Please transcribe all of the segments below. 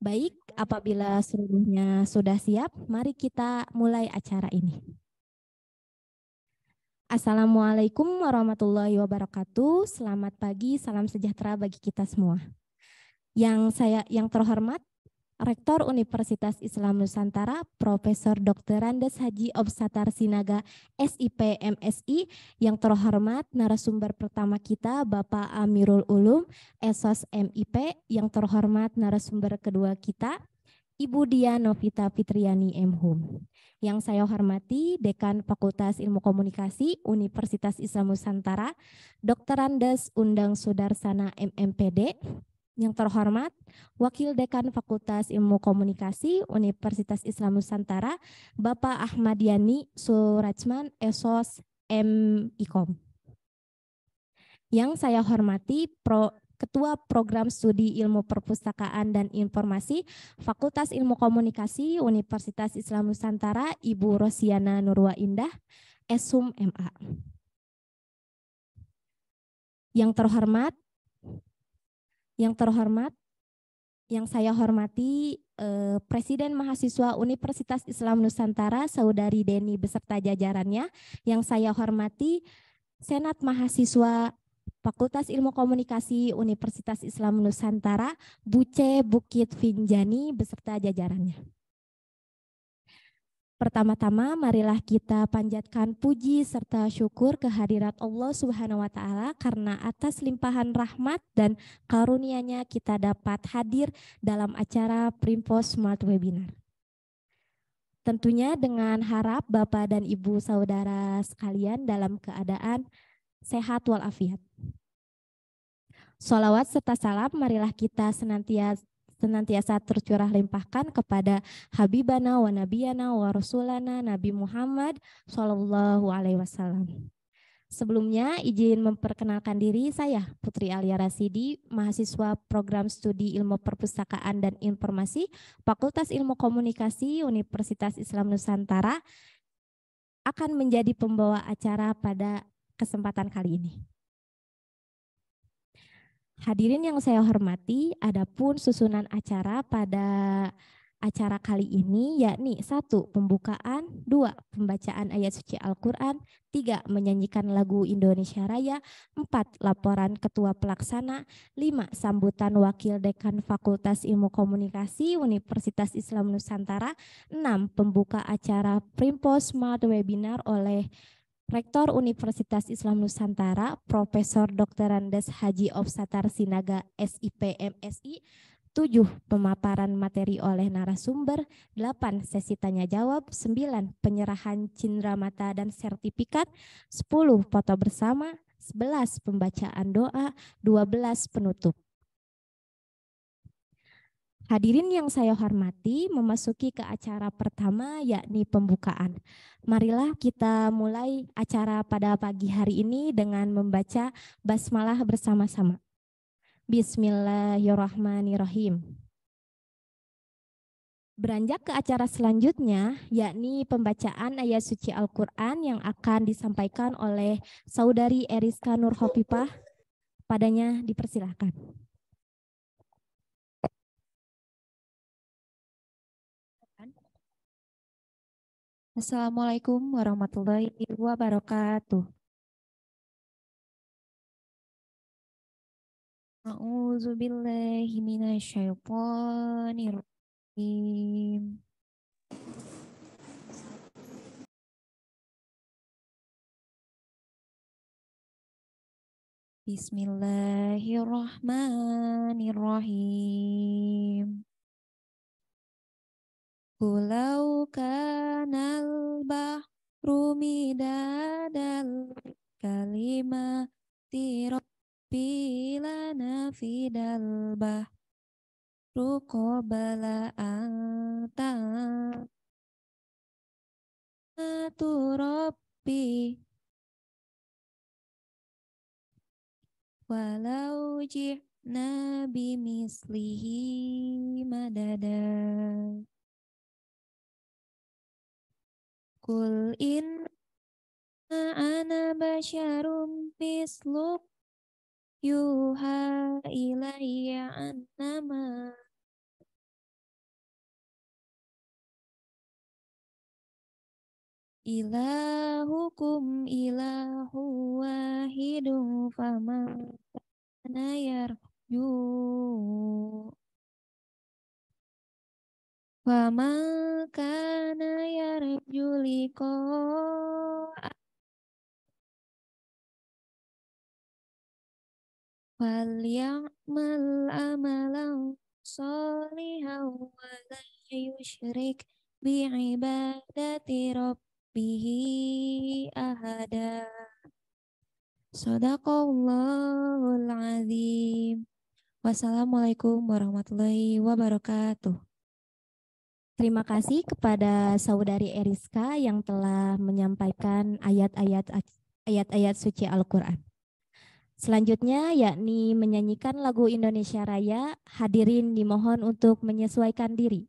Baik, apabila seluruhnya sudah siap, mari kita mulai acara ini. Assalamualaikum warahmatullahi wabarakatuh. Selamat pagi, salam sejahtera bagi kita semua. Yang saya yang terhormat Rektor Universitas Islam Nusantara, Profesor Dr. Randes Haji Obsatar Sinaga, SIP MSI, yang terhormat narasumber pertama kita Bapak Amirul Ulum, Esos MIP, yang terhormat narasumber kedua kita Ibu Dia Novita Fitriani Mhum. Yang saya hormati Dekan Fakultas Ilmu Komunikasi Universitas Islam Nusantara, Dr. Randes Undang Sudarsana MMPD, yang terhormat, Wakil Dekan Fakultas Ilmu Komunikasi Universitas Islam Nusantara, Bapak Ahmad Yani Surajman Esos Ikom. Yang saya hormati Pro, Ketua Program Studi Ilmu Perpustakaan dan Informasi Fakultas Ilmu Komunikasi Universitas Islam Nusantara, Ibu Rosiana Nurwa Indah, Esum MA. Yang terhormat yang terhormat, yang saya hormati eh, Presiden Mahasiswa Universitas Islam Nusantara Saudari Deni beserta jajarannya, yang saya hormati Senat Mahasiswa Fakultas Ilmu Komunikasi Universitas Islam Nusantara, Buce Bukit Finjani beserta jajarannya. Pertama-tama marilah kita panjatkan puji serta syukur kehadirat Allah Subhanahu wa taala karena atas limpahan rahmat dan karunia-Nya kita dapat hadir dalam acara Primpos Smart Webinar. Tentunya dengan harap Bapak dan Ibu saudara sekalian dalam keadaan sehat walafiat. Salawat serta salam marilah kita senantiasa senantiasa tercurah limpahkan kepada habibana wa nabiyana wa rasulana Nabi Muhammad Sallallahu alaihi wasallam. Sebelumnya izin memperkenalkan diri saya Putri Alia Rasidi, mahasiswa program studi Ilmu Perpustakaan dan Informasi Fakultas Ilmu Komunikasi Universitas Islam Nusantara akan menjadi pembawa acara pada kesempatan kali ini. Hadirin yang saya hormati, adapun susunan acara pada acara kali ini yakni satu pembukaan, dua pembacaan ayat suci Al-Qur'an, tiga menyanyikan lagu Indonesia Raya, empat laporan ketua pelaksana, lima sambutan wakil dekan Fakultas Ilmu Komunikasi Universitas Islam Nusantara, enam pembuka acara Primpos Smart Webinar oleh Rektor Universitas Islam Nusantara, Profesor Dr. Randes Haji Satar Sinaga SIP MSI, 7. Pemaparan materi oleh narasumber, 8. Sesi tanya jawab, 9. Penyerahan cindera mata dan sertifikat, 10. Foto bersama, 11. Pembacaan doa, 12. Penutup. Hadirin yang saya hormati, memasuki ke acara pertama yakni pembukaan. Marilah kita mulai acara pada pagi hari ini dengan membaca basmalah bersama-sama. Bismillahirrahmanirrahim. Beranjak ke acara selanjutnya, yakni pembacaan ayat suci Al-Quran yang akan disampaikan oleh Saudari Eriska Nurhopipah. Padanya dipersilahkan. Assalamualaikum warahmatullahi wabarakatuh. A'udzu billahi minasyaitonir rajim. Bismillahirrahmanirrahim. Walau kanal bahru midadal kalimati pila nafidal bah ruko qabla anta turopi rabbi walau jihna bimislihi madada Kul in ana basyarum misluk yuha ilayya annama ilahukum ilahu wahidun faman kana yarju Wa makana ya rajuliko Wal ya'mal amalan salihan wa la yushrik bi'ibadati rabbihi ahada Sadaqallahul azim Wassalamualaikum warahmatullahi wabarakatuh Terima kasih kepada saudari Eriska yang telah menyampaikan ayat-ayat ayat-ayat suci Al-Qur'an. Selanjutnya yakni menyanyikan lagu Indonesia Raya, hadirin dimohon untuk menyesuaikan diri.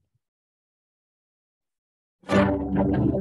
Thank you.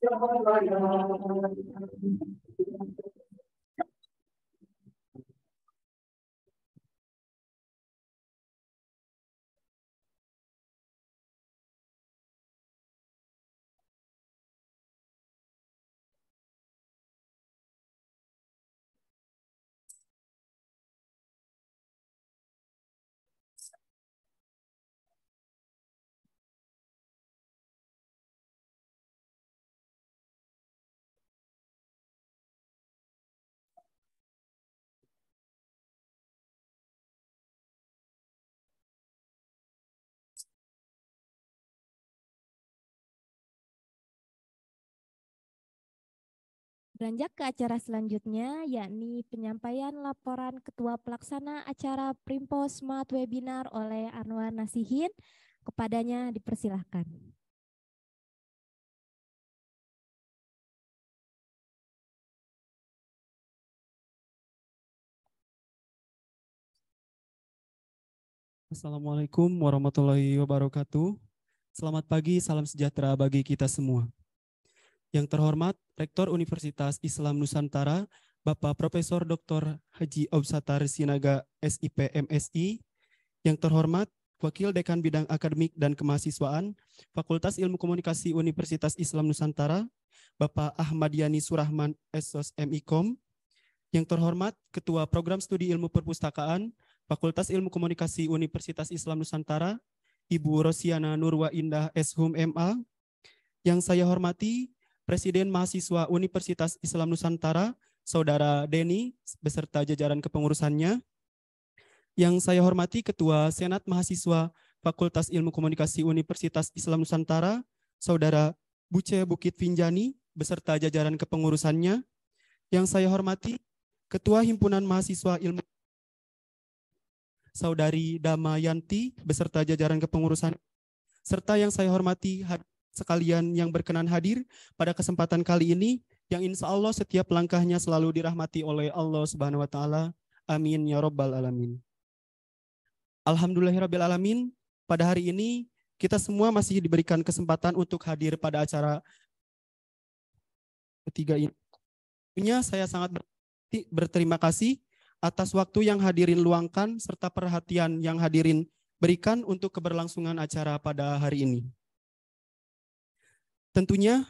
Thank you. Beranjak ke acara selanjutnya, yakni penyampaian laporan Ketua Pelaksana Acara Primpo Smart Webinar oleh Anwar Nasihin. Kepadanya dipersilahkan. Assalamualaikum warahmatullahi wabarakatuh. Selamat pagi, salam sejahtera bagi kita semua. Yang terhormat Rektor Universitas Islam Nusantara, Bapak Profesor Dr. Haji Obsatar Sinaga SIP MSI. Yang terhormat Wakil Dekan Bidang Akademik dan Kemahasiswaan Fakultas Ilmu Komunikasi Universitas Islam Nusantara, Bapak Ahmad Yani Surahman SOS MIKOM. Yang terhormat Ketua Program Studi Ilmu Perpustakaan Fakultas Ilmu Komunikasi Universitas Islam Nusantara, Ibu Rosiana Nurwa Indah S. MA. Yang saya hormati Presiden Mahasiswa Universitas Islam Nusantara, Saudara Denny, beserta jajaran kepengurusannya. Yang saya hormati Ketua Senat Mahasiswa Fakultas Ilmu Komunikasi Universitas Islam Nusantara, Saudara Buce Bukit Vinjani, beserta jajaran kepengurusannya. Yang saya hormati Ketua Himpunan Mahasiswa Ilmu Saudari Damayanti beserta jajaran kepengurusan serta yang saya hormati sekalian yang berkenan hadir pada kesempatan kali ini yang insya Allah setiap langkahnya selalu dirahmati oleh Allah Subhanahu wa taala. Amin ya robbal alamin. Alhamdulillahirabbil alamin. Pada hari ini kita semua masih diberikan kesempatan untuk hadir pada acara ketiga ini. Punya saya sangat berterima kasih atas waktu yang hadirin luangkan serta perhatian yang hadirin berikan untuk keberlangsungan acara pada hari ini. Tentunya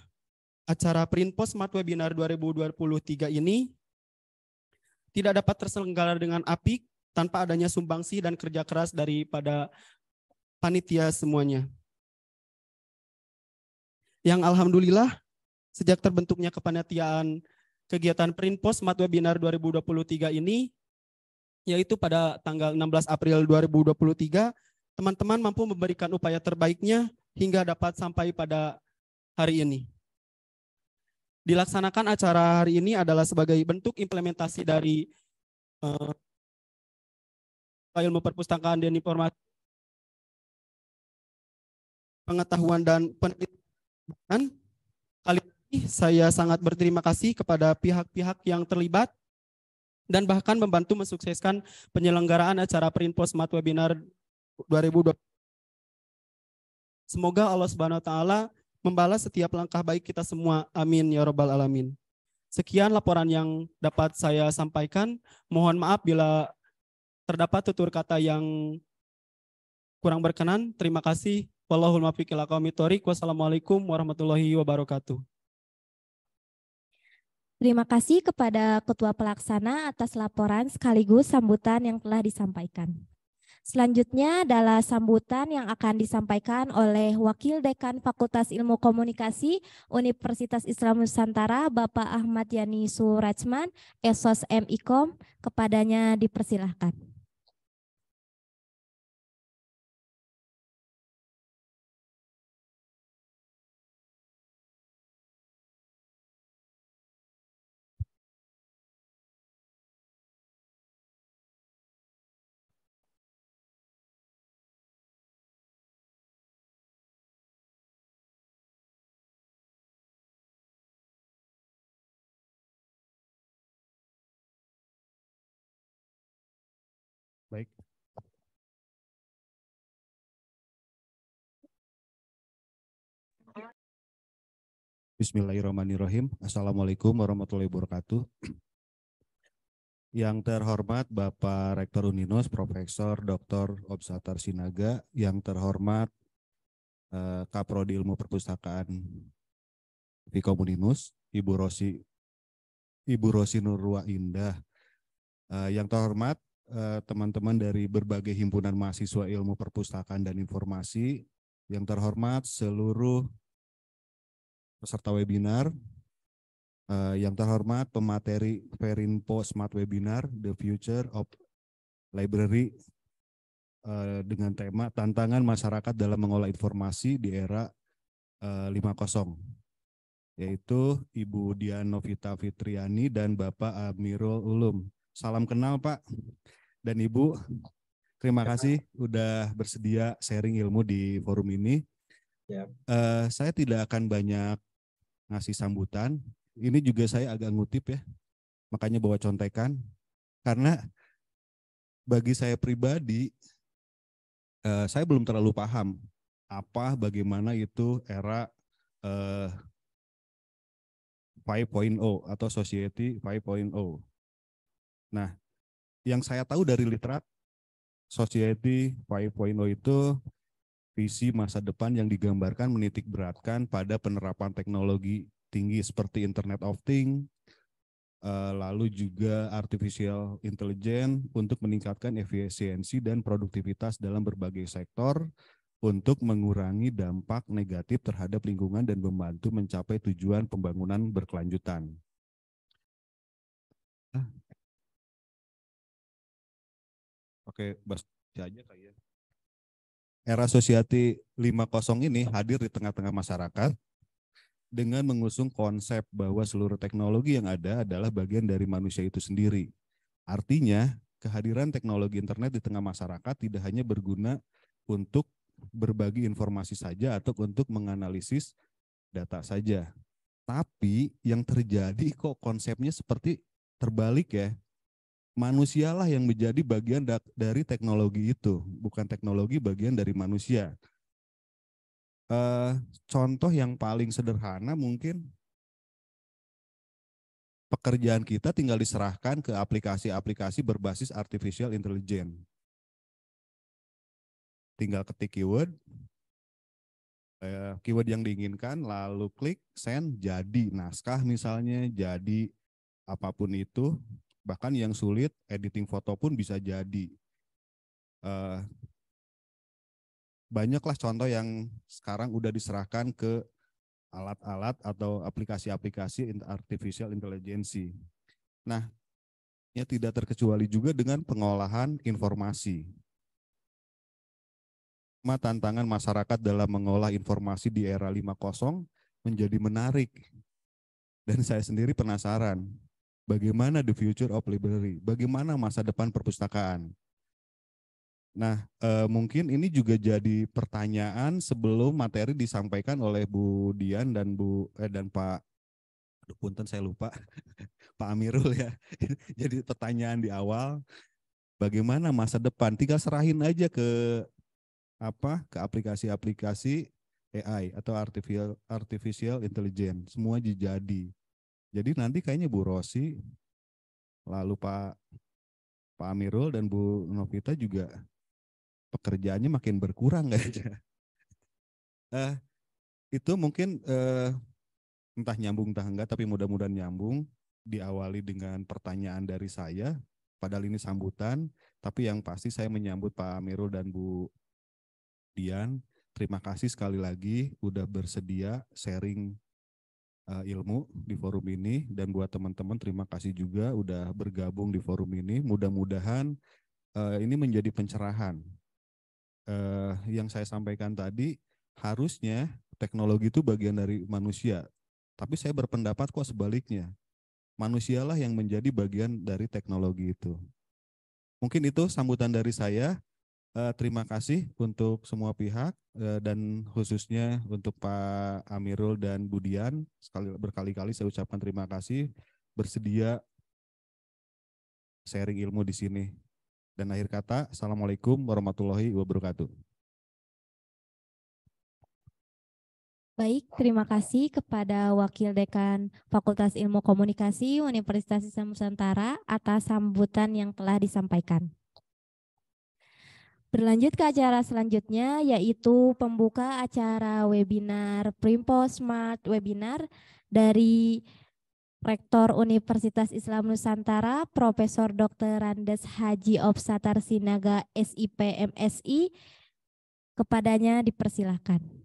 acara Printpos Smart Webinar 2023 ini tidak dapat terselenggara dengan apik tanpa adanya sumbangsi dan kerja keras daripada panitia semuanya. Yang alhamdulillah sejak terbentuknya kepanitiaan kegiatan Printpos Smart Webinar 2023 ini yaitu pada tanggal 16 April 2023 teman-teman mampu memberikan upaya terbaiknya hingga dapat sampai pada hari ini. Dilaksanakan acara hari ini adalah sebagai bentuk implementasi dari uh, ilmu perpustakaan dan informasi pengetahuan dan penelitian. Kali ini saya sangat berterima kasih kepada pihak-pihak yang terlibat dan bahkan membantu mensukseskan penyelenggaraan acara Perinfo Smart Webinar 2020. Semoga Allah Subhanahu wa taala membalas setiap langkah baik kita semua. Amin ya Rabbal 'Alamin. Sekian laporan yang dapat saya sampaikan. Mohon maaf bila terdapat tutur kata yang kurang berkenan. Terima kasih. Wassalamualaikum warahmatullahi wabarakatuh. Terima kasih kepada Ketua Pelaksana atas laporan sekaligus sambutan yang telah disampaikan. Selanjutnya adalah sambutan yang akan disampaikan oleh Wakil Dekan Fakultas Ilmu Komunikasi Universitas Islam Nusantara, Bapak Ahmad Yani Surajman, Esos MIKOM. Kepadanya dipersilahkan. Baik. Bismillahirrahmanirrahim. Assalamualaikum warahmatullahi wabarakatuh. Yang terhormat Bapak Rektor Uninos, Profesor Dr. Obsatar Sinaga, yang terhormat eh, Kaprodi Ilmu Perpustakaan Uninus Ibu Rosi Ibu Rosi Nurwa Indah. Eh, yang terhormat Eh, teman-teman uh, dari berbagai himpunan mahasiswa ilmu perpustakaan dan informasi yang terhormat seluruh peserta webinar uh, yang terhormat pemateri Ferinpo Smart Webinar The Future of Library eh, dengan tema tantangan masyarakat dalam mengolah informasi di era uh, 50 yaitu Ibu Dian Novita Fitriani dan Bapak Amirul Ulum. Salam kenal Pak dan Ibu. Terima ya, kasih udah bersedia sharing ilmu di forum ini. Ya. Uh, saya tidak akan banyak ngasih sambutan. Ini juga saya agak ngutip ya, makanya bawa contekan. Karena bagi saya pribadi, uh, saya belum terlalu paham apa, bagaimana itu era uh, eh, 5.0 atau Society 5.0. Nah, yang saya tahu dari literat Society 5.0 itu visi masa depan yang digambarkan menitik beratkan pada penerapan teknologi tinggi seperti Internet of Thing, eh, lalu juga artificial intelligence untuk meningkatkan efisiensi dan produktivitas dalam berbagai sektor untuk mengurangi dampak negatif terhadap lingkungan dan membantu mencapai tujuan pembangunan berkelanjutan. Ah, pakai bahasa ya aja kayak era society 50 ini hadir di tengah-tengah masyarakat dengan mengusung konsep bahwa seluruh teknologi yang ada adalah bagian dari manusia itu sendiri. Artinya, kehadiran teknologi internet di tengah masyarakat tidak hanya berguna untuk berbagi informasi saja atau untuk menganalisis data saja. Tapi yang terjadi kok konsepnya seperti terbalik ya manusialah yang menjadi bagian da dari teknologi itu, bukan teknologi bagian dari manusia. Uh, contoh yang paling sederhana mungkin pekerjaan kita tinggal diserahkan ke aplikasi-aplikasi berbasis artificial intelligence. Tinggal ketik keyword, uh, keyword yang diinginkan, lalu klik send, jadi naskah misalnya, jadi apapun itu, bahkan yang sulit editing foto pun bisa jadi uh, banyaklah contoh yang sekarang udah diserahkan ke alat-alat atau aplikasi-aplikasi artificial intelligence. Nah, ya tidak terkecuali juga dengan pengolahan informasi. Ma tantangan masyarakat dalam mengolah informasi di era 50 menjadi menarik. Dan saya sendiri penasaran, bagaimana the future of library, bagaimana masa depan perpustakaan. Nah, e, mungkin ini juga jadi pertanyaan sebelum materi disampaikan oleh Bu Dian dan Bu eh, dan Pak Aduh, punten saya lupa Pak Amirul ya. jadi pertanyaan di awal bagaimana masa depan? Tinggal serahin aja ke apa? ke aplikasi-aplikasi AI atau artificial artificial intelligence. Semua jadi jadi nanti kayaknya Bu Rosi, lalu Pak Pak Amirul dan Bu Novita juga pekerjaannya makin berkurang kayaknya. Eh, itu mungkin eh, entah nyambung entah enggak, tapi mudah-mudahan nyambung. Diawali dengan pertanyaan dari saya, padahal ini sambutan, tapi yang pasti saya menyambut Pak Amirul dan Bu Dian. Terima kasih sekali lagi udah bersedia sharing uh, ilmu di forum ini dan buat teman-teman terima kasih juga udah bergabung di forum ini. Mudah-mudahan uh, ini menjadi pencerahan. Uh, yang saya sampaikan tadi harusnya teknologi itu bagian dari manusia, tapi saya berpendapat kok sebaliknya. Manusialah yang menjadi bagian dari teknologi itu. Mungkin itu sambutan dari saya uh, terima kasih untuk semua pihak uh, dan khususnya untuk Pak Amirul dan Budian sekali berkali-kali saya ucapkan terima kasih bersedia sharing ilmu di sini. Dan akhir kata, Assalamualaikum warahmatullahi wabarakatuh. Baik, terima kasih kepada Wakil Dekan Fakultas Ilmu Komunikasi Universitas Islam Nusantara atas sambutan yang telah disampaikan. Berlanjut ke acara selanjutnya yaitu pembuka acara webinar Primpo Smart Webinar dari Rektor Universitas Islam Nusantara Profesor Dr. Randes Haji Opsatar Sinaga SIP MSI kepadanya dipersilahkan.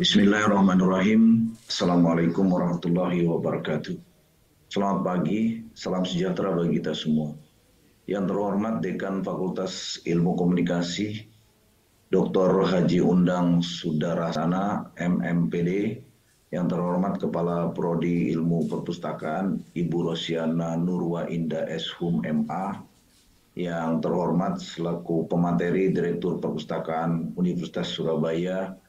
Bismillahirrahmanirrahim. Assalamualaikum warahmatullahi wabarakatuh. Selamat pagi, salam sejahtera bagi kita semua. Yang terhormat Dekan Fakultas Ilmu Komunikasi, Dr. Haji Undang Sudarasana, MMPD, yang terhormat Kepala Prodi Ilmu Perpustakaan, Ibu Rosiana Nurwa Indah Eshum MA, yang terhormat selaku pemateri Direktur Perpustakaan Universitas Surabaya,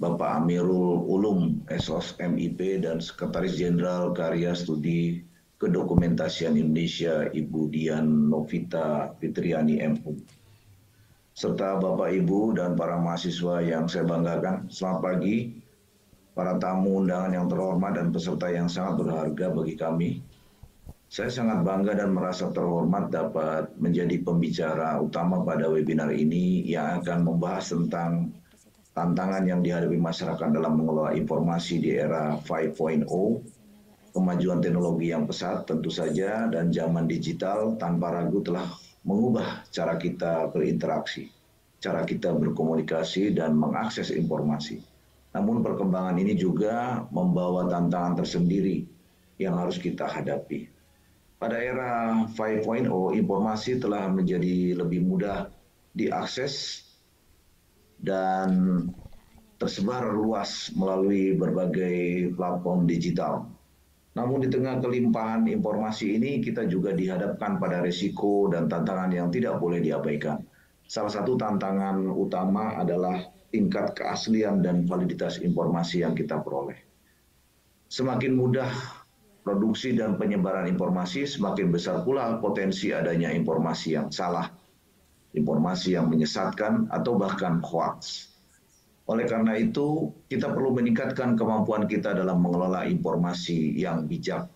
Bapak Amirul Ulum, SOS MIP dan Sekretaris Jenderal Karya Studi Kedokumentasian Indonesia Ibu Dian Novita Fitriani MU serta Bapak Ibu dan para mahasiswa yang saya banggakan. Selamat pagi, para tamu undangan yang terhormat dan peserta yang sangat berharga bagi kami. Saya sangat bangga dan merasa terhormat dapat menjadi pembicara utama pada webinar ini yang akan membahas tentang tantangan yang dihadapi masyarakat dalam mengelola informasi di era 5.0, kemajuan teknologi yang pesat tentu saja, dan zaman digital tanpa ragu telah mengubah cara kita berinteraksi, cara kita berkomunikasi, dan mengakses informasi. Namun perkembangan ini juga membawa tantangan tersendiri yang harus kita hadapi. Pada era 5.0, informasi telah menjadi lebih mudah diakses dan tersebar luas melalui berbagai platform digital. Namun di tengah kelimpahan informasi ini kita juga dihadapkan pada risiko dan tantangan yang tidak boleh diabaikan. Salah satu tantangan utama adalah tingkat keaslian dan validitas informasi yang kita peroleh. Semakin mudah produksi dan penyebaran informasi, semakin besar pula potensi adanya informasi yang salah informasi yang menyesatkan, atau bahkan hoax. Oleh karena itu, kita perlu meningkatkan kemampuan kita dalam mengelola informasi yang bijak.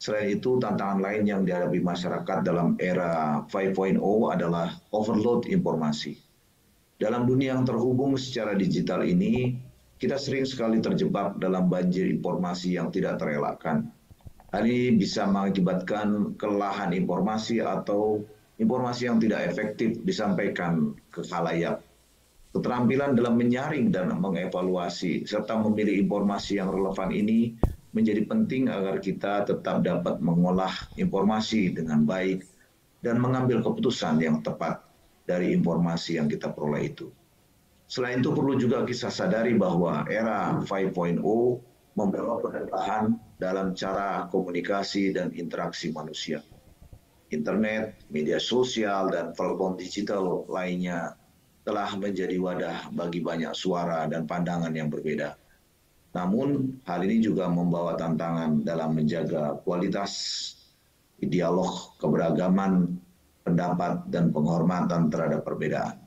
Selain itu, tantangan lain yang dihadapi masyarakat dalam era 5.0 adalah overload informasi. Dalam dunia yang terhubung secara digital ini, kita sering sekali terjebak dalam banjir informasi yang tidak terelakkan. Hal ini bisa mengakibatkan kelelahan informasi atau informasi yang tidak efektif disampaikan ke halayak, keterampilan dalam menyaring dan mengevaluasi, serta memilih informasi yang relevan ini menjadi penting agar kita tetap dapat mengolah informasi dengan baik dan mengambil keputusan yang tepat dari informasi yang kita peroleh itu. Selain itu perlu juga kita sadari bahwa era 5.0 membawa perubahan dalam cara komunikasi dan interaksi manusia internet, media sosial, dan platform digital lainnya telah menjadi wadah bagi banyak suara dan pandangan yang berbeda. Namun, hal ini juga membawa tantangan dalam menjaga kualitas dialog, keberagaman, pendapat, dan penghormatan terhadap perbedaan.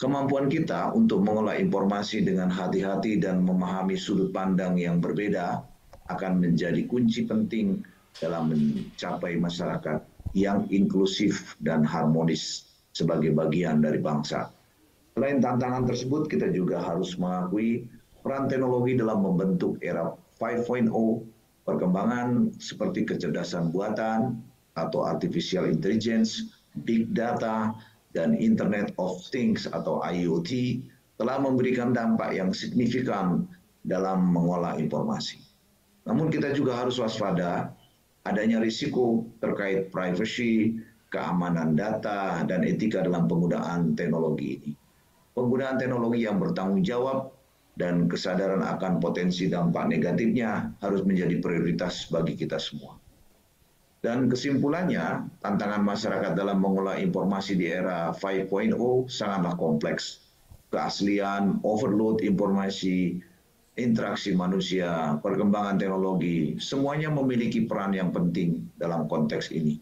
Kemampuan kita untuk mengolah informasi dengan hati-hati dan memahami sudut pandang yang berbeda akan menjadi kunci penting dalam mencapai masyarakat yang inklusif dan harmonis sebagai bagian dari bangsa. Selain tantangan tersebut, kita juga harus mengakui peran teknologi dalam membentuk era 5.0, perkembangan seperti kecerdasan buatan atau artificial intelligence, big data, dan Internet of Things atau IoT telah memberikan dampak yang signifikan dalam mengolah informasi. Namun kita juga harus waspada adanya risiko terkait privacy, keamanan data, dan etika dalam penggunaan teknologi ini. Penggunaan teknologi yang bertanggung jawab dan kesadaran akan potensi dampak negatifnya harus menjadi prioritas bagi kita semua. Dan kesimpulannya, tantangan masyarakat dalam mengolah informasi di era 5.0 sangatlah kompleks. Keaslian, overload informasi, interaksi manusia, perkembangan teknologi, semuanya memiliki peran yang penting dalam konteks ini.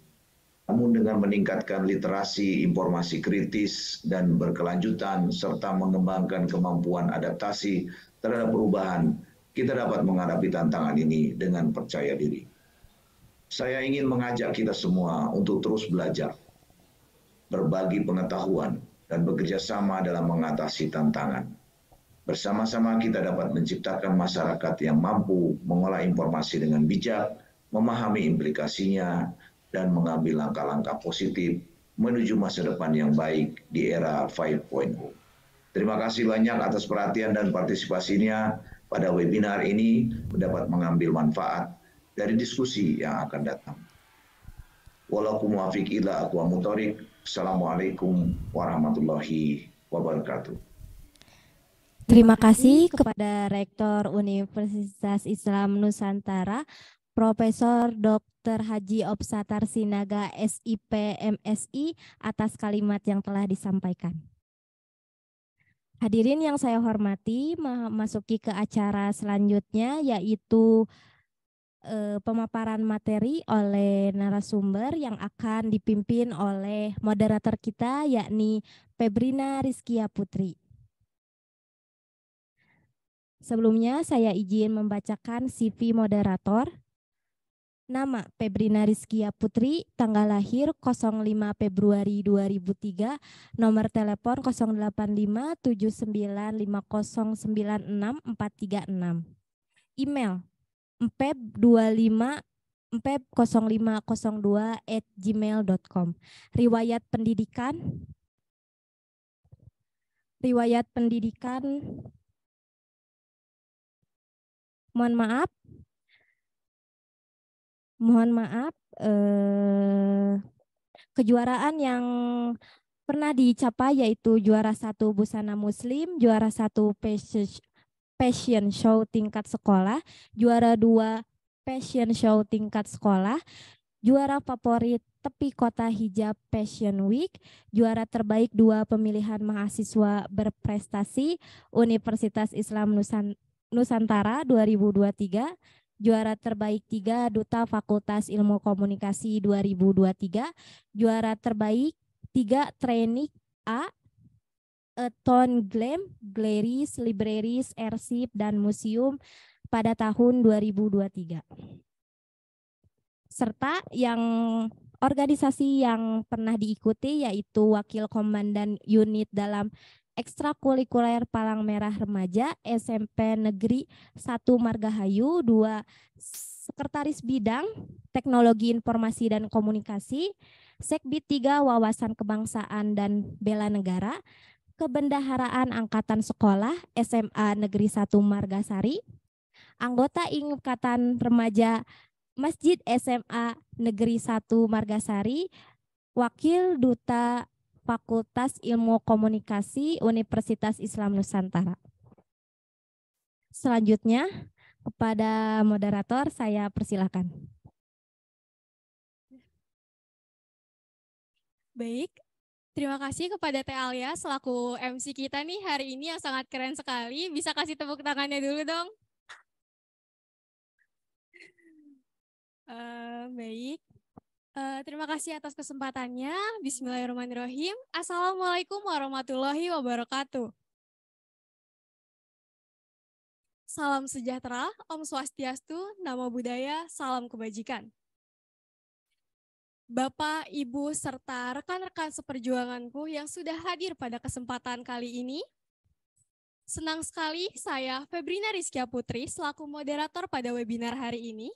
Namun dengan meningkatkan literasi informasi kritis dan berkelanjutan serta mengembangkan kemampuan adaptasi terhadap perubahan, kita dapat menghadapi tantangan ini dengan percaya diri. Saya ingin mengajak kita semua untuk terus belajar, berbagi pengetahuan, dan bekerjasama dalam mengatasi tantangan Bersama-sama kita dapat menciptakan masyarakat yang mampu mengolah informasi dengan bijak, memahami implikasinya, dan mengambil langkah-langkah positif menuju masa depan yang baik di era 5.0. Terima kasih banyak atas perhatian dan partisipasinya pada webinar ini mendapat mengambil manfaat dari diskusi yang akan datang. Walakum ila Assalamualaikum warahmatullahi wabarakatuh. Terima kasih kepada Rektor Universitas Islam Nusantara, Profesor Dr. Haji Opsatar Sinaga SIP MSI atas kalimat yang telah disampaikan. Hadirin yang saya hormati, memasuki ke acara selanjutnya yaitu eh, pemaparan materi oleh narasumber yang akan dipimpin oleh moderator kita yakni Febrina Rizkia Putri. Sebelumnya saya izin membacakan CV moderator. Nama Febrina Rizkia Putri, tanggal lahir 05 Februari 2003, nomor telepon 085 Email mpeb 25 mpeb 0502 at gmail.com. Riwayat pendidikan Riwayat pendidikan mohon maaf mohon maaf eh, kejuaraan yang pernah dicapai yaitu juara satu busana muslim, juara satu passion show tingkat sekolah, juara dua passion show tingkat sekolah, juara favorit tepi kota hijab passion Week, juara terbaik dua pemilihan mahasiswa berprestasi Universitas Islam Nusantara Nusantara 2023, juara terbaik 3 Duta Fakultas Ilmu Komunikasi 2023, juara terbaik 3 Training A Eton Glam, glaris Libraries, Airship, dan Museum pada tahun 2023. Serta yang organisasi yang pernah diikuti yaitu Wakil Komandan Unit dalam ekstrakurikuler Palang Merah Remaja SMP Negeri 1 Margahayu, 2 Sekretaris Bidang Teknologi Informasi dan Komunikasi, Sekbid 3 Wawasan Kebangsaan dan Bela Negara, Kebendaharaan Angkatan Sekolah SMA Negeri 1 Margasari, anggota Ikatan Remaja Masjid SMA Negeri 1 Margasari, Wakil Duta Fakultas Ilmu Komunikasi Universitas Islam Nusantara. Selanjutnya, kepada moderator saya persilahkan. Baik, terima kasih kepada Teh Alia selaku MC kita nih hari ini yang sangat keren sekali. Bisa kasih tepuk tangannya dulu dong. Uh, baik, Eh, terima kasih atas kesempatannya. Bismillahirrahmanirrahim. Assalamualaikum warahmatullahi wabarakatuh. Salam sejahtera, Om Swastiastu, Namo Buddhaya, Salam Kebajikan. Bapak, Ibu, serta rekan-rekan seperjuanganku yang sudah hadir pada kesempatan kali ini, senang sekali saya Febrina Rizkia Putri selaku moderator pada webinar hari ini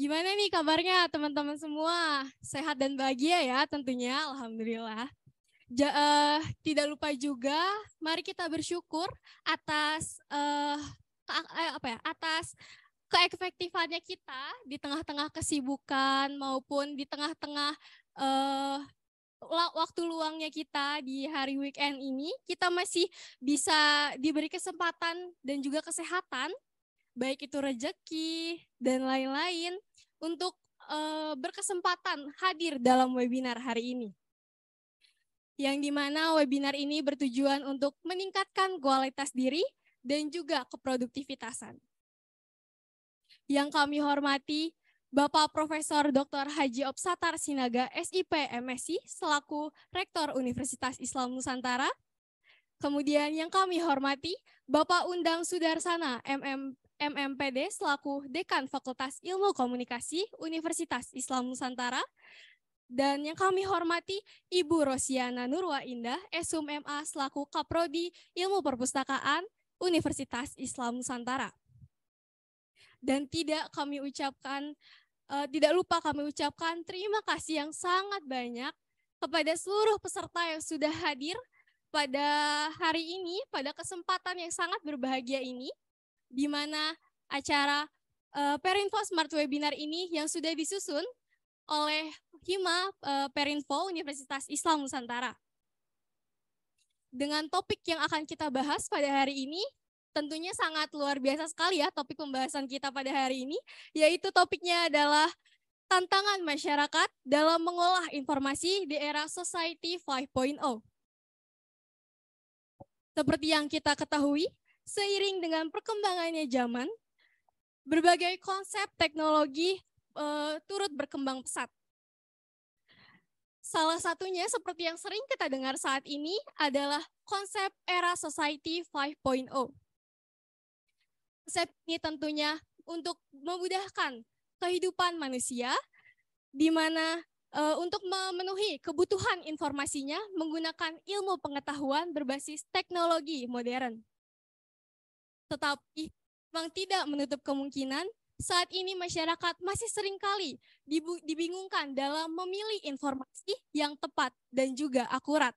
Gimana nih kabarnya teman-teman semua? Sehat dan bahagia ya tentunya, Alhamdulillah. Ja, uh, tidak lupa juga, mari kita bersyukur atas uh, apa ya, atas keefektifannya kita di tengah-tengah kesibukan maupun di tengah-tengah uh, waktu luangnya kita di hari weekend ini, kita masih bisa diberi kesempatan dan juga kesehatan, baik itu rejeki dan lain-lain untuk uh, berkesempatan hadir dalam webinar hari ini. Yang dimana webinar ini bertujuan untuk meningkatkan kualitas diri dan juga keproduktivitasan. Yang kami hormati Bapak Profesor Dr. Haji Opsatar Sinaga, SIP MSI, selaku Rektor Universitas Islam Nusantara. Kemudian yang kami hormati, Bapak Undang Sudarsana, MM, MMPD selaku Dekan Fakultas Ilmu Komunikasi Universitas Islam Nusantara, dan yang kami hormati Ibu Rosiana Nurwa Indah, Esum MA selaku Kaprodi Ilmu Perpustakaan Universitas Islam Nusantara. Dan tidak kami ucapkan, uh, tidak lupa kami ucapkan terima kasih yang sangat banyak kepada seluruh peserta yang sudah hadir pada hari ini, pada kesempatan yang sangat berbahagia ini di mana acara uh, Perinfo Smart Webinar ini yang sudah disusun oleh Hima uh, Perinfo Universitas Islam Nusantara. Dengan topik yang akan kita bahas pada hari ini, tentunya sangat luar biasa sekali ya topik pembahasan kita pada hari ini, yaitu topiknya adalah tantangan masyarakat dalam mengolah informasi di era Society 5.0. Seperti yang kita ketahui, seiring dengan perkembangannya zaman, berbagai konsep teknologi e, turut berkembang pesat. Salah satunya seperti yang sering kita dengar saat ini adalah konsep era society 5.0. Konsep ini tentunya untuk memudahkan kehidupan manusia di mana e, untuk memenuhi kebutuhan informasinya menggunakan ilmu pengetahuan berbasis teknologi modern. Tetapi memang tidak menutup kemungkinan saat ini masyarakat masih seringkali dibingungkan dalam memilih informasi yang tepat dan juga akurat.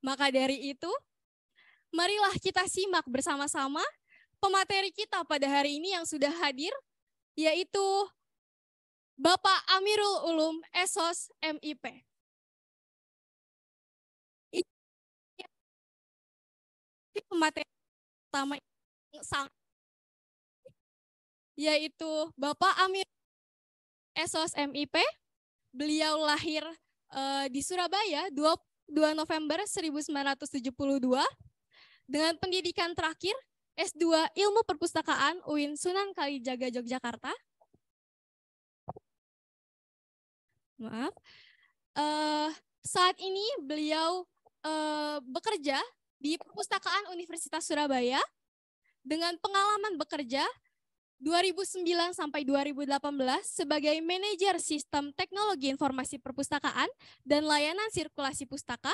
Maka dari itu, marilah kita simak bersama-sama pemateri kita pada hari ini yang sudah hadir, yaitu Bapak Amirul Ulum Esos MIP. Pemateri pertama ini sang yaitu Bapak Amir Esos MIP. Beliau lahir uh, di Surabaya 22 November 1972 dengan pendidikan terakhir S2 Ilmu Perpustakaan UIN Sunan Kalijaga Yogyakarta. Maaf. Uh, saat ini beliau uh, bekerja di Perpustakaan Universitas Surabaya dengan pengalaman bekerja 2009 sampai 2018 sebagai manajer sistem teknologi informasi perpustakaan dan layanan sirkulasi pustaka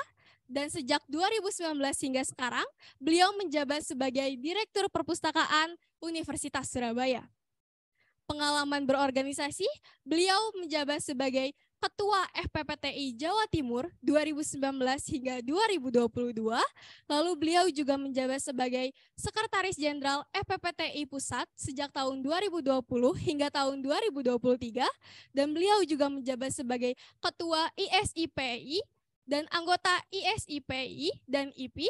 dan sejak 2019 hingga sekarang beliau menjabat sebagai direktur perpustakaan Universitas Surabaya. Pengalaman berorganisasi, beliau menjabat sebagai Ketua FPPTI Jawa Timur 2019 hingga 2022. Lalu beliau juga menjabat sebagai Sekretaris Jenderal FPPTI Pusat sejak tahun 2020 hingga tahun 2023 dan beliau juga menjabat sebagai Ketua ISIPI dan anggota ISIPI dan IP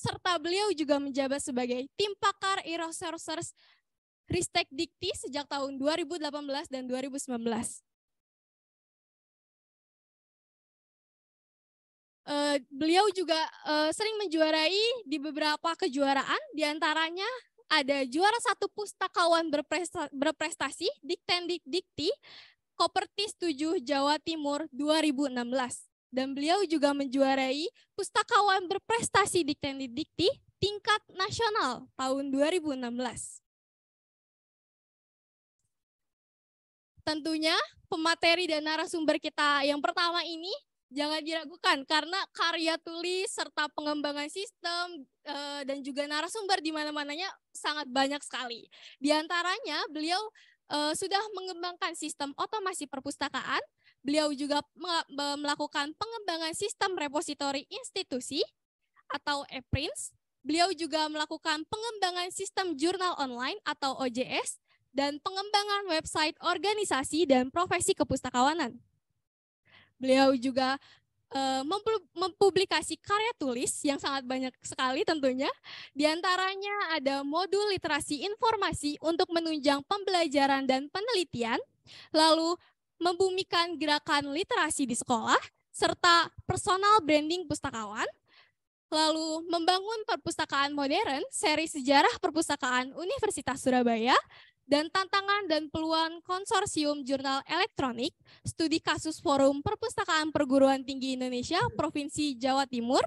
serta beliau juga menjabat sebagai tim pakar e-resources Ristek Dikti sejak tahun 2018 dan 2019. Eh, beliau juga uh, sering menjuarai di beberapa kejuaraan, diantaranya ada juara satu pustakawan berprestasi, berprestasi Diktendik Dikti, Kopertis 7 Jawa Timur 2016. Dan beliau juga menjuarai pustakawan berprestasi Diktendik Dikti tingkat nasional tahun 2016. Tentunya pemateri dan narasumber kita yang pertama ini jangan diragukan karena karya tulis serta pengembangan sistem eh, dan juga narasumber di mana-mananya sangat banyak sekali. Di antaranya beliau eh, sudah mengembangkan sistem otomasi perpustakaan, beliau juga melakukan pengembangan sistem repositori institusi atau e-prints, beliau juga melakukan pengembangan sistem jurnal online atau OJS dan pengembangan website organisasi dan profesi kepustakawanan. Beliau juga eh, mempublikasikan mempublikasi karya tulis yang sangat banyak sekali tentunya. Di antaranya ada modul literasi informasi untuk menunjang pembelajaran dan penelitian, lalu membumikan gerakan literasi di sekolah, serta personal branding pustakawan, lalu membangun perpustakaan modern, seri sejarah perpustakaan Universitas Surabaya, dan tantangan dan peluang konsorsium jurnal elektronik studi kasus forum perpustakaan perguruan tinggi Indonesia Provinsi Jawa Timur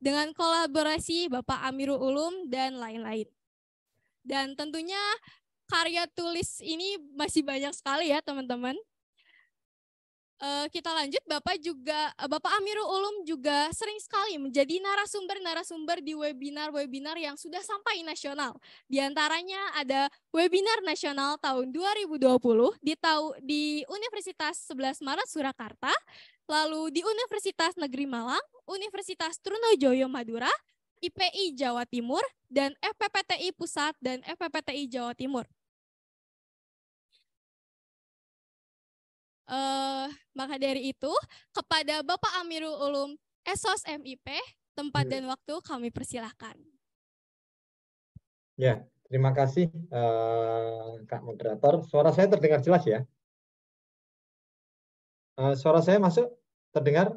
dengan kolaborasi Bapak Amirul Ulum dan lain-lain. Dan tentunya karya tulis ini masih banyak sekali ya teman-teman. Uh, kita lanjut, Bapak juga, eh, Bapak Amirul Ulum juga sering sekali menjadi narasumber-narasumber di webinar-webinar yang sudah sampai nasional. Di antaranya ada webinar nasional tahun 2020 di, Tahu di Universitas 11 Maret Surakarta, lalu di Universitas Negeri Malang, Universitas Trunojoyo Madura, IPI Jawa Timur, dan FPPTI e Pusat dan FPPTI e Jawa Timur. Uh, maka dari itu, kepada Bapak Amirul Ulum Esos MIP, tempat ya. dan waktu kami persilahkan. Ya, terima kasih uh, Kak Moderator. Suara saya terdengar jelas ya? Uh, suara saya masuk? Terdengar?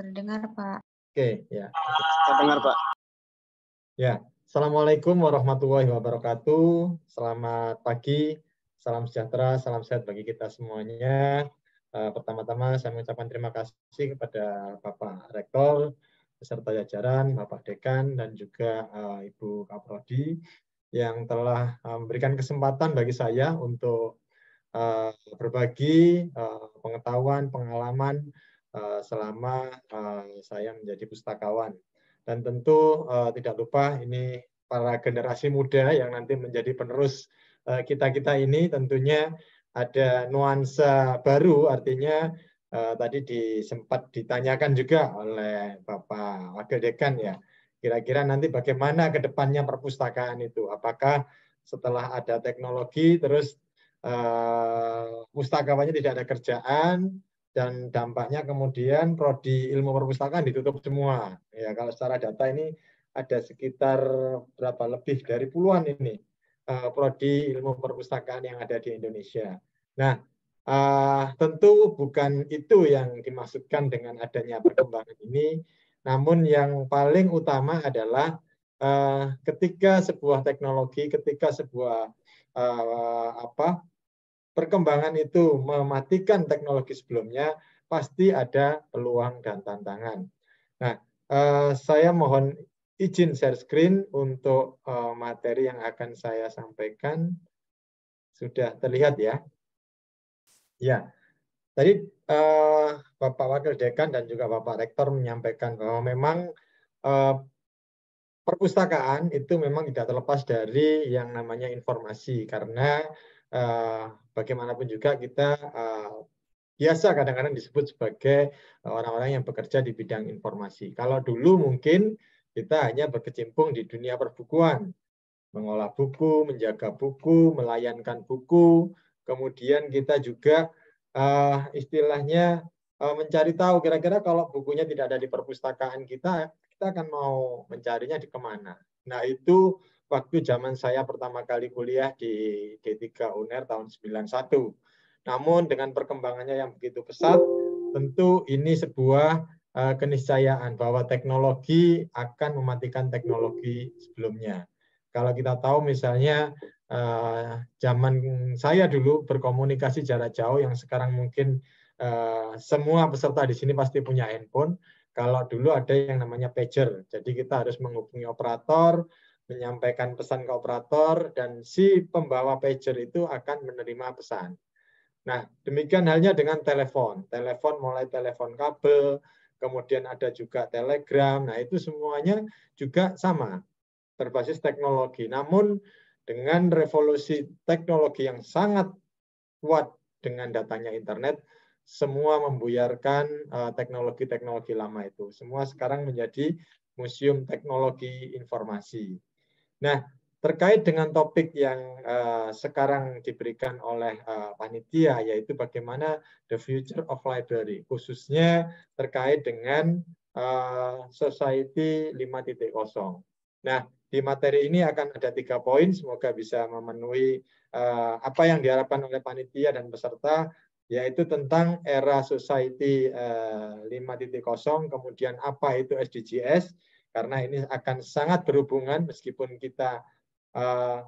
Terdengar, Pak. Oke, ya. Terdengar, Pak. Ya, Assalamualaikum warahmatullahi wabarakatuh. Selamat pagi Salam sejahtera, salam sehat bagi kita semuanya. Eh, pertama-tama saya mengucapkan terima kasih kepada Bapak Rektor, beserta jajaran, Bapak Dekan, dan juga eh, Ibu Kaprodi yang telah eh, memberikan kesempatan bagi saya untuk berbagi pengetahuan, pengalaman selama saya menjadi pustakawan. Dan tentu tidak lupa ini para generasi muda yang nanti menjadi penerus Eh, kita-kita ini tentunya ada nuansa baru artinya eh, tadi di, sempat ditanyakan juga oleh Bapak Wakil Dekan ya kira-kira nanti bagaimana ke depannya perpustakaan itu apakah setelah ada teknologi terus eh, pustakawannya tidak ada kerjaan dan dampaknya kemudian prodi ilmu perpustakaan ditutup semua ya kalau secara data ini ada sekitar berapa lebih dari puluhan ini Eh, prodi ilmu perpustakaan yang ada di Indonesia. Nah, uh, tentu bukan itu yang dimaksudkan dengan adanya perkembangan ini, namun yang paling utama adalah uh, ketika sebuah teknologi, ketika sebuah uh, apa perkembangan itu mematikan teknologi sebelumnya, pasti ada peluang dan tantangan. Nah, uh, saya mohon izin share screen untuk eh, materi yang akan saya sampaikan. Sudah terlihat ya? Ya. Tadi uh, Bapak Wakil Dekan dan juga Bapak Rektor menyampaikan bahwa memang uh, perpustakaan itu memang tidak terlepas dari yang namanya informasi karena uh, bagaimanapun juga kita uh, biasa kadang-kadang disebut sebagai orang-orang yang bekerja di bidang informasi. Kalau dulu mungkin kita hanya berkecimpung di dunia perbukuan, mengolah buku, menjaga buku, melayankan buku. Kemudian kita juga uh, istilahnya uh, mencari tahu kira-kira kalau bukunya tidak ada di perpustakaan kita, kita akan mau mencarinya di kemana. Nah itu waktu zaman saya pertama kali kuliah di D3 UNER tahun 91. Namun dengan perkembangannya yang begitu pesat, tentu ini sebuah Eh, keniscayaan bahwa teknologi akan mematikan teknologi sebelumnya. Kalau kita tahu misalnya eh, zaman saya dulu berkomunikasi jarak jauh yang sekarang mungkin eh, semua peserta di sini pasti punya handphone. Kalau dulu ada yang namanya pager. Jadi kita harus menghubungi operator, menyampaikan pesan ke operator dan si pembawa pager itu akan menerima pesan. Nah, demikian halnya dengan telepon. Telepon mulai telepon kabel, kemudian ada juga Telegram. Nah, itu semuanya juga sama, berbasis teknologi. Namun dengan revolusi teknologi yang sangat kuat dengan datanya internet, semua membuyarkan eh, teknologi-teknologi lama itu. Semua sekarang menjadi museum teknologi informasi. Nah, terkait dengan topik yang uh, sekarang diberikan oleh uh, panitia yaitu bagaimana the future of library khususnya terkait dengan uh, society 5.0. Nah, di materi ini akan ada tiga poin semoga bisa memenuhi uh, apa yang diharapkan oleh panitia dan peserta yaitu tentang era society uh, 5.0 kemudian apa itu SDGs karena ini akan sangat berhubungan meskipun kita Eh,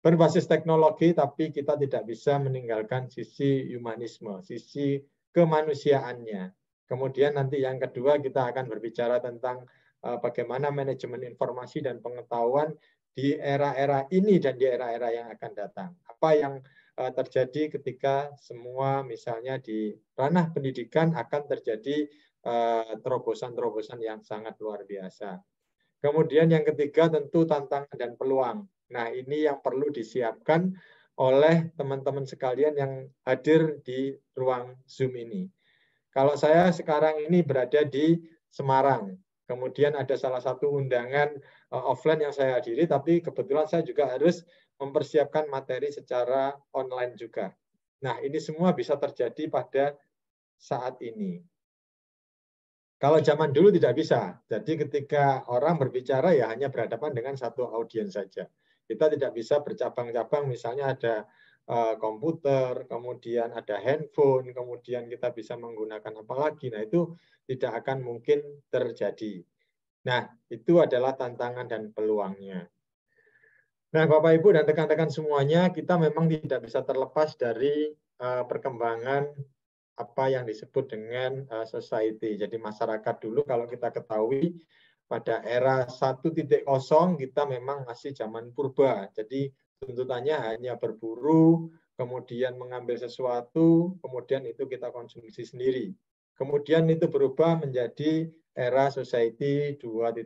berbasis teknologi, tapi kita tidak bisa meninggalkan sisi humanisme, sisi kemanusiaannya. Kemudian nanti yang kedua kita akan berbicara tentang eh, bagaimana manajemen informasi dan pengetahuan di era-era ini dan di era-era yang akan datang. Apa yang eh, terjadi ketika semua misalnya di ranah pendidikan akan terjadi terobosan-terobosan yang sangat luar biasa. Kemudian yang ketiga tentu tantangan dan peluang. Nah, ini yang perlu disiapkan oleh teman-teman sekalian yang hadir di ruang Zoom ini. Kalau saya sekarang ini berada di Semarang, kemudian ada salah satu undangan eh, offline yang saya hadiri, tapi kebetulan saya juga harus mempersiapkan materi secara online juga. Nah, ini semua bisa terjadi pada saat ini. Kalau zaman dulu tidak bisa. Jadi ketika orang berbicara ya hanya berhadapan dengan satu audiens saja. Kita tidak bisa bercabang-cabang, misalnya ada eh, komputer, kemudian ada handphone, kemudian kita bisa menggunakan apa lagi. Nah, itu tidak akan mungkin terjadi. Nah, itu adalah tantangan dan peluangnya. Nah, Bapak Ibu dan rekan-rekan semuanya, kita memang tidak bisa terlepas dari eh, perkembangan apa yang disebut dengan eh, society. Jadi masyarakat dulu kalau kita ketahui pada era 1.0 kita memang masih zaman purba. Jadi tuntutannya hanya berburu, kemudian mengambil sesuatu, kemudian itu kita konsumsi sendiri. Kemudian itu berubah menjadi era society 2.0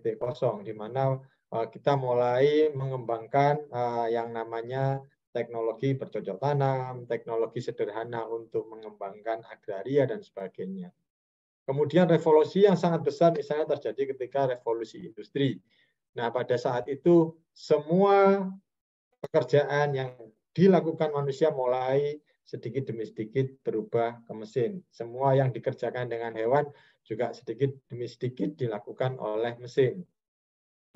di mana eh, kita mulai mengembangkan eh, yang namanya teknologi bercocok tanam, teknologi sederhana untuk mengembangkan agraria dan sebagainya. Kemudian revolusi yang sangat besar misalnya terjadi ketika revolusi industri. Nah, pada saat itu semua pekerjaan yang dilakukan manusia mulai sedikit demi sedikit berubah ke mesin. Semua yang dikerjakan dengan hewan juga sedikit demi sedikit dilakukan oleh mesin.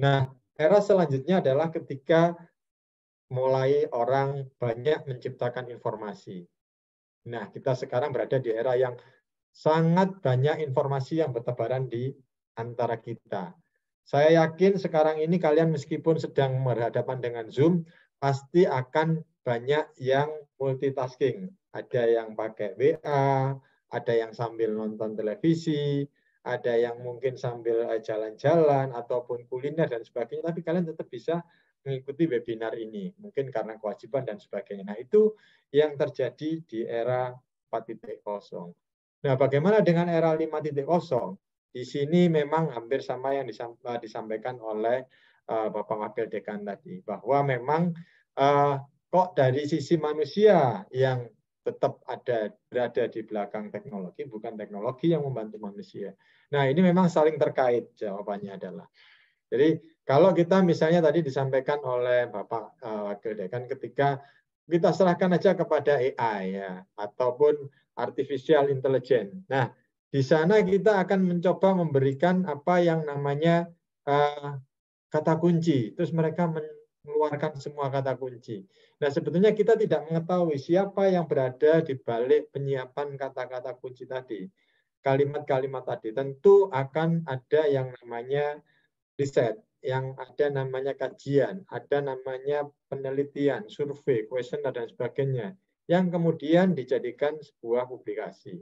Nah, era selanjutnya adalah ketika mulai orang banyak menciptakan informasi. Nah, kita sekarang berada di era yang sangat banyak informasi yang bertebaran di antara kita. Saya yakin sekarang ini kalian meskipun sedang berhadapan dengan Zoom, pasti akan banyak yang multitasking. Ada yang pakai WA, ada yang sambil nonton televisi, ada yang mungkin sambil eh, jalan-jalan ataupun kuliner dan sebagainya, tapi kalian tetap bisa mengikuti webinar ini, mungkin karena kewajiban dan sebagainya. Nah, itu yang terjadi di era 4.0. Nah, bagaimana dengan era 5.0? Di sini memang hampir sama yang eh, disampaikan oleh eh, Bapak Wakil Dekan tadi, bahwa memang eh, kok dari sisi manusia yang tetap ada berada di belakang teknologi, bukan teknologi yang membantu manusia. Nah, ini memang saling terkait jawabannya adalah. Jadi, kalau kita misalnya tadi disampaikan oleh Bapak Wakil Dekan ketika kita serahkan aja kepada AI ya, ataupun artificial intelligence. Nah, di sana kita akan mencoba memberikan apa yang namanya uh, kata kunci. Terus mereka mengeluarkan semua kata kunci. Nah, sebetulnya kita tidak mengetahui siapa yang berada di balik penyiapan kata-kata kunci tadi. Kalimat-kalimat tadi tentu akan ada yang namanya riset, yang ada namanya kajian, ada namanya penelitian, survei, kuesioner dan sebagainya yang kemudian dijadikan sebuah publikasi.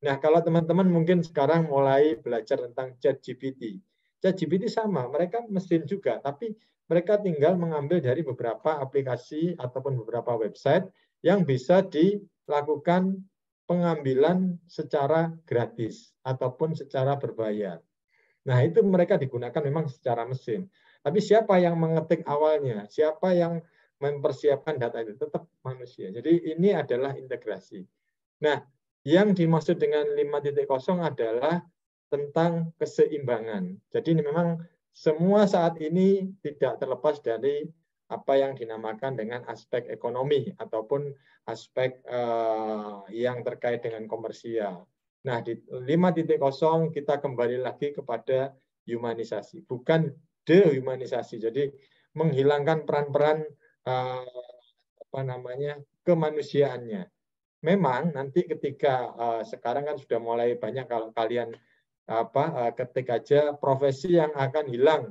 Nah, kalau teman-teman mungkin sekarang mulai belajar tentang ChatGPT. ChatGPT sama, mereka mesin juga, tapi mereka tinggal mengambil dari beberapa aplikasi ataupun beberapa website yang bisa dilakukan pengambilan secara gratis ataupun secara berbayar. Nah, itu mereka digunakan memang secara mesin. Tapi siapa yang mengetik awalnya? Siapa yang mempersiapkan data itu tetap manusia. Jadi ini adalah integrasi. Nah, yang dimaksud dengan 5.0 adalah tentang keseimbangan. Jadi ini memang semua saat ini tidak terlepas dari apa yang dinamakan dengan aspek ekonomi ataupun aspek eh, yang terkait dengan komersial. Nah, di 5.0 kita kembali lagi kepada humanisasi, bukan dehumanisasi. Jadi menghilangkan peran-peran Eh, apa namanya kemanusiaannya. Memang nanti ketika eh, sekarang kan sudah mulai banyak kalau kalian apa eh, ketik aja profesi yang akan hilang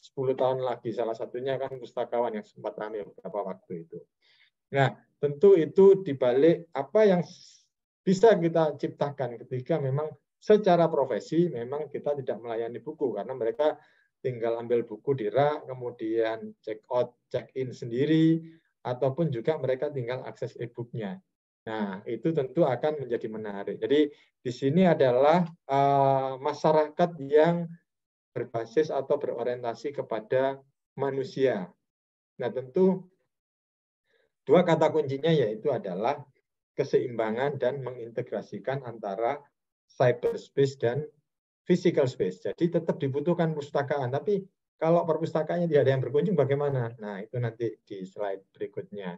10 tahun lagi salah satunya kan pustakawan yang sempat ramai beberapa waktu itu. Nah, tentu itu dibalik apa yang bisa kita ciptakan ketika memang secara profesi memang kita tidak melayani buku karena mereka tinggal ambil buku di rak, kemudian check out, check in sendiri, ataupun juga mereka tinggal akses e-booknya. Nah, itu tentu akan menjadi menarik. Jadi di sini adalah eh, masyarakat yang berbasis atau berorientasi kepada manusia. Nah, tentu dua kata kuncinya yaitu adalah keseimbangan dan mengintegrasikan antara cyberspace dan physical space. Jadi tetap dibutuhkan perpustakaan, tapi kalau perpustakaannya tidak ada yang berkunjung bagaimana? Nah, itu nanti di slide berikutnya.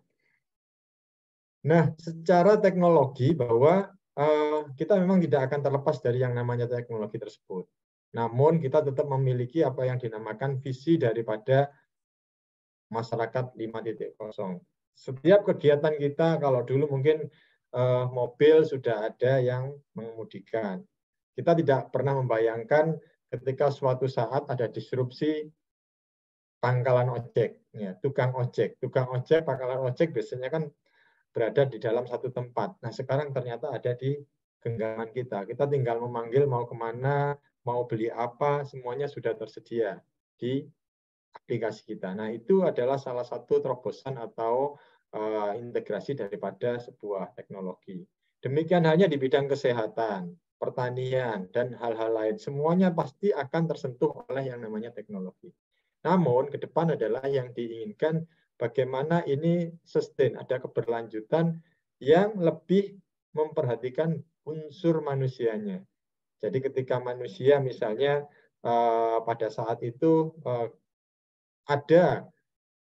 Nah, secara teknologi bahwa uh, kita memang tidak akan terlepas dari yang namanya teknologi tersebut. Namun kita tetap memiliki apa yang dinamakan visi daripada masyarakat 5.0. Setiap kegiatan kita kalau dulu mungkin eh, mobil sudah ada yang mengemudikan. Kita tidak pernah membayangkan ketika suatu saat ada disrupsi pangkalan ojek, ya, tukang ojek, tukang ojek, pangkalan ojek biasanya kan berada di dalam satu tempat. Nah sekarang ternyata ada di genggaman kita. Kita tinggal memanggil mau kemana, mau beli apa, semuanya sudah tersedia di aplikasi kita. Nah itu adalah salah satu terobosan atau uh, integrasi daripada sebuah teknologi. Demikian hanya di bidang kesehatan pertanian, dan hal-hal lain. Semuanya pasti akan tersentuh oleh yang namanya teknologi. Namun, ke depan adalah yang diinginkan bagaimana ini sustain, ada keberlanjutan yang lebih memperhatikan unsur manusianya. Jadi ketika manusia misalnya eh, pada saat itu eh, ada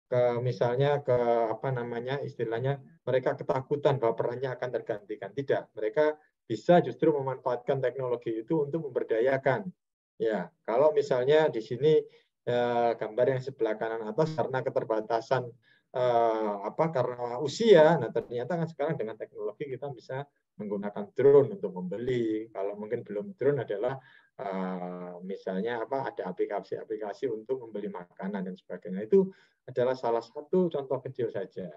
ke misalnya ke apa namanya istilahnya mereka ketakutan bahwa perannya akan tergantikan. Tidak, mereka bisa justru memanfaatkan teknologi itu untuk memberdayakan. Ya, kalau misalnya di sini eh, gambar yang sebelah kanan atas karena keterbatasan eh, apa karena usia, nah ternyata kan sekarang dengan teknologi kita bisa menggunakan drone untuk membeli. Kalau mungkin belum drone adalah eh, misalnya apa ada aplikasi-aplikasi untuk membeli makanan dan sebagainya. Itu adalah salah satu contoh kecil saja.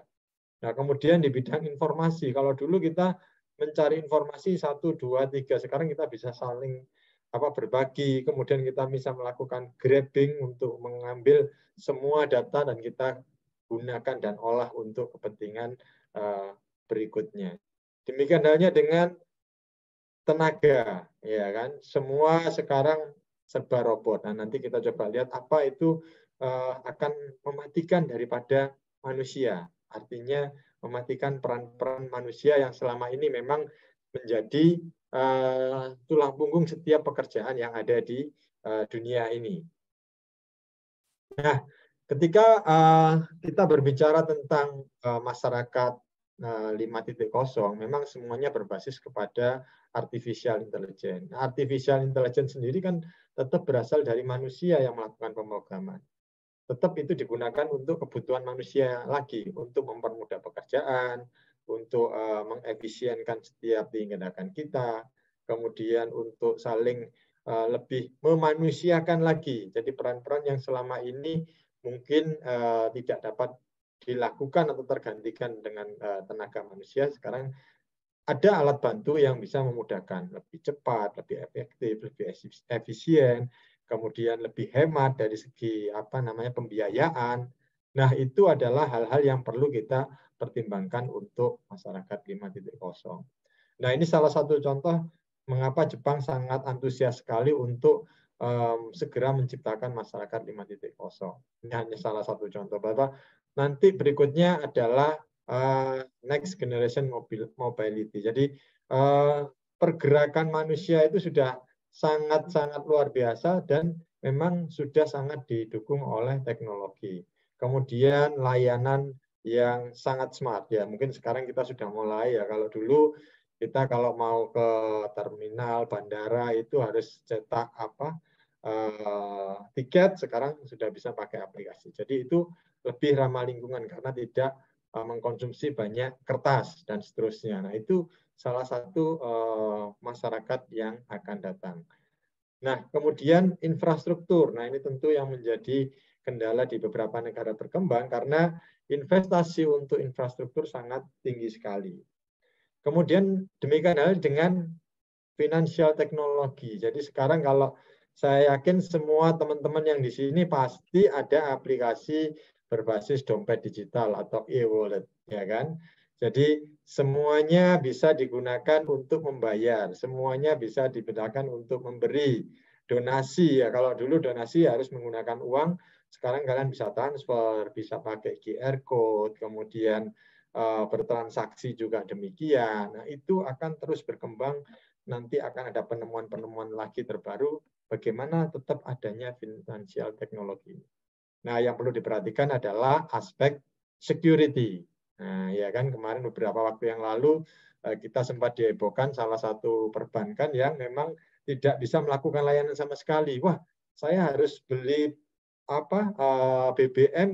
Nah, kemudian di bidang informasi, kalau dulu kita mencari informasi satu dua tiga sekarang kita bisa saling apa berbagi kemudian kita bisa melakukan grabbing untuk mengambil semua data dan kita gunakan dan olah untuk kepentingan eh, berikutnya demikian halnya dengan tenaga ya kan semua sekarang serba robot nah nanti kita coba lihat apa itu eh, akan mematikan daripada manusia artinya mematikan peran-peran manusia yang selama ini memang menjadi uh, tulang punggung setiap pekerjaan yang ada di uh, dunia ini. Nah, ketika uh, kita berbicara tentang uh, masyarakat uh, 5.0, memang semuanya berbasis kepada artificial intelligence. Artificial intelligence sendiri kan tetap berasal dari manusia yang melakukan pemrograman tetap itu digunakan untuk kebutuhan manusia lagi, untuk mempermudah pekerjaan, untuk uh, mengefisienkan setiap tindakan kita, kemudian untuk saling uh, lebih memanusiakan lagi. Jadi peran-peran yang selama ini mungkin uh, tidak dapat dilakukan atau tergantikan dengan uh, tenaga manusia sekarang ada alat bantu yang bisa memudahkan lebih cepat, lebih efektif, lebih efisien, kemudian lebih hemat dari segi apa namanya pembiayaan. Nah, itu adalah hal-hal yang perlu kita pertimbangkan untuk masyarakat 5.0. Nah, ini salah satu contoh mengapa Jepang sangat antusias sekali untuk um, segera menciptakan masyarakat 5.0. Ini hanya salah satu contoh, Bapak. Nanti berikutnya adalah uh, next generation mobility. Jadi uh, pergerakan manusia itu sudah sangat-sangat luar biasa dan memang sudah sangat didukung oleh teknologi. Kemudian layanan yang sangat smart ya. Mungkin sekarang kita sudah mulai ya. Kalau dulu kita kalau mau ke terminal bandara itu harus cetak apa eh, tiket. Sekarang sudah bisa pakai aplikasi. Jadi itu lebih ramah lingkungan karena tidak eh, mengkonsumsi banyak kertas dan seterusnya. Nah itu salah satu eh, masyarakat yang akan datang. Nah, kemudian infrastruktur. Nah, ini tentu yang menjadi kendala di beberapa negara berkembang karena investasi untuk infrastruktur sangat tinggi sekali. Kemudian demikian hal dengan finansial teknologi. Jadi sekarang kalau saya yakin semua teman-teman yang di sini pasti ada aplikasi berbasis dompet digital atau e-wallet, ya kan? Jadi semuanya bisa digunakan untuk membayar, semuanya bisa digunakan untuk memberi donasi ya. Kalau dulu donasi harus menggunakan uang, sekarang kalian bisa transfer, bisa pakai QR code, kemudian uh, bertransaksi juga demikian. Nah, itu akan terus berkembang nanti akan ada penemuan-penemuan lagi terbaru bagaimana tetap adanya financial technology. Nah, yang perlu diperhatikan adalah aspek security Nah, ya kan kemarin beberapa waktu yang lalu eh, kita sempat dihebohkan salah satu perbankan yang memang tidak bisa melakukan layanan sama sekali. Wah, saya harus beli apa eh, BBM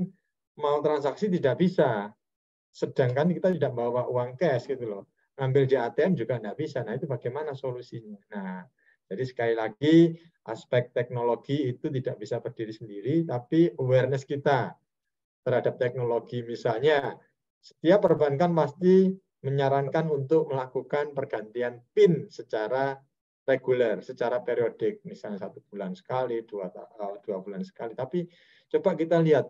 mau transaksi tidak bisa. Sedangkan kita tidak bawa uang cash gitu loh. Ambil di ATM juga tidak bisa. Nah, itu bagaimana solusinya? Nah, jadi sekali lagi aspek teknologi itu tidak bisa berdiri sendiri, tapi awareness kita terhadap teknologi misalnya setiap perbankan pasti menyarankan untuk melakukan pergantian PIN secara reguler, secara periodik, misalnya satu bulan sekali, dua, eh, dua bulan sekali. Tapi coba kita lihat,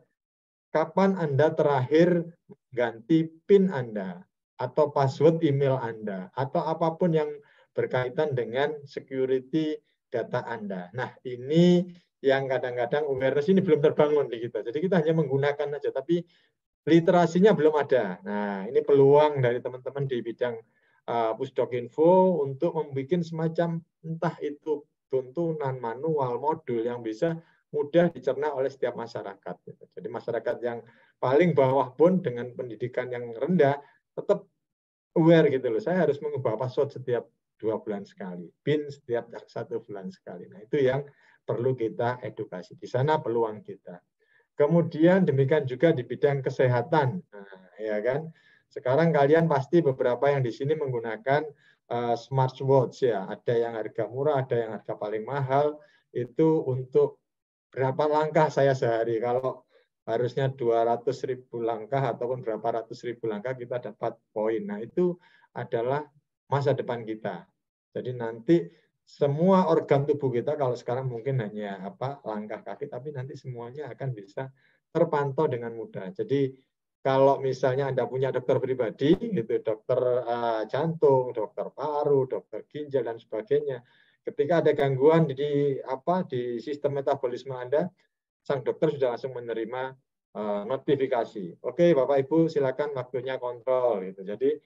kapan Anda terakhir ganti PIN Anda, atau password email Anda, atau apapun yang berkaitan dengan security data Anda. Nah, ini yang kadang-kadang awareness ini belum terbangun di kita. Jadi kita hanya menggunakan aja, tapi literasinya belum ada. Nah, ini peluang dari teman-teman di bidang uh, Pusdok Info untuk membuat semacam entah itu tuntunan manual modul yang bisa mudah dicerna oleh setiap masyarakat. Gitu. Jadi masyarakat yang paling bawah pun dengan pendidikan yang rendah tetap aware gitu loh. Saya harus mengubah password setiap dua bulan sekali, pin setiap satu bulan sekali. Nah itu yang perlu kita edukasi. Di sana peluang kita. Kemudian demikian juga di bidang kesehatan, nah, ya kan. Sekarang kalian pasti beberapa yang di sini menggunakan uh, smartwatch ya. Ada yang harga murah, ada yang harga paling mahal. Itu untuk berapa langkah saya sehari. Kalau harusnya 200 ribu langkah ataupun berapa ratus ribu langkah kita dapat poin. Nah itu adalah masa depan kita. Jadi nanti semua organ tubuh kita kalau sekarang mungkin hanya apa langkah kaki tapi nanti semuanya akan bisa terpantau dengan mudah. Jadi kalau misalnya Anda punya dokter pribadi gitu, dokter eh, jantung, dokter paru, dokter ginjal dan sebagainya. Ketika ada gangguan di apa di sistem metabolisme Anda, sang dokter sudah langsung menerima eh, notifikasi. Oke, Bapak Ibu silakan waktunya kontrol gitu. Jadi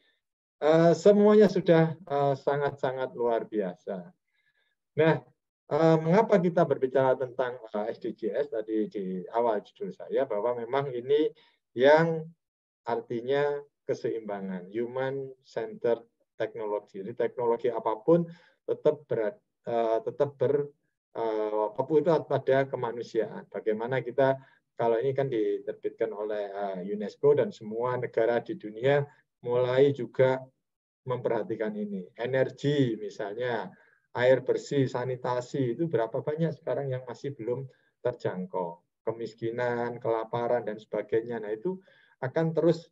eh, semuanya sudah sangat-sangat luar biasa. Nah, eh, mengapa kita berbicara tentang SDGs eh, tadi di awal judul saya bahwa memang ini yang artinya keseimbangan, human centered teknologi. Jadi teknologi apapun tetap berat, eh, tetap ber apapun itu pada kemanusiaan. Bagaimana kita kalau ini kan diterbitkan oleh UNESCO dan semua negara di dunia mulai juga memperhatikan ini. Energi misalnya air bersih, sanitasi, itu berapa banyak sekarang yang masih belum terjangkau. Kemiskinan, kelaparan, dan sebagainya. Nah, itu akan terus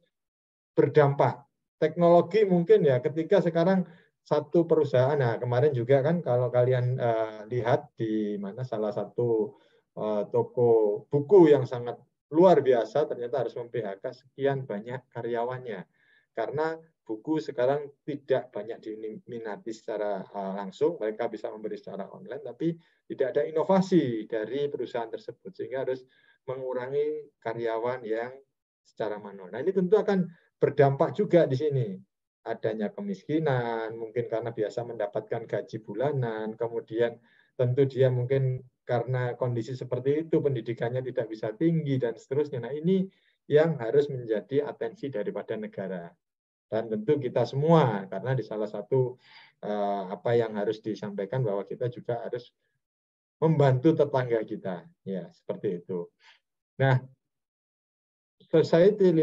berdampak. Teknologi mungkin ya, ketika sekarang satu perusahaan, nah kemarin juga kan kalau kalian uh, lihat di mana salah satu uh, toko buku yang sangat luar biasa ternyata harus mem-PHK sekian banyak karyawannya karena buku sekarang tidak banyak diminati secara eh, langsung, mereka bisa memberi secara online, tapi tidak ada inovasi dari perusahaan tersebut, sehingga harus mengurangi karyawan yang secara manual. Nah ini tentu akan berdampak juga di sini. Adanya kemiskinan, mungkin karena biasa mendapatkan gaji bulanan, kemudian tentu dia mungkin karena kondisi seperti itu pendidikannya tidak bisa tinggi dan seterusnya. Nah ini yang harus menjadi atensi daripada negara dan tentu kita semua karena di salah satu uh, apa yang harus disampaikan bahwa kita juga harus membantu tetangga kita ya seperti itu nah society 5.0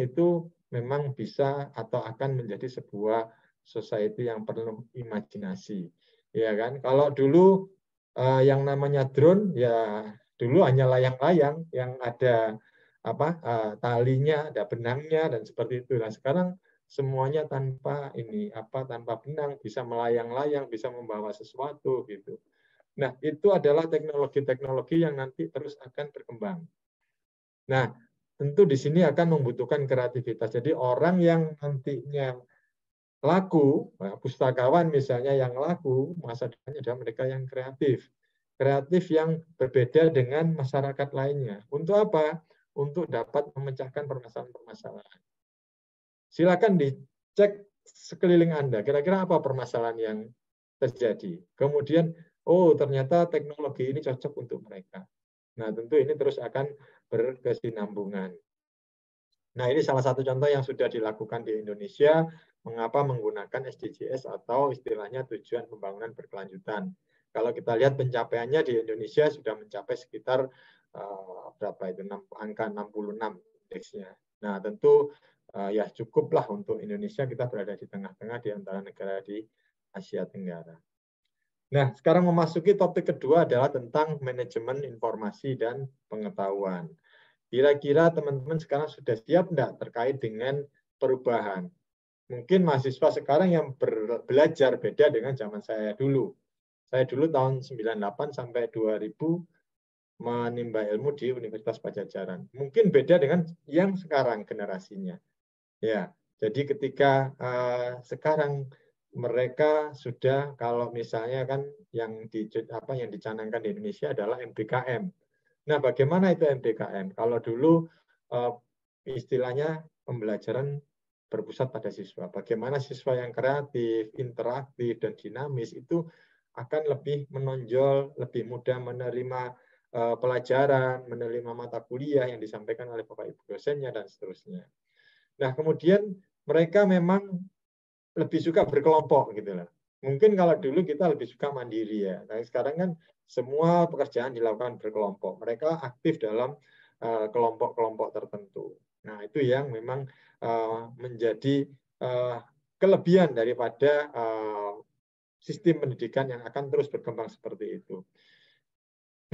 itu memang bisa atau akan menjadi sebuah society yang perlu imajinasi ya kan kalau dulu uh, yang namanya drone ya dulu hanya layang-layang yang ada apa uh, talinya, ada benangnya dan seperti itu. Nah, sekarang semuanya tanpa ini apa tanpa benang bisa melayang-layang, bisa membawa sesuatu gitu. Nah, itu adalah teknologi-teknologi yang nanti terus akan berkembang. Nah, tentu di sini akan membutuhkan kreativitas. Jadi orang yang nantinya laku, eh, pustakawan misalnya yang laku, masa depannya adalah mereka yang kreatif. Kreatif yang berbeda dengan masyarakat lainnya. Untuk apa? untuk dapat memecahkan permasalahan-permasalahan. Silakan dicek sekeliling Anda, kira-kira apa permasalahan yang terjadi. Kemudian, oh ternyata teknologi ini cocok untuk mereka. Nah, tentu ini terus akan berkesinambungan. Nah, ini salah satu contoh yang sudah dilakukan di Indonesia, mengapa menggunakan SDGs atau istilahnya tujuan pembangunan berkelanjutan. Kalau kita lihat pencapaiannya di Indonesia sudah mencapai sekitar Eh, berapa itu 6, angka 66 indeksnya. Nah tentu eh, ya cukuplah untuk Indonesia kita berada di tengah-tengah di antara negara di Asia Tenggara. Nah sekarang memasuki topik kedua adalah tentang manajemen informasi dan pengetahuan. Kira-kira teman-teman sekarang sudah siap enggak terkait dengan perubahan? Mungkin mahasiswa sekarang yang belajar beda dengan zaman saya dulu. Saya dulu tahun 98 sampai 2000 menimba ilmu di Universitas Pajajaran. Mungkin beda dengan yang sekarang generasinya. Ya, jadi ketika uh, sekarang mereka sudah kalau misalnya kan yang di apa yang dicanangkan di Indonesia adalah MBKM. Nah, bagaimana itu MBKM? Kalau dulu uh, istilahnya pembelajaran berpusat pada siswa. Bagaimana siswa yang kreatif, interaktif dan dinamis itu akan lebih menonjol, lebih mudah menerima Eh, pelajaran, menerima mata kuliah yang disampaikan oleh Bapak Ibu dosennya dan seterusnya. Nah, kemudian mereka memang lebih suka berkelompok gitu lah. Mungkin kalau dulu kita lebih suka mandiri ya. Nah, sekarang kan semua pekerjaan dilakukan berkelompok. Mereka aktif dalam eh, kelompok-kelompok tertentu. Nah, itu yang memang eh, menjadi kelebihan daripada sistem pendidikan yang akan terus berkembang seperti itu.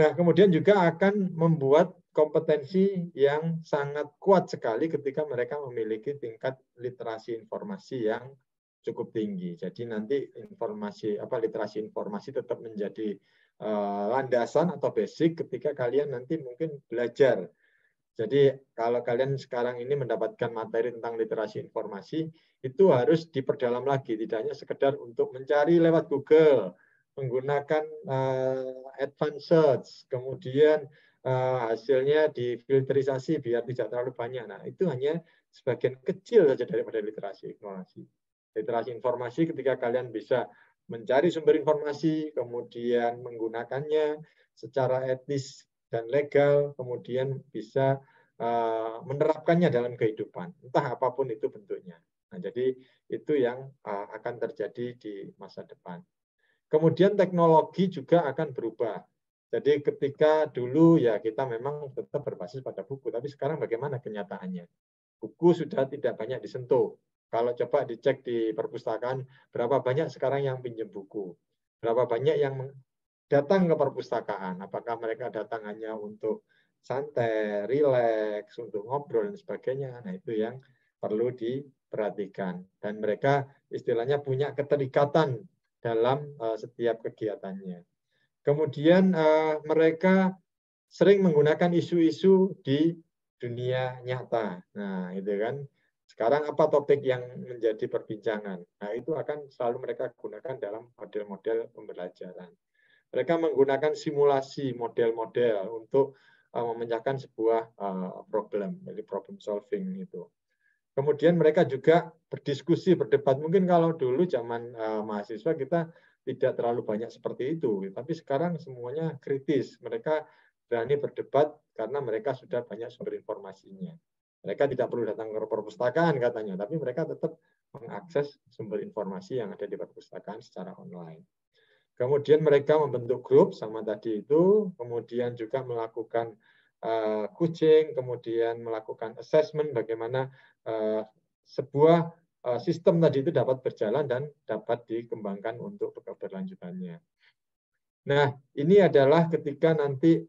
Nah, kemudian juga akan membuat kompetensi yang sangat kuat sekali ketika mereka memiliki tingkat literasi informasi yang cukup tinggi. Jadi nanti informasi apa literasi informasi tetap menjadi uh, landasan atau basic ketika kalian nanti mungkin belajar. Jadi kalau kalian sekarang ini mendapatkan materi tentang literasi informasi itu harus diperdalam lagi, tidak hanya sekedar untuk mencari lewat Google menggunakan uh, eh, advanced search, kemudian uh, hasilnya difilterisasi biar tidak terlalu banyak. Nah, itu hanya sebagian kecil saja daripada literasi informasi. Literasi informasi ketika kalian bisa mencari sumber informasi, kemudian menggunakannya secara etis dan legal, kemudian bisa uh, menerapkannya dalam kehidupan, entah apapun itu bentuknya. Nah, jadi itu yang akan terjadi di masa depan. Kemudian teknologi juga akan berubah. Jadi ketika dulu ya kita memang tetap berbasis pada buku, tapi sekarang bagaimana kenyataannya? Buku sudah tidak banyak disentuh. Kalau coba dicek di perpustakaan, berapa banyak sekarang yang pinjam buku? Berapa banyak yang datang ke perpustakaan? Apakah mereka datang hanya untuk santai, rileks, untuk ngobrol dan sebagainya? Nah itu yang perlu diperhatikan. Dan mereka istilahnya punya keterikatan dalam uh, setiap kegiatannya. Kemudian uh, mereka sering menggunakan isu-isu di dunia nyata. Nah, itu kan. Sekarang apa topik yang menjadi perbincangan? Nah, itu akan selalu mereka gunakan dalam model-model pembelajaran. Mereka menggunakan simulasi model-model untuk uh, memecahkan sebuah uh, problem, jadi problem solving itu. Kemudian mereka juga berdiskusi, berdebat. Mungkin kalau dulu zaman uh, mahasiswa kita tidak terlalu banyak seperti itu, tapi sekarang semuanya kritis. Mereka berani berdebat karena mereka sudah banyak sumber informasinya. Mereka tidak perlu datang ke perpustakaan katanya, tapi mereka tetap mengakses sumber informasi yang ada di perpustakaan secara online. Kemudian mereka membentuk grup sama tadi itu, kemudian juga melakukan uh, eh, coaching, kemudian melakukan assessment bagaimana Eh, sebuah eh, sistem tadi itu dapat berjalan dan dapat dikembangkan untuk keberlanjutannya. Nah, ini adalah ketika nanti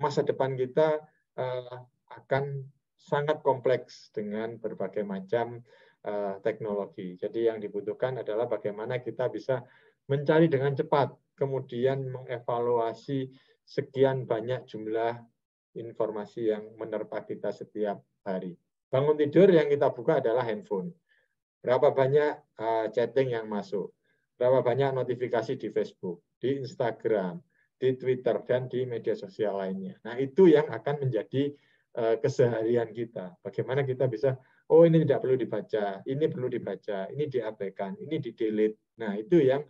masa depan kita eh, akan sangat kompleks dengan berbagai macam teknologi. Jadi yang dibutuhkan adalah bagaimana kita bisa mencari dengan cepat, kemudian mengevaluasi sekian banyak jumlah informasi yang menerpa kita setiap hari bangun tidur yang kita buka adalah handphone. Berapa banyak eh, chatting yang masuk, berapa banyak notifikasi di Facebook, di Instagram, di Twitter, dan di media sosial lainnya. Nah, itu yang akan menjadi eh, keseharian kita. Bagaimana kita bisa, oh ini tidak perlu dibaca, ini perlu dibaca, ini diabaikan, ini di-delete. Nah, itu yang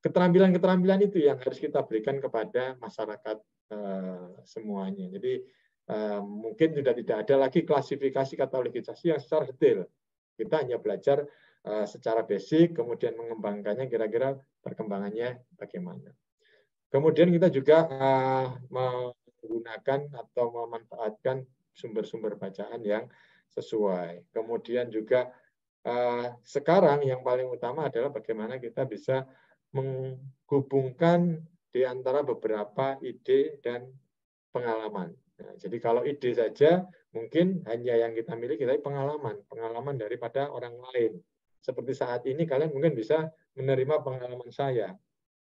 keterampilan-keterampilan itu yang harus kita berikan kepada masyarakat eh, semuanya. Jadi Eh, mungkin sudah tidak ada lagi klasifikasi katalogisasi yang secara detail. Kita hanya belajar eh, secara basic, kemudian mengembangkannya kira-kira perkembangannya bagaimana. Kemudian kita juga eh, menggunakan atau memanfaatkan sumber-sumber bacaan yang sesuai. Kemudian juga sekarang yang paling utama adalah bagaimana kita bisa menghubungkan di antara beberapa ide dan pengalaman. Nah, jadi kalau ide saja mungkin hanya yang kita miliki, tapi pengalaman, pengalaman daripada orang lain. Seperti saat ini kalian mungkin bisa menerima pengalaman saya.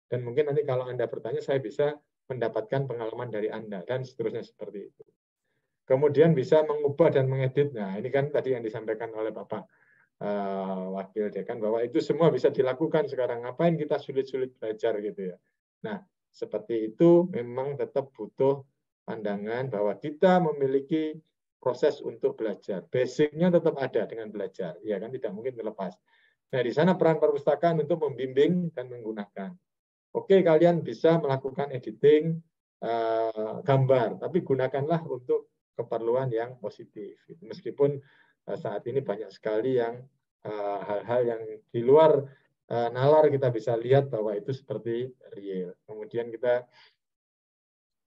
Dan mungkin nanti kalau Anda bertanya, saya bisa mendapatkan pengalaman dari Anda, dan seterusnya seperti itu. Kemudian bisa mengubah dan mengedit. Nah, ini kan tadi yang disampaikan oleh Bapak uh, Wakil Dekan, bahwa itu semua bisa dilakukan sekarang. Ngapain kita sulit-sulit belajar gitu ya. Nah, seperti itu memang tetap butuh pandangan bahwa kita memiliki proses untuk belajar. Basicnya tetap ada dengan belajar, ya kan tidak mungkin terlepas. Nah di sana peran perpustakaan untuk membimbing dan menggunakan. Oke kalian bisa melakukan editing eh, gambar, tapi gunakanlah untuk keperluan yang positif. Meskipun eh, saat ini banyak sekali yang hal eh, hal-hal yang di luar eh, nalar kita bisa lihat bahwa itu seperti real. Kemudian kita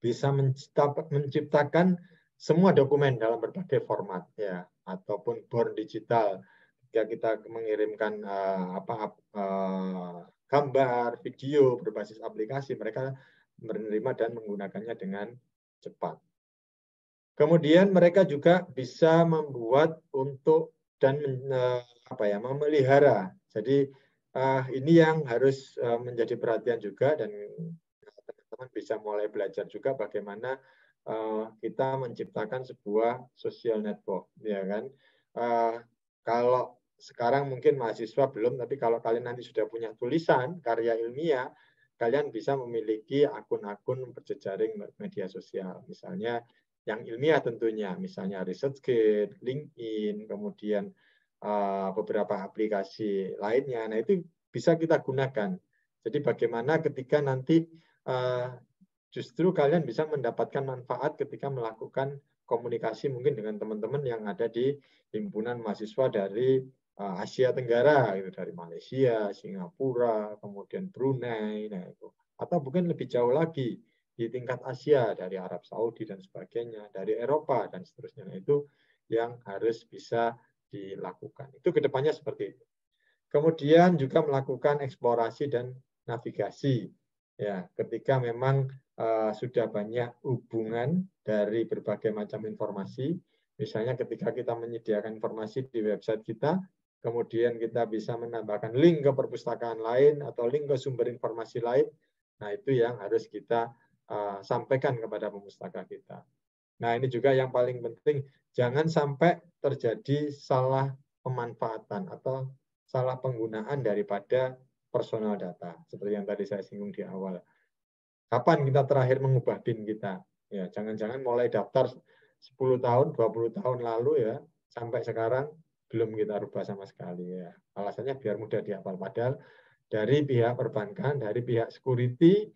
bisa menciptakan semua dokumen dalam berbagai format ya ataupun born digital ketika kita mengirimkan uh, apa uh, gambar video berbasis aplikasi mereka menerima dan menggunakannya dengan cepat kemudian mereka juga bisa membuat untuk dan uh, apa ya memelihara jadi uh, ini yang harus uh, menjadi perhatian juga dan teman-teman bisa mulai belajar juga bagaimana uh, kita menciptakan sebuah social network, ya kan? Uh, kalau sekarang mungkin mahasiswa belum, tapi kalau kalian nanti sudah punya tulisan karya ilmiah, kalian bisa memiliki akun-akun berjejaring media sosial. Misalnya yang ilmiah tentunya, misalnya ResearchGate, LinkedIn, kemudian eh, beberapa aplikasi lainnya. Nah itu bisa kita gunakan. Jadi bagaimana ketika nanti Eh, justru kalian bisa mendapatkan manfaat ketika melakukan komunikasi mungkin dengan teman-teman yang ada di himpunan mahasiswa dari eh, Asia Tenggara gitu dari Malaysia, Singapura, kemudian Brunei, nah itu atau mungkin lebih jauh lagi di tingkat Asia dari Arab Saudi dan sebagainya, dari Eropa dan seterusnya nah, itu yang harus bisa dilakukan. Itu kedepannya seperti itu. Kemudian juga melakukan eksplorasi dan navigasi ya ketika memang uh, sudah banyak hubungan dari berbagai macam informasi misalnya ketika kita menyediakan informasi di website kita kemudian kita bisa menambahkan link ke perpustakaan lain atau link ke sumber informasi lain nah itu yang harus kita uh, sampaikan kepada pemustaka kita nah ini juga yang paling penting jangan sampai terjadi salah pemanfaatan atau salah penggunaan daripada personal data. Seperti yang tadi saya singgung di awal. Kapan kita terakhir mengubah PIN kita? Ya, jangan-jangan mulai daftar 10 tahun, 20 tahun lalu ya, sampai sekarang belum kita rubah sama sekali ya. Alasannya biar mudah dihafal. Padahal dari pihak perbankan, dari pihak security,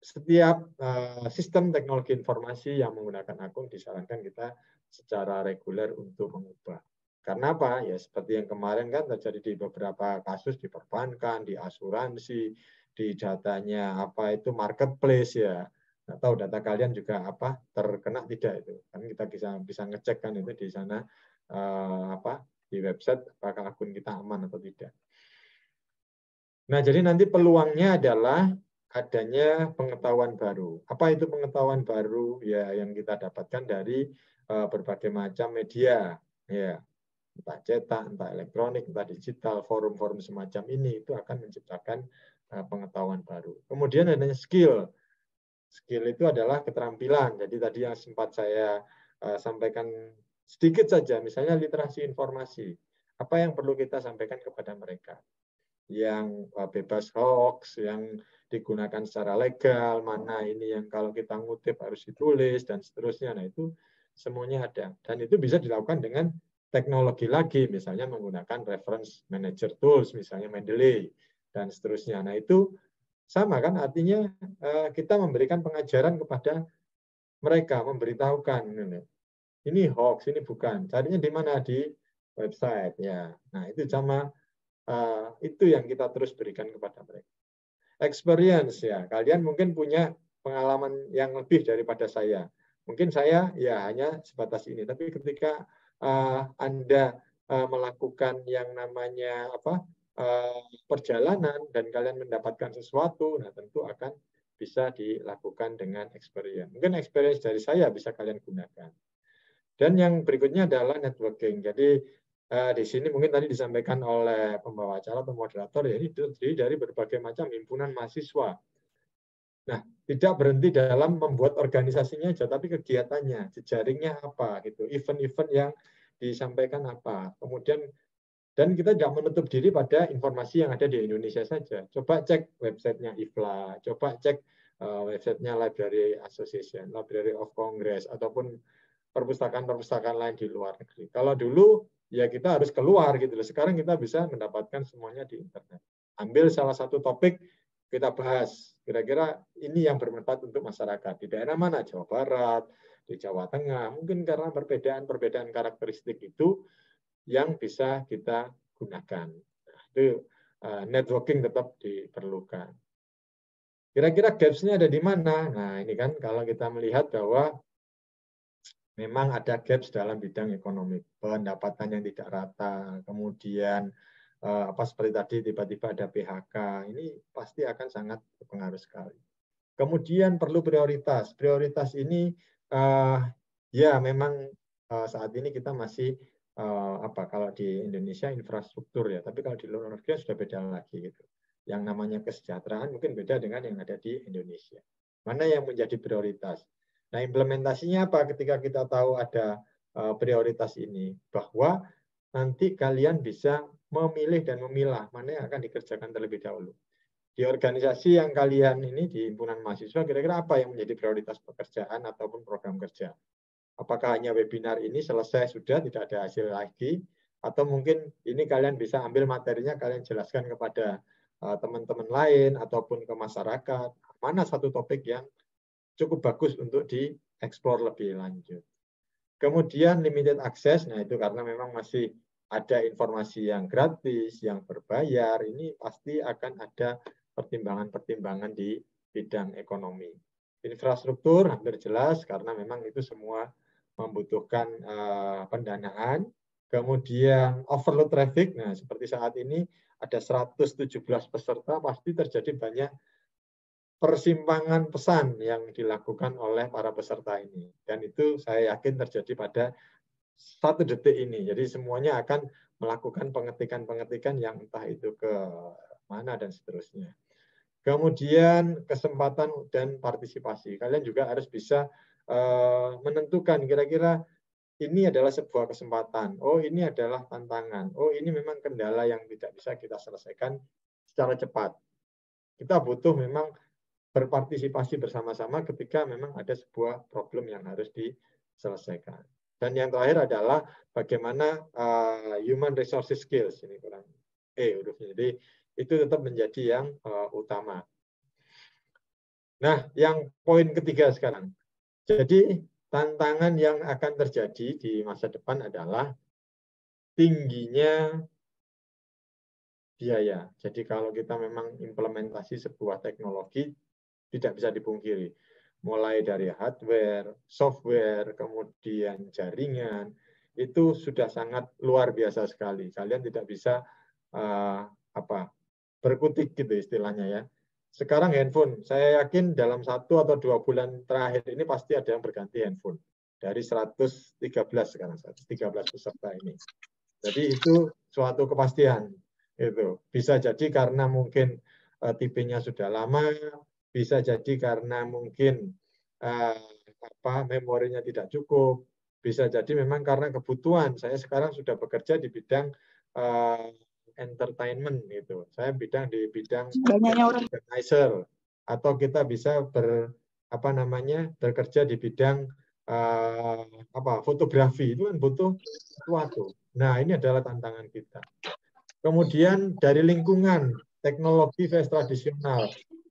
setiap uh, sistem teknologi informasi yang menggunakan akun disarankan kita secara reguler untuk mengubah. Karena apa? Ya seperti yang kemarin kan terjadi di beberapa kasus di perbankan, di asuransi, di datanya apa itu marketplace ya. Nggak tahu data kalian juga apa terkena tidak itu. Kan kita bisa bisa ngecek kan itu di sana eh, apa di website apakah akun kita aman atau tidak. Nah, jadi nanti peluangnya adalah adanya pengetahuan baru. Apa itu pengetahuan baru? Ya, yang kita dapatkan dari eh, berbagai macam media. Ya, entah cetak, entah elektronik, entah digital, forum-forum semacam ini itu akan menciptakan eh, pengetahuan baru. Kemudian adanya skill. Skill itu adalah keterampilan. Jadi tadi yang sempat saya eh, sampaikan sedikit saja, misalnya literasi informasi. Apa yang perlu kita sampaikan kepada mereka? Yang eh, bebas hoax, yang digunakan secara legal, mana ini yang kalau kita ngutip harus ditulis, dan seterusnya. Nah itu semuanya ada. Dan itu bisa dilakukan dengan teknologi lagi, misalnya menggunakan reference manager tools, misalnya Mendeley, dan seterusnya. Nah itu sama kan, artinya eh, kita memberikan pengajaran kepada mereka, memberitahukan. Ini gitu ini hoax, ini bukan. Carinya di mana? Di website. ya. Nah itu sama, eh, itu yang kita terus berikan kepada mereka. Experience ya, kalian mungkin punya pengalaman yang lebih daripada saya. Mungkin saya ya hanya sebatas ini, tapi ketika uh, Anda uh, melakukan yang namanya apa uh, perjalanan dan kalian mendapatkan sesuatu, nah tentu akan bisa dilakukan dengan experience. Mungkin experience dari saya bisa kalian gunakan. Dan yang berikutnya adalah networking. Jadi uh, di sini mungkin tadi disampaikan oleh pembawa acara atau moderator, ya ini terdiri dari berbagai macam himpunan mahasiswa. Nah, tidak berhenti dalam membuat organisasinya aja, tapi kegiatannya, jejaringnya apa gitu, event-event yang disampaikan apa, kemudian dan kita tidak menutup diri pada informasi yang ada di Indonesia saja. Coba cek websitenya IFLA, coba cek uh, websitenya Library Association, Library of Congress, ataupun perpustakaan-perpustakaan lain di luar negeri. Kalau dulu ya kita harus keluar gitu loh. Sekarang kita bisa mendapatkan semuanya di internet. Ambil salah satu topik kita bahas kira-kira ini yang bermanfaat untuk masyarakat di daerah mana Jawa Barat di Jawa Tengah mungkin karena perbedaan-perbedaan karakteristik itu yang bisa kita gunakan nah, itu eh, networking tetap diperlukan kira-kira gapsnya ada di mana nah ini kan kalau kita melihat bahwa memang ada gaps dalam bidang ekonomi pendapatan yang tidak rata kemudian Eh, apa seperti tadi tiba-tiba ada PHK ini pasti akan sangat berpengaruh sekali. Kemudian perlu prioritas. Prioritas ini uh, ya memang uh, saat ini kita masih uh, apa kalau di Indonesia infrastruktur ya, tapi kalau di luar negeri sudah beda lagi gitu. Yang namanya kesejahteraan mungkin beda dengan yang ada di Indonesia. Mana yang menjadi prioritas? Nah, implementasinya apa ketika kita tahu ada uh, prioritas ini bahwa nanti kalian bisa memilih dan memilah mana yang akan dikerjakan terlebih dahulu. Di organisasi yang kalian ini di himpunan mahasiswa kira-kira apa yang menjadi prioritas pekerjaan ataupun program kerja? Apakah hanya webinar ini selesai sudah tidak ada hasil lagi atau mungkin ini kalian bisa ambil materinya kalian jelaskan kepada eh, teman-teman uh, lain ataupun ke masyarakat mana satu topik yang cukup bagus untuk dieksplor lebih lanjut. Kemudian limited access, nah itu karena memang masih ada informasi yang gratis, yang berbayar, ini pasti akan ada pertimbangan-pertimbangan di bidang ekonomi. Infrastruktur hampir jelas karena memang itu semua membutuhkan uh, pendanaan. Kemudian overload traffic, nah seperti saat ini ada 117 peserta, pasti terjadi banyak persimpangan pesan yang dilakukan oleh para peserta ini. Dan itu saya yakin terjadi pada satu detik ini. Jadi semuanya akan melakukan pengetikan-pengetikan yang entah itu ke mana dan seterusnya. Kemudian kesempatan dan partisipasi. Kalian juga harus bisa eh, menentukan kira-kira ini adalah sebuah kesempatan. Oh, ini adalah tantangan. Oh, ini memang kendala yang tidak bisa kita selesaikan secara cepat. Kita butuh memang berpartisipasi bersama-sama ketika memang ada sebuah problem yang harus diselesaikan. Dan yang terakhir adalah bagaimana uh, human resources skills ini kurang e hurufnya. Jadi itu tetap menjadi yang uh, utama. Nah, yang poin ketiga sekarang. Jadi tantangan yang akan terjadi di masa depan adalah tingginya biaya. Jadi kalau kita memang implementasi sebuah teknologi tidak bisa dipungkiri mulai dari hardware, software, kemudian jaringan, itu sudah sangat luar biasa sekali. Kalian tidak bisa uh, apa berkutik gitu istilahnya ya. Sekarang handphone, saya yakin dalam satu atau dua bulan terakhir ini pasti ada yang berganti handphone dari 113 sekarang 113 peserta ini. Jadi itu suatu kepastian itu bisa jadi karena mungkin uh, tipenya sudah lama, bisa jadi karena mungkin eh, apa memorinya tidak cukup, bisa jadi memang karena kebutuhan. Saya sekarang sudah bekerja di bidang eh, entertainment gitu. Saya bidang di bidang organizer atau kita bisa ber apa namanya bekerja di bidang eh, apa fotografi itu kan butuh sesuatu. Nah ini adalah tantangan kita. Kemudian dari lingkungan teknologi versus tradisional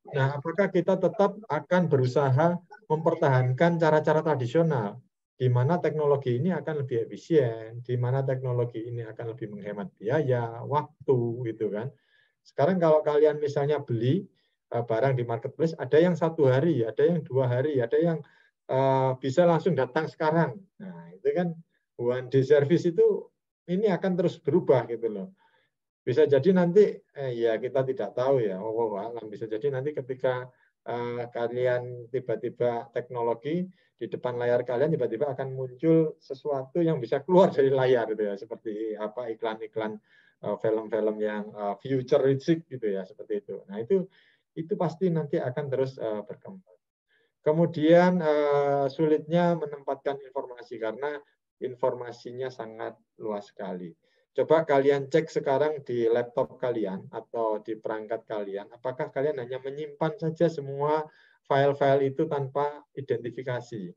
Nah, apakah kita tetap akan berusaha mempertahankan cara-cara tradisional di mana teknologi ini akan lebih efisien, di mana teknologi ini akan lebih menghemat biaya, waktu gitu kan. Sekarang kalau kalian misalnya beli eh, barang di marketplace, ada yang satu hari, ada yang dua hari, ada yang eh, bisa langsung datang sekarang. Nah itu kan one day service itu ini akan terus berubah gitu loh. Bisa jadi nanti eh, ya kita tidak tahu ya, oh, oh. oh bisa jadi nanti ketika eh, kalian tiba-tiba teknologi di depan layar kalian tiba-tiba akan muncul sesuatu yang bisa keluar dari layar gitu ya, seperti apa iklan-iklan eh, film-film yang eh, futuristik gitu ya, seperti itu. Nah, itu itu pasti nanti akan terus uh, berkembang. Kemudian uh, sulitnya menempatkan informasi karena informasinya sangat luas sekali. Coba kalian cek sekarang di laptop kalian atau di perangkat kalian, apakah kalian hanya menyimpan saja semua file-file itu tanpa identifikasi.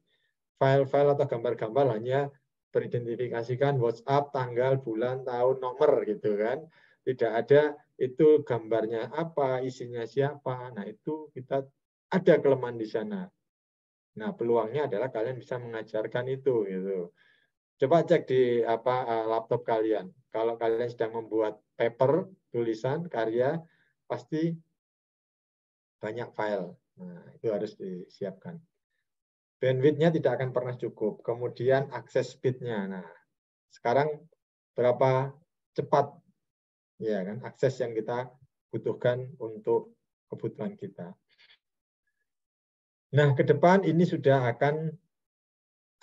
File-file atau gambar-gambar hanya beridentifikasikan WhatsApp, tanggal, bulan, tahun, nomor gitu kan. Tidak ada itu gambarnya apa, isinya siapa. Nah itu kita ada kelemahan di sana. Nah peluangnya adalah kalian bisa mengajarkan itu gitu. Coba cek di apa eh, laptop kalian. Kalau kalian sedang membuat paper, tulisan, karya, pasti banyak file. Nah, itu harus disiapkan. Bandwidth-nya tidak akan pernah cukup. Kemudian akses speed-nya. Nah, sekarang berapa cepat ya kan akses yang kita butuhkan untuk kebutuhan kita. Nah, ke depan ini sudah akan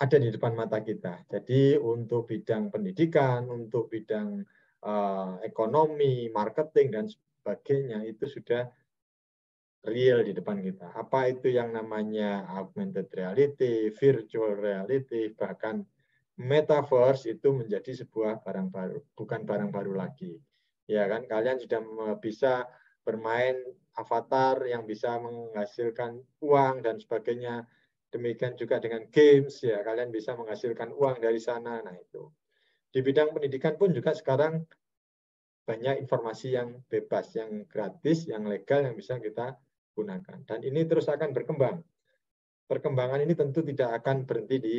ada di depan mata kita. Jadi untuk bidang pendidikan, untuk bidang uh, ekonomi, marketing dan sebagainya itu sudah real di depan kita. Apa itu yang namanya augmented reality, virtual reality, bahkan metaverse itu menjadi sebuah barang baru, bukan barang baru lagi. Ya kan, kalian sudah bisa bermain avatar yang bisa menghasilkan uang dan sebagainya Demikian juga dengan games ya, kalian bisa menghasilkan uang dari sana. Nah, itu. Di bidang pendidikan pun juga sekarang banyak informasi yang bebas, yang gratis, yang legal yang bisa kita gunakan. Dan ini terus akan berkembang. Perkembangan ini tentu tidak akan berhenti di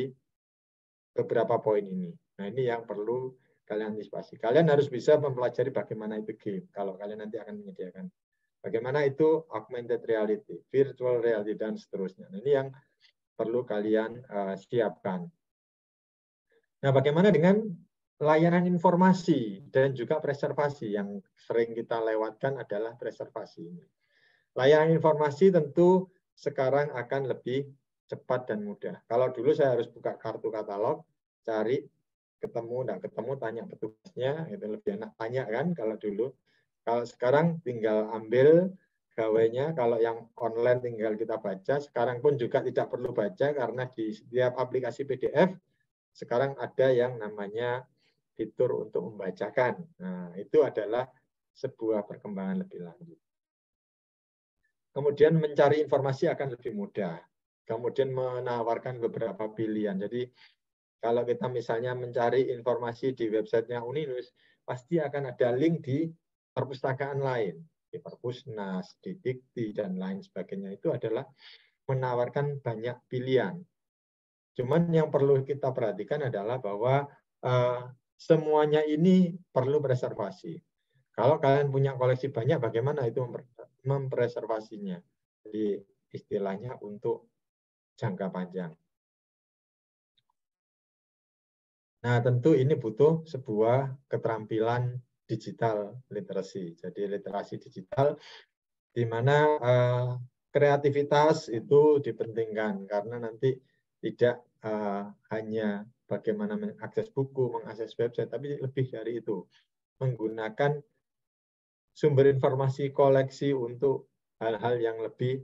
beberapa poin ini. Nah, ini yang perlu kalian antisipasi. Kalian harus bisa mempelajari bagaimana itu game kalau kalian nanti akan menyediakan. Bagaimana itu augmented reality, virtual reality dan seterusnya. Nah, ini yang perlu kalian uh, siapkan. Nah, bagaimana dengan layanan informasi dan juga preservasi yang sering kita lewatkan adalah preservasi ini. Layanan informasi tentu sekarang akan lebih cepat dan mudah. Kalau dulu saya harus buka kartu katalog, cari ketemu, dan ketemu tanya petugasnya, itu lebih enak tanya kan kalau dulu. Kalau sekarang tinggal ambil gawainya. Kalau yang online tinggal kita baca. Sekarang pun juga tidak perlu baca karena di setiap aplikasi PDF sekarang ada yang namanya fitur untuk membacakan. Nah, itu adalah sebuah perkembangan lebih lanjut. Kemudian mencari informasi akan lebih mudah. Kemudian menawarkan beberapa pilihan. Jadi kalau kita misalnya mencari informasi di websitenya Uninus, pasti akan ada link di perpustakaan lain di perpusnas, di dikti, dan lain sebagainya itu adalah menawarkan banyak pilihan. Cuman yang perlu kita perhatikan adalah bahwa uh, semuanya ini perlu preservasi. Kalau kalian punya koleksi banyak, bagaimana itu mempreservasinya? Jadi istilahnya untuk jangka panjang. Nah, tentu ini butuh sebuah keterampilan digital literasi. Jadi literasi digital di mana uh, kreativitas itu dipentingkan karena nanti tidak uh, hanya bagaimana mengakses buku, mengakses website, tapi lebih dari itu menggunakan sumber informasi koleksi untuk hal-hal yang lebih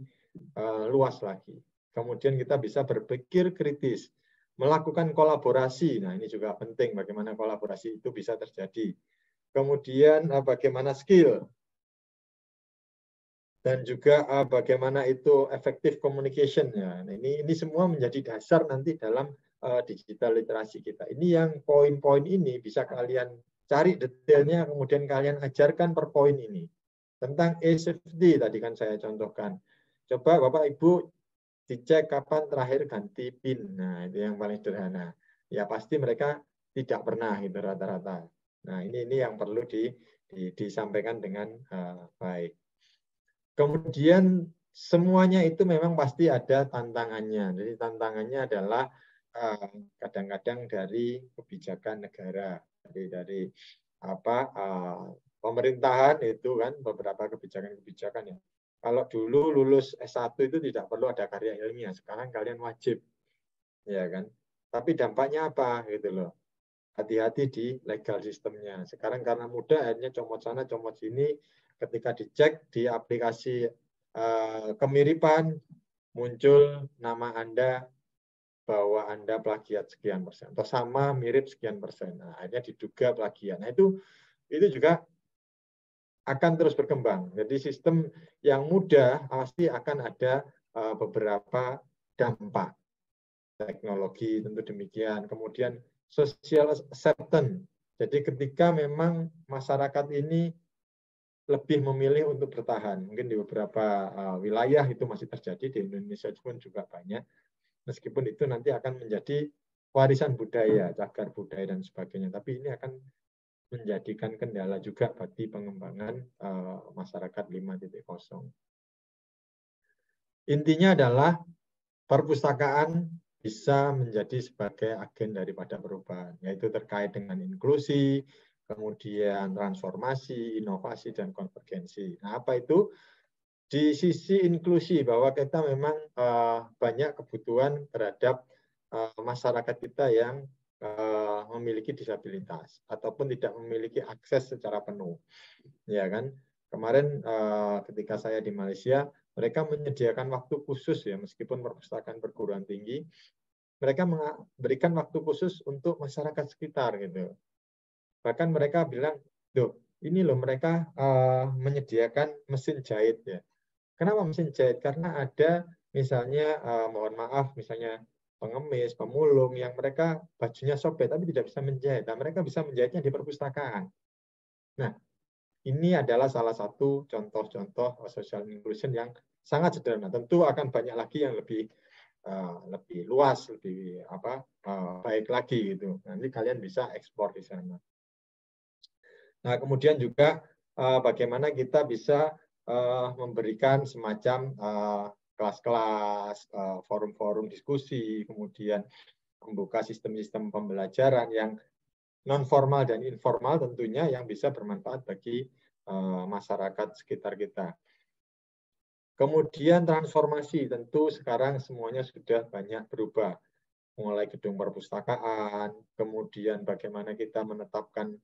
uh, luas lagi. Kemudian kita bisa berpikir kritis, melakukan kolaborasi. Nah, ini juga penting bagaimana kolaborasi itu bisa terjadi kemudian ah, bagaimana skill, dan juga ah, bagaimana itu efektif communication. Ya. Nah, ini ini semua menjadi dasar nanti dalam ah, digital literasi kita. Ini yang poin-poin ini bisa kalian cari detailnya, kemudian kalian ajarkan per poin ini. Tentang e-safety tadi kan saya contohkan. Coba Bapak Ibu dicek kapan terakhir ganti PIN. Nah, itu yang paling sederhana. Ya pasti mereka tidak pernah itu rata-rata. Nah, ini ini yang perlu di, di, disampaikan dengan uh, baik. Kemudian semuanya itu memang pasti ada tantangannya. Jadi tantangannya adalah eh, kadang-kadang uh, dari kebijakan negara, dari dari apa uh, pemerintahan itu kan beberapa kebijakan-kebijakan ya. Kalau dulu lulus S1 itu tidak perlu ada karya ilmiah, sekarang kalian wajib. Ya kan? Tapi dampaknya apa gitu loh hati-hati di legal sistemnya. Sekarang karena mudah akhirnya comot sana comot sini ketika dicek di aplikasi eh, kemiripan muncul nama Anda bahwa Anda plagiat sekian persen atau sama mirip sekian persen. Nah, akhirnya diduga plagiat. Nah, itu itu juga akan terus berkembang. Jadi sistem yang mudah pasti akan ada eh, beberapa dampak teknologi tentu demikian. Kemudian social acceptance. Jadi ketika memang masyarakat ini lebih memilih untuk bertahan, mungkin di beberapa eh, wilayah itu masih terjadi di Indonesia pun juga banyak. Meskipun itu nanti akan menjadi warisan budaya, cagar budaya dan sebagainya, tapi ini akan menjadikan kendala juga bagi pengembangan uh, masyarakat 5.0. Intinya adalah perpustakaan bisa menjadi sebagai agen daripada perubahan, yaitu terkait dengan inklusi, kemudian transformasi, inovasi, dan konvergensi. Nah, apa itu? Di sisi inklusi, bahwa kita memang eh, banyak kebutuhan terhadap eh, masyarakat kita yang eh, memiliki disabilitas ataupun tidak memiliki akses secara penuh. Ya kan? Kemarin ketika saya di Malaysia, mereka menyediakan waktu khusus ya, meskipun perpustakaan perguruan tinggi, mereka memberikan waktu khusus untuk masyarakat sekitar gitu. Bahkan mereka bilang, "Duh, ini loh mereka uh, menyediakan mesin jahit ya." Kenapa mesin jahit? Karena ada misalnya uh, mohon maaf misalnya pengemis, pemulung yang mereka bajunya sobek tapi tidak bisa menjahit. Nah, mereka bisa menjahitnya di perpustakaan. Nah, ini adalah salah satu contoh-contoh social inclusion yang sangat sederhana. Tentu akan banyak lagi yang lebih uh, lebih luas, lebih apa uh, baik lagi gitu. Nanti kalian bisa ekspor di sana. Nah, kemudian juga uh, bagaimana kita bisa uh, memberikan semacam kelas-kelas, forum-forum diskusi, kemudian membuka sistem-sistem pembelajaran yang non formal dan informal tentunya yang bisa bermanfaat bagi eh, masyarakat sekitar kita. Kemudian transformasi tentu sekarang semuanya sudah banyak berubah. Mulai gedung perpustakaan, kemudian bagaimana kita menetapkan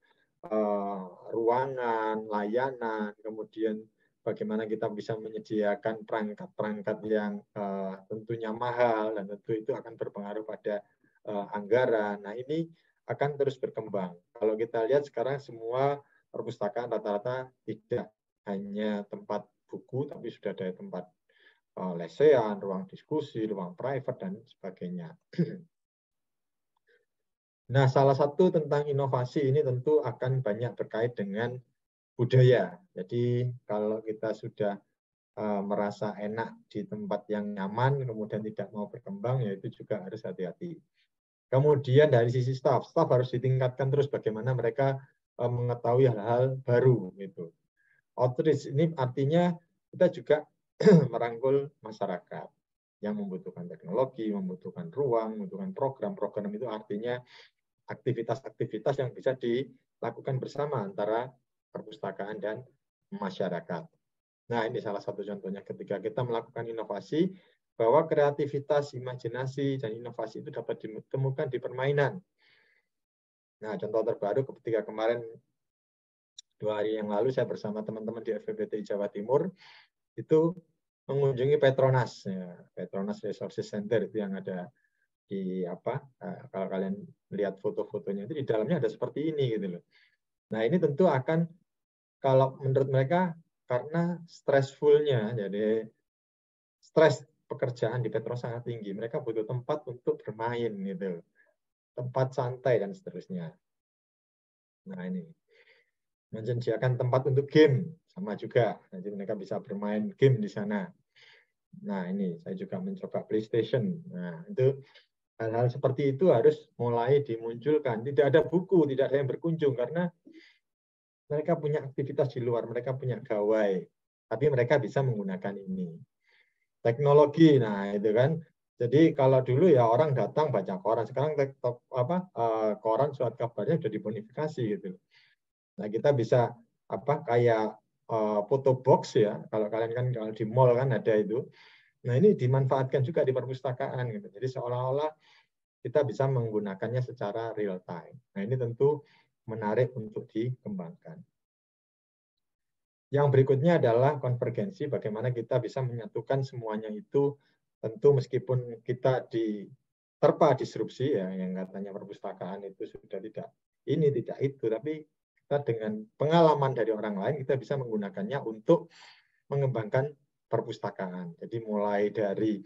eh, ruangan, layanan, kemudian bagaimana kita bisa menyediakan perangkat-perangkat yang eh, tentunya mahal dan tentu itu akan berpengaruh pada anggaran. Nah, ini akan terus berkembang. Kalau kita lihat sekarang semua perpustakaan rata-rata tidak hanya tempat buku, tapi sudah ada tempat eh, lesean, ruang diskusi, ruang private, dan sebagainya. Nah, salah satu tentang inovasi ini tentu akan banyak berkait dengan budaya. Jadi, kalau kita sudah eh, merasa enak di tempat yang nyaman, kemudian tidak mau berkembang, ya itu juga harus hati-hati. Kemudian dari sisi staff, staff harus ditingkatkan terus bagaimana mereka e, mengetahui hal-hal baru gitu. Outreach ini artinya kita juga merangkul masyarakat yang membutuhkan teknologi, membutuhkan ruang, membutuhkan program. Program itu artinya aktivitas-aktivitas yang bisa dilakukan bersama antara perpustakaan dan masyarakat. Nah, ini salah satu contohnya ketika kita melakukan inovasi, bahwa kreativitas, imajinasi, dan inovasi itu dapat ditemukan di permainan. Nah, contoh terbaru ketika kemarin dua hari yang lalu saya bersama teman-teman di FBPT Jawa Timur itu mengunjungi Petronas, ya, Petronas Resources Center itu yang ada di apa? Eh, kalau kalian lihat foto-fotonya itu di dalamnya ada seperti ini gitu loh. Nah ini tentu akan kalau menurut mereka karena stressfulnya, jadi stress pekerjaan di Petro sangat tinggi. Mereka butuh tempat untuk bermain gitu. Tempat santai dan seterusnya. Nah, ini. Menjanjikan tempat untuk game sama juga. Jadi mereka bisa bermain game di sana. Nah, ini saya juga mencoba PlayStation. Nah, itu hal-hal seperti itu harus mulai dimunculkan. Tidak ada buku, tidak ada yang berkunjung karena mereka punya aktivitas di luar, mereka punya gawai, tapi mereka bisa menggunakan ini teknologi. Nah, itu kan. Jadi kalau dulu ya orang datang baca koran, sekarang tek, apa eh, koran surat kabarnya sudah dimodifikasi gitu. Nah, kita bisa apa kayak eh, foto box ya. Kalau kalian kan kalau di mall kan ada itu. Nah, ini dimanfaatkan juga di perpustakaan gitu. Jadi seolah-olah kita bisa menggunakannya secara real time. Nah, ini tentu menarik untuk dikembangkan. Yang berikutnya adalah konvergensi, bagaimana kita bisa menyatukan semuanya itu, tentu meskipun kita di terpa disrupsi ya yang katanya perpustakaan itu sudah tidak ini tidak itu tapi kita dengan pengalaman dari orang lain kita bisa menggunakannya untuk mengembangkan perpustakaan jadi mulai dari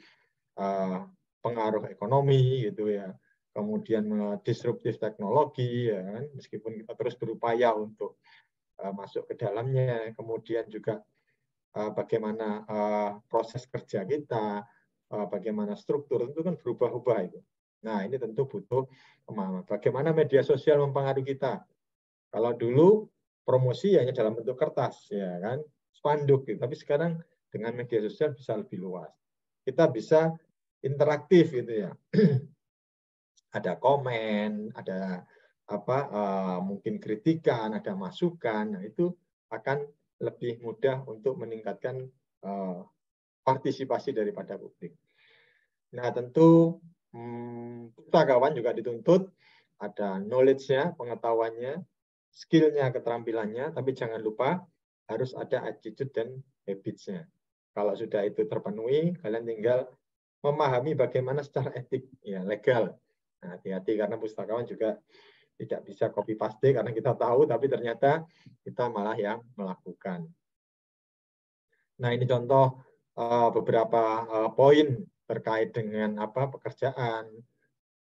uh, pengaruh ekonomi gitu ya kemudian eh, disruptif teknologi ya kan, meskipun kita terus berupaya untuk Eh, masuk ke dalamnya, kemudian juga eh, bagaimana eh, proses kerja kita, bagaimana struktur itu kan berubah-ubah itu. Nah ini tentu butuh pemahaman. Bagaimana media sosial mempengaruhi kita? Kalau dulu promosi hanya dalam bentuk kertas ya kan, spanduk gitu. Tapi sekarang dengan media sosial bisa lebih luas. Kita bisa interaktif gitu ya. ada komen, ada apa eh, mungkin kritikan, ada masukan, nah itu akan lebih mudah untuk meningkatkan eh, partisipasi daripada publik. Nah tentu hmm, pustakawan juga dituntut ada knowledge-nya, pengetahuannya, skillnya, keterampilannya, tapi jangan lupa harus ada attitude dan habits-nya. Kalau sudah itu terpenuhi, kalian tinggal memahami bagaimana secara etik, ya legal. Nah, hati-hati nah, karena pustakawan juga tidak bisa copy paste karena kita tahu, tapi ternyata kita malah yang melakukan. Nah ini contoh eh, beberapa eh, poin terkait dengan apa pekerjaan,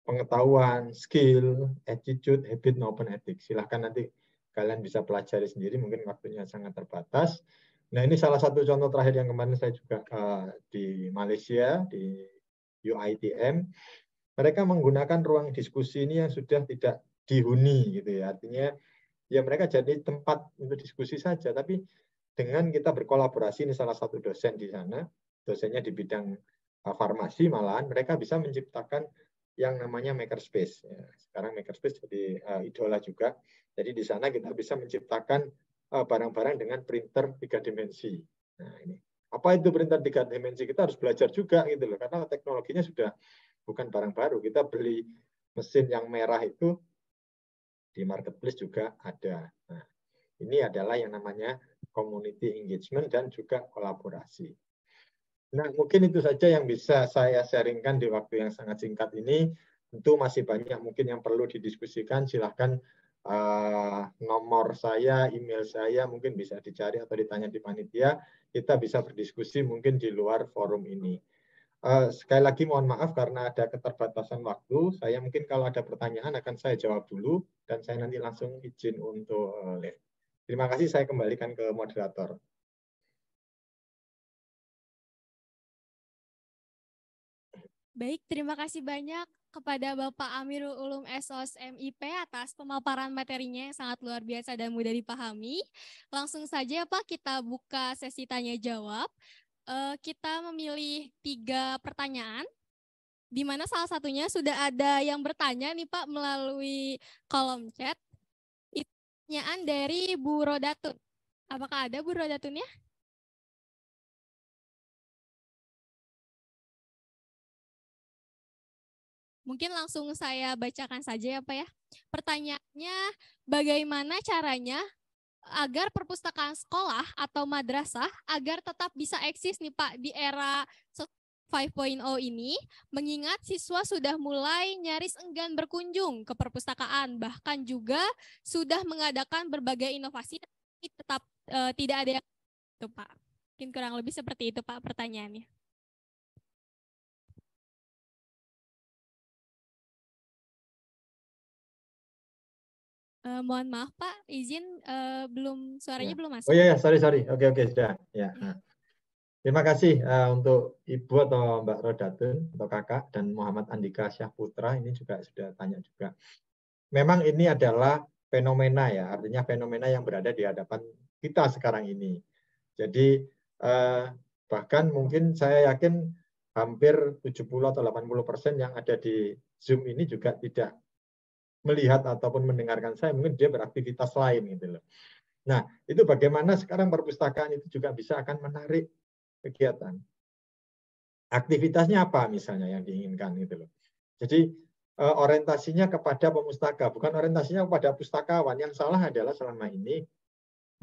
pengetahuan, skill, attitude, habit maupun etik. Silahkan nanti kalian bisa pelajari sendiri. Mungkin waktunya sangat terbatas. Nah ini salah satu contoh terakhir yang kemarin saya juga eh, di Malaysia di UITM. Mereka menggunakan ruang diskusi ini yang sudah tidak dihuni gitu ya. Artinya ya mereka jadi tempat untuk diskusi saja tapi dengan kita berkolaborasi ini salah satu dosen di sana, dosennya di bidang eh, farmasi malahan mereka bisa menciptakan yang namanya makerspace. Ya, sekarang makerspace jadi uh, idola juga. Jadi di sana kita bisa menciptakan eh, barang-barang uh, dengan printer tiga dimensi. Nah ini apa itu printer tiga dimensi kita harus belajar juga gitu loh karena teknologinya sudah bukan barang baru kita beli mesin yang merah itu di marketplace juga ada. Nah, ini adalah yang namanya community engagement dan juga kolaborasi. Nah, mungkin itu saja yang bisa saya sharingkan di waktu yang sangat singkat ini. Tentu masih banyak mungkin yang perlu didiskusikan. Silahkan uh, nomor saya, email saya mungkin bisa dicari atau ditanya di panitia. Kita bisa berdiskusi mungkin di luar forum ini. Eh, sekali lagi mohon maaf karena ada keterbatasan waktu. Saya mungkin kalau ada pertanyaan akan saya jawab dulu dan saya nanti langsung izin untuk eh, Terima kasih saya kembalikan ke moderator. Baik, terima kasih banyak kepada Bapak Amirul Ulum SOS MIP atas pemaparan materinya yang sangat luar biasa dan mudah dipahami. Langsung saja Pak kita buka sesi tanya jawab uh, kita memilih tiga pertanyaan di mana salah satunya sudah ada yang bertanya nih Pak melalui kolom chat. Itu pertanyaan dari Bu Rodatun. Apakah ada Bu Rodatun ya? Mungkin langsung saya bacakan saja ya Pak ya. Pertanyaannya, bagaimana caranya agar perpustakaan sekolah atau madrasah agar tetap bisa eksis nih Pak di era 5.0 ini, mengingat siswa sudah mulai nyaris enggan berkunjung ke perpustakaan, bahkan juga sudah mengadakan berbagai inovasi, tapi tetap e, tidak ada yang itu Pak. Mungkin kurang lebih seperti itu Pak pertanyaannya. Uh, mohon maaf Pak, izin uh, belum suaranya ya. belum masuk. Oh iya, ya. sorry sorry. Oke okay, oke okay, sudah. Ya. ya. Nah. Terima kasih uh, untuk Ibu atau Mbak Rodatun atau Kakak dan Muhammad Andika Syahputra ini juga sudah tanya juga. Memang ini adalah fenomena ya, artinya fenomena yang berada di hadapan kita sekarang ini. Jadi uh, bahkan mungkin saya yakin hampir 70 atau 80 persen yang ada di Zoom ini juga tidak melihat ataupun mendengarkan saya, mungkin dia beraktivitas lain gitu loh. Nah, itu bagaimana sekarang perpustakaan itu juga bisa akan menarik kegiatan. Aktivitasnya apa misalnya yang diinginkan gitu loh. Jadi eh, orientasinya kepada pemustaka, bukan orientasinya kepada pustakawan. Yang salah adalah selama ini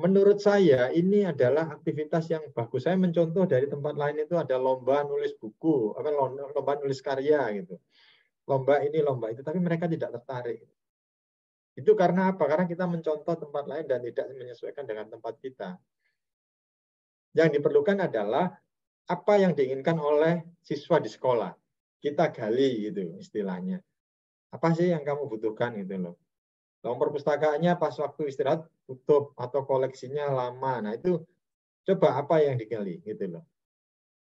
menurut saya ini adalah aktivitas yang bagus. Saya mencontoh dari tempat lain itu ada lomba nulis buku, apa lomba nulis karya gitu lomba ini lomba itu tapi mereka tidak tertarik itu karena apa karena kita mencontoh tempat lain dan tidak menyesuaikan dengan tempat kita yang diperlukan adalah apa yang diinginkan oleh siswa di sekolah kita gali gitu istilahnya apa sih yang kamu butuhkan gitu loh lomba perpustakaannya pas waktu istirahat tutup atau koleksinya lama nah itu coba apa yang digali gitu loh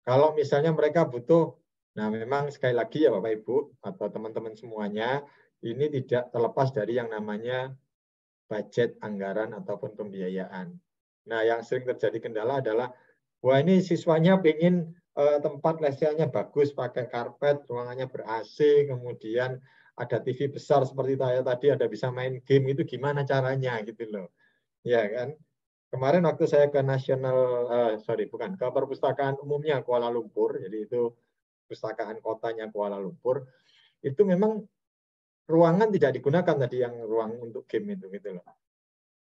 kalau misalnya mereka butuh Nah, memang sekali lagi ya Bapak Ibu atau teman-teman semuanya, ini tidak terlepas dari yang namanya budget anggaran ataupun pembiayaan. Nah, yang sering terjadi kendala adalah wah ini siswanya ingin eh, tempat lesnya bagus, pakai karpet, ruangannya ber AC, kemudian ada TV besar seperti saya tadi, ada bisa main game itu gimana caranya gitu loh. Ya kan? Kemarin waktu saya ke nasional, eh, sorry bukan, ke perpustakaan umumnya Kuala Lumpur, jadi itu perpustakaan kotanya Kuala Lumpur itu memang ruangan tidak digunakan tadi yang ruang untuk game itu gitu loh.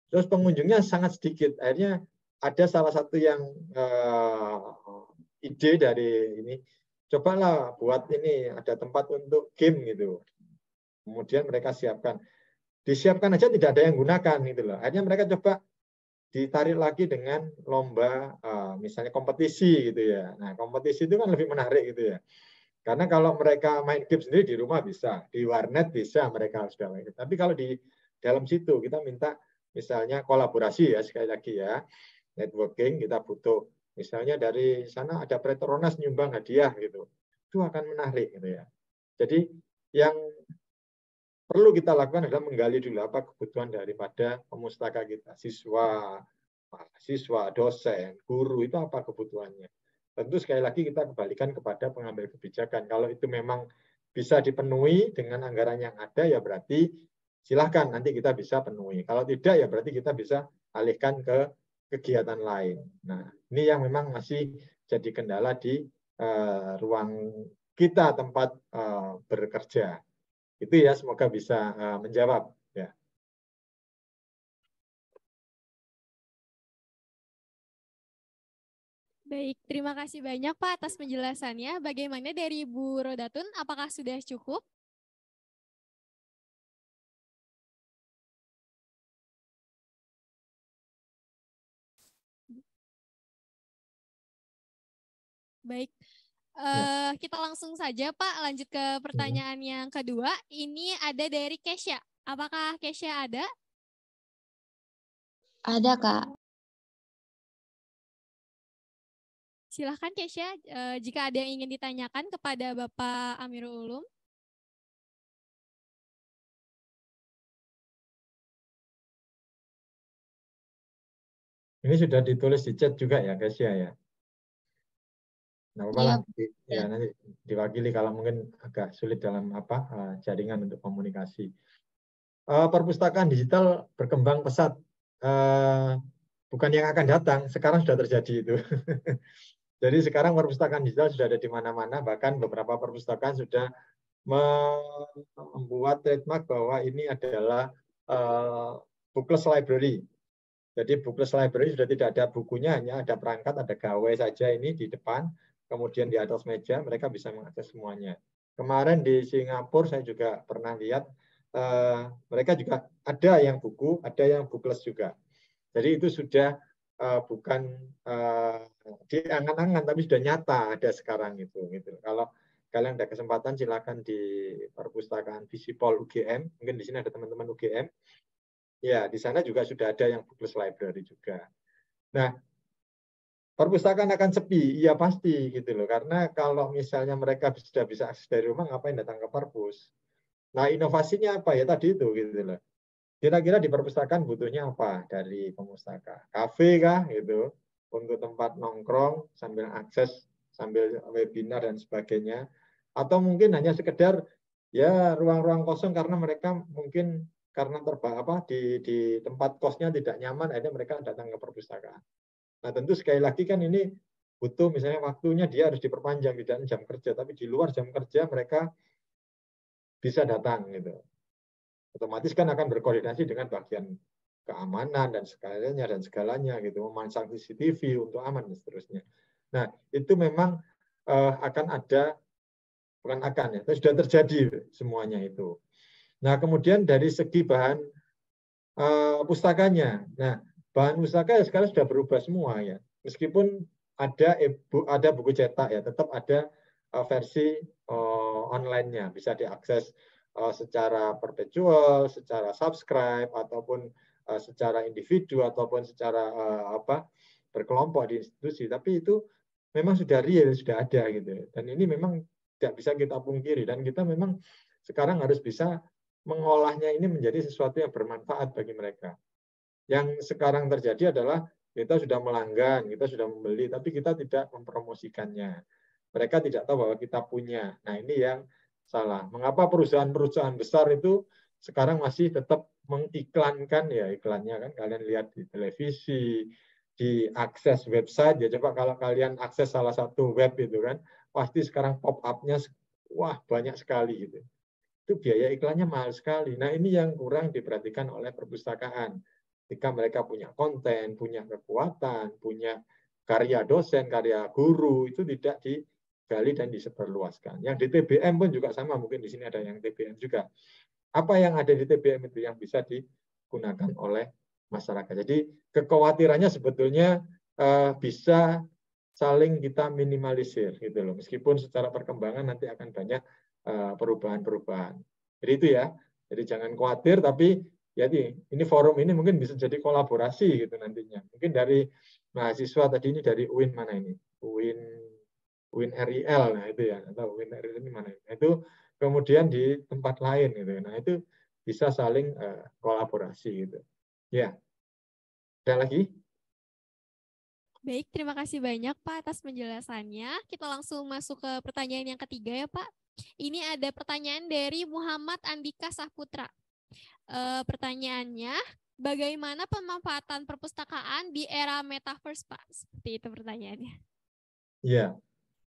Terus pengunjungnya sangat sedikit. Akhirnya ada salah satu yang uh, ide dari ini, cobalah buat ini ada tempat untuk game gitu. Kemudian mereka siapkan. Disiapkan aja tidak ada yang gunakan gitu loh. Akhirnya mereka coba ditarik lagi dengan lomba uh, misalnya kompetisi gitu ya. Nah, kompetisi itu kan lebih menarik gitu ya. Karena kalau mereka main game sendiri di rumah bisa, di warnet bisa mereka harus main Tapi kalau di dalam situ kita minta misalnya kolaborasi ya sekali lagi ya. Networking kita butuh misalnya dari sana ada Petronas nyumbang hadiah gitu. Itu akan menarik gitu ya. Jadi yang perlu kita lakukan adalah menggali dulu apa kebutuhan daripada pemustaka kita, siswa, mahasiswa, dosen, guru itu apa kebutuhannya. Tentu sekali lagi kita kembalikan kepada pengambil kebijakan. Kalau itu memang bisa dipenuhi dengan anggaran yang ada ya berarti silahkan nanti kita bisa penuhi. Kalau tidak ya berarti kita bisa alihkan ke kegiatan lain. Nah, ini yang memang masih jadi kendala di uh, ruang kita tempat uh, bekerja. Itu ya semoga bisa uh, menjawab ya. Baik, terima kasih banyak Pak atas penjelasannya. Bagaimana dari Bu Rodatun, apakah sudah cukup? Baik, Uh, Kita langsung saja Pak lanjut ke pertanyaan yeah. yang kedua. Ini ada dari Kesha. Apakah Kesha ada? Ada Kak. Silahkan Kesha uh, jika ada yang ingin ditanyakan kepada Bapak Amirul Ulum. Ini sudah ditulis di chat juga ya, Kesya ya? Nah, apa ya. nanti ya nanti diwakili kalau mungkin agak sulit dalam apa eh, jaringan untuk komunikasi. Eh, perpustakaan digital berkembang pesat. Uh, bukan yang akan datang, sekarang sudah terjadi itu. Jadi sekarang perpustakaan digital sudah ada di mana-mana, bahkan beberapa perpustakaan sudah membuat trademark bahwa ini adalah uh, bookless library. Jadi bookless library sudah tidak ada bukunya, hanya ada perangkat, ada gawai saja ini di depan kemudian di atas meja mereka bisa mengakses semuanya. Kemarin di Singapura saya juga pernah lihat eh, mereka juga ada yang buku, ada yang bukles juga. Jadi itu sudah eh, bukan uh, diangan-angan tapi sudah nyata ada sekarang itu gitu. Kalau kalian ada kesempatan silakan di perpustakaan Visipol UGM, mungkin di sini ada teman-teman UGM. Ya, di sana juga sudah ada yang bukles library juga. Nah, perpustakaan akan sepi, iya pasti gitu loh. Karena kalau misalnya mereka sudah bisa akses dari rumah, ngapain datang ke perpus? Nah inovasinya apa ya tadi itu gitu loh. Kira-kira di perpustakaan butuhnya apa dari pemustaka? Kafe kah gitu untuk tempat nongkrong sambil akses sambil webinar dan sebagainya atau mungkin hanya sekedar ya ruang-ruang kosong karena mereka mungkin karena terba apa di di tempat kosnya tidak nyaman akhirnya mereka datang ke perpustakaan Nah tentu sekali lagi kan ini butuh misalnya waktunya dia harus diperpanjang di jam kerja, tapi di luar jam kerja mereka bisa datang gitu. Otomatis kan akan berkoordinasi dengan bagian keamanan dan segalanya dan segalanya gitu, memasang CCTV untuk aman dan seterusnya. Nah itu memang uh, akan ada bukan akan ya, sudah terjadi semuanya itu. Nah kemudian dari segi bahan eh, pustakanya, nah bahan pustaka ya sekarang sudah berubah semua ya. Meskipun ada e ada buku cetak ya, tetap ada uh, versi uh, online-nya bisa diakses uh, secara perpetual, secara subscribe ataupun uh, secara individu ataupun secara uh, apa berkelompok di institusi. Tapi itu memang sudah real, sudah ada gitu. Ya. Dan ini memang tidak bisa kita pungkiri dan kita memang sekarang harus bisa mengolahnya ini menjadi sesuatu yang bermanfaat bagi mereka. Yang sekarang terjadi adalah kita sudah melanggan, kita sudah membeli, tapi kita tidak mempromosikannya. Mereka tidak tahu bahwa kita punya. Nah ini yang salah. Mengapa perusahaan-perusahaan besar itu sekarang masih tetap mengiklankan ya iklannya kan kalian lihat di televisi di akses website ya coba kalau kalian akses salah satu web itu kan pasti sekarang pop up-nya wah banyak sekali gitu itu biaya iklannya mahal sekali nah ini yang kurang diperhatikan oleh perpustakaan Ketika mereka punya konten, punya kekuatan, punya karya dosen, karya guru, itu tidak digali dan disebarluaskan. Yang di TBM pun juga sama, mungkin di sini ada yang TBM juga. Apa yang ada di TBM itu yang bisa digunakan oleh masyarakat. Jadi kekhawatirannya sebetulnya eh, bisa saling kita minimalisir gitu loh. Meskipun secara perkembangan nanti akan banyak eh, perubahan-perubahan. Jadi itu ya. Jadi jangan khawatir tapi jadi ini forum ini mungkin bisa jadi kolaborasi gitu nantinya. Mungkin dari mahasiswa tadi ini dari UIN mana ini? UIN UIN RIL nah itu ya atau UIN RIL ini mana ini? Nah, itu kemudian di tempat lain gitu. Ya. Nah itu bisa saling uh, kolaborasi gitu. Ya. Ada lagi? Baik, terima kasih banyak Pak atas penjelasannya. Kita langsung masuk ke pertanyaan yang ketiga ya Pak. Ini ada pertanyaan dari Muhammad Andika Saputra uh, pertanyaannya, bagaimana pemanfaatan perpustakaan di era metaverse, Pak? Seperti itu pertanyaannya. Iya,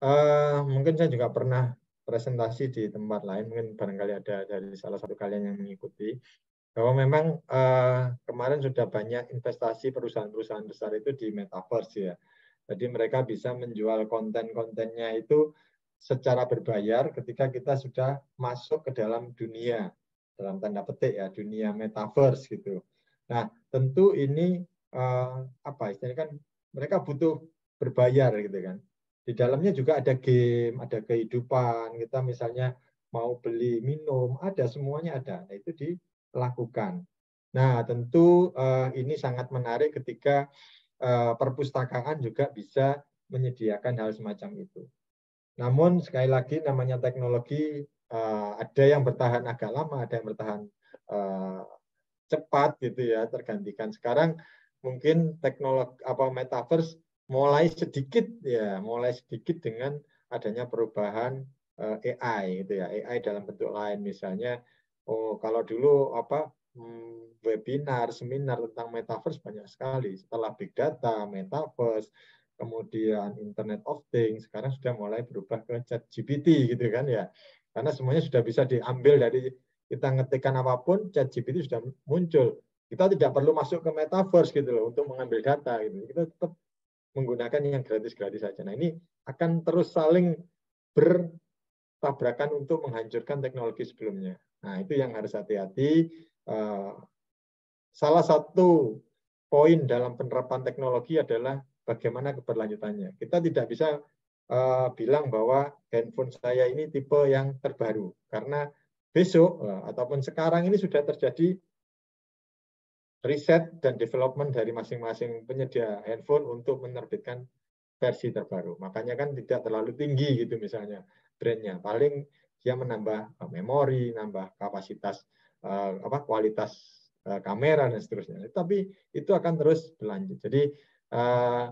uh, mungkin saya juga pernah presentasi di tempat lain, mungkin barangkali ada dari salah satu kalian yang mengikuti, bahwa memang uh, kemarin sudah banyak investasi perusahaan-perusahaan besar itu di metaverse ya. Jadi mereka bisa menjual konten-kontennya itu secara berbayar ketika kita sudah masuk ke dalam dunia dalam tanda petik ya dunia metaverse gitu. Nah tentu ini uh, apa istilahnya kan mereka butuh berbayar gitu kan. Di dalamnya juga ada game, ada kehidupan. Kita misalnya mau beli minum, ada semuanya ada. Nah, itu dilakukan. Nah tentu uh, ini sangat menarik ketika uh, perpustakaan juga bisa menyediakan hal semacam itu. Namun sekali lagi namanya teknologi uh, ada yang bertahan agak lama, ada yang bertahan uh, cepat gitu ya tergantikan. Sekarang mungkin teknologi apa metaverse mulai sedikit ya, mulai sedikit dengan adanya perubahan uh, eh, AI gitu ya, AI dalam bentuk lain misalnya oh kalau dulu apa hmm, webinar, seminar tentang metaverse banyak sekali. Setelah big data, metaverse, kemudian Internet of Things, sekarang sudah mulai berubah ke chat GPT gitu kan ya. Karena semuanya sudah bisa diambil dari kita ngetikkan apapun, chat GPT sudah muncul. Kita tidak perlu masuk ke metaverse gitu loh untuk mengambil data gitu. Kita tetap menggunakan yang gratis-gratis saja. Nah, ini akan terus saling bertabrakan untuk menghancurkan teknologi sebelumnya. Nah, itu yang harus hati-hati. Eh, salah satu poin dalam penerapan teknologi adalah bagaimana keberlanjutannya. Kita tidak bisa uh, bilang bahwa handphone saya ini tipe yang terbaru karena besok uh, ataupun sekarang ini sudah terjadi riset dan development dari masing-masing penyedia handphone untuk menerbitkan versi terbaru. Makanya kan tidak terlalu tinggi gitu misalnya brandnya. Paling dia menambah eh, memori, nambah kapasitas uh, apa kualitas uh, kamera dan seterusnya. Tapi itu akan terus berlanjut. Jadi uh,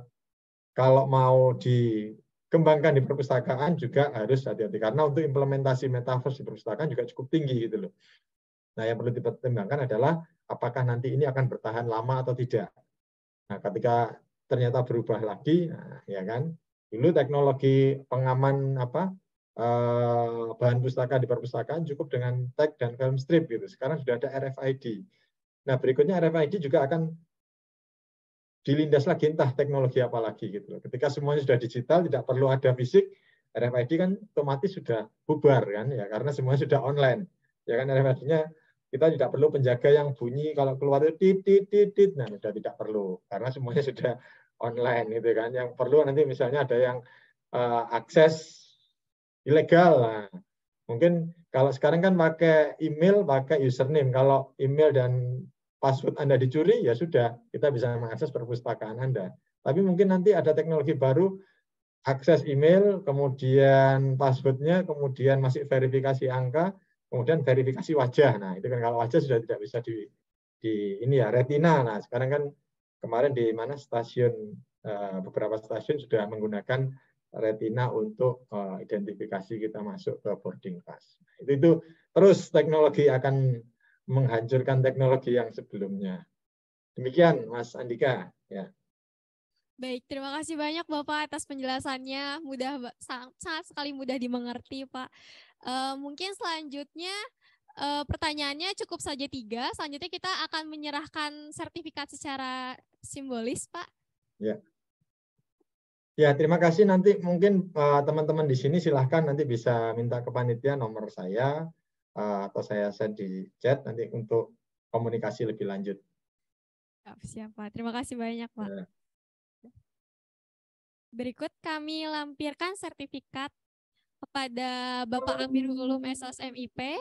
kalau mau di kembangkan di perpustakaan juga harus hati-hati karena untuk implementasi metaverse di perpustakaan juga cukup tinggi gitu loh. Nah, yang perlu dipertimbangkan adalah apakah nanti ini akan bertahan lama atau tidak. Nah, ketika ternyata berubah lagi, nah, ya kan. Dulu teknologi pengaman apa eh, bahan pustaka di perpustakaan cukup dengan tag dan film strip gitu. Sekarang sudah ada RFID. Nah, berikutnya RFID juga akan dilindas lagi entah teknologi apa lagi gitu loh. Ketika semuanya sudah digital, tidak perlu ada fisik, RFID kan otomatis sudah bubar kan ya karena semuanya sudah online. Ya kan RFID-nya kita tidak perlu penjaga yang bunyi kalau keluar itu tit tit tit, nah sudah tidak perlu karena semuanya sudah online gitu kan. Yang perlu nanti misalnya ada yang uh, akses ilegal. Nah, mungkin kalau sekarang kan pakai email, pakai username. Kalau email dan password Anda dicuri, ya sudah, kita bisa mengakses perpustakaan Anda. Tapi mungkin nanti ada teknologi baru, akses email, kemudian passwordnya, kemudian masih verifikasi angka, kemudian verifikasi wajah. Nah, itu kan kalau wajah sudah tidak bisa di, di ini ya, retina. Nah, sekarang kan kemarin di mana stasiun, eh, beberapa stasiun sudah menggunakan retina untuk eh, identifikasi kita masuk ke boarding pass. Nah, itu, itu terus teknologi akan menghancurkan teknologi yang sebelumnya. Demikian Mas Andika ya. Baik, terima kasih banyak Bapak atas penjelasannya. Mudah sangat, sangat sekali mudah dimengerti, Pak. E, mungkin selanjutnya e, pertanyaannya cukup saja tiga. Selanjutnya kita akan menyerahkan sertifikat secara simbolis, Pak. Ya. Ya, terima kasih. Nanti mungkin eh, teman-teman uh, teman -teman di sini silahkan nanti bisa minta ke panitia nomor saya Eh, atau saya send di chat nanti untuk komunikasi lebih lanjut. Siap, Pak. Terima kasih banyak, Pak. Ya. Berikut kami lampirkan sertifikat kepada Bapak Amirul Ulum SOS MIP.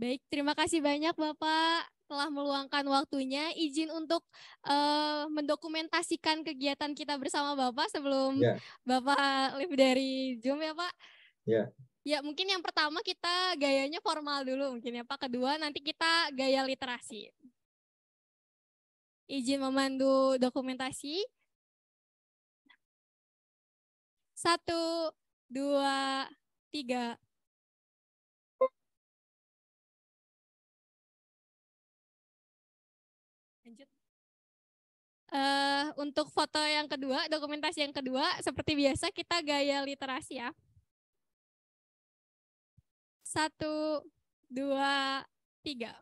Baik, terima kasih banyak Bapak telah meluangkan waktunya. Izin untuk uh, mendokumentasikan kegiatan kita bersama Bapak sebelum yeah. Bapak live dari Zoom ya Pak. Yeah. Ya, mungkin yang pertama kita gayanya formal dulu mungkin ya Pak. Kedua nanti kita gaya literasi. Izin memandu dokumentasi. Satu, dua, tiga. Uh, untuk foto yang kedua, dokumentasi yang kedua, seperti biasa kita gaya literasi ya. Satu, dua, tiga.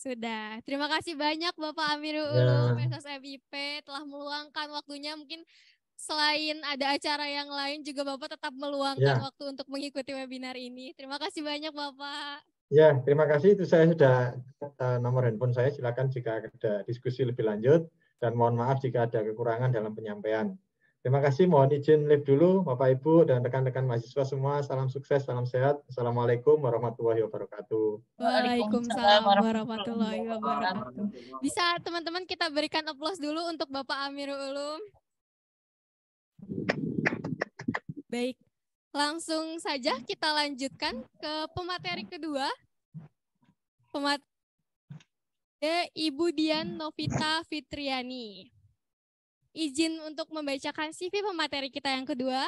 Sudah. Terima kasih banyak Bapak Amirul Ulum, ya. Pesos MIP telah meluangkan waktunya mungkin selain ada acara yang lain juga Bapak tetap meluangkan ya. waktu untuk mengikuti webinar ini. Terima kasih banyak Bapak. Ya, terima kasih. Itu saya sudah eh, nomor handphone saya. Silakan jika ada diskusi lebih lanjut dan mohon maaf jika ada kekurangan dalam penyampaian. Terima kasih. Mohon izin live dulu Bapak Ibu dan rekan-rekan mahasiswa semua. Salam sukses, salam sehat. Assalamualaikum warahmatullahi wabarakatuh. Waalaikumsalam warahmatullahi wabarakatuh. Bisa teman-teman kita berikan aplaus dulu untuk Bapak Amirul Ulum. Baik, langsung saja kita lanjutkan ke pemateri kedua. Pemat Ibu Dian Novita Fitriani. Izin untuk membacakan CV pemateri kita yang kedua.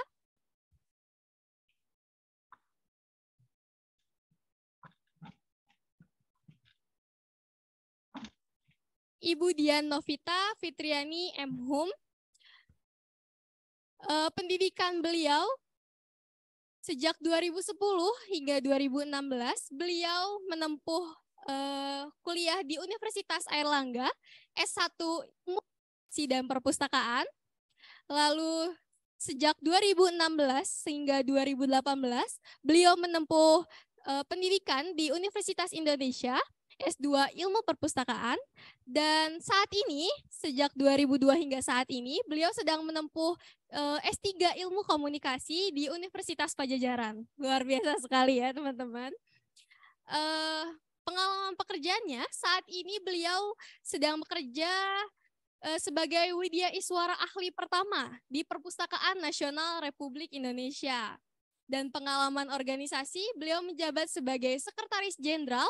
Ibu Dian Novita Fitriani M. Hum, uh, pendidikan beliau sejak 2010 hingga 2016 beliau menempuh uh, kuliah di Universitas Airlangga S1 Sidang Perpustakaan. Lalu sejak 2016 hingga 2018 beliau menempuh uh, pendidikan di Universitas Indonesia S2 Ilmu Perpustakaan dan saat ini sejak 2002 hingga saat ini beliau sedang menempuh uh, eh, S3 Ilmu Komunikasi di Universitas Pajajaran. Luar biasa sekali ya, teman-teman. Uh, pengalaman pekerjaannya saat ini beliau sedang bekerja eh, sebagai Widya Iswara ahli pertama di Perpustakaan Nasional Republik Indonesia. Dan pengalaman organisasi, beliau menjabat sebagai Sekretaris Jenderal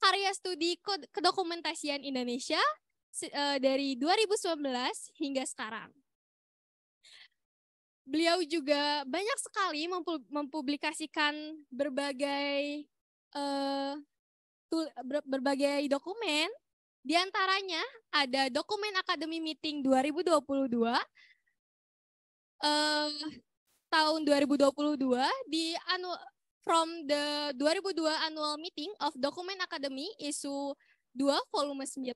karya studi kedokumentasian Indonesia eh, dari 2019 hingga sekarang. Beliau juga banyak sekali mempublikasikan berbagai uh, berbagai dokumen. Di antaranya ada dokumen Akademi Meeting 2022 uh, eh, tahun 2022 di anu, from the 2002 annual meeting of Dokumen Academy isu 2 volume 9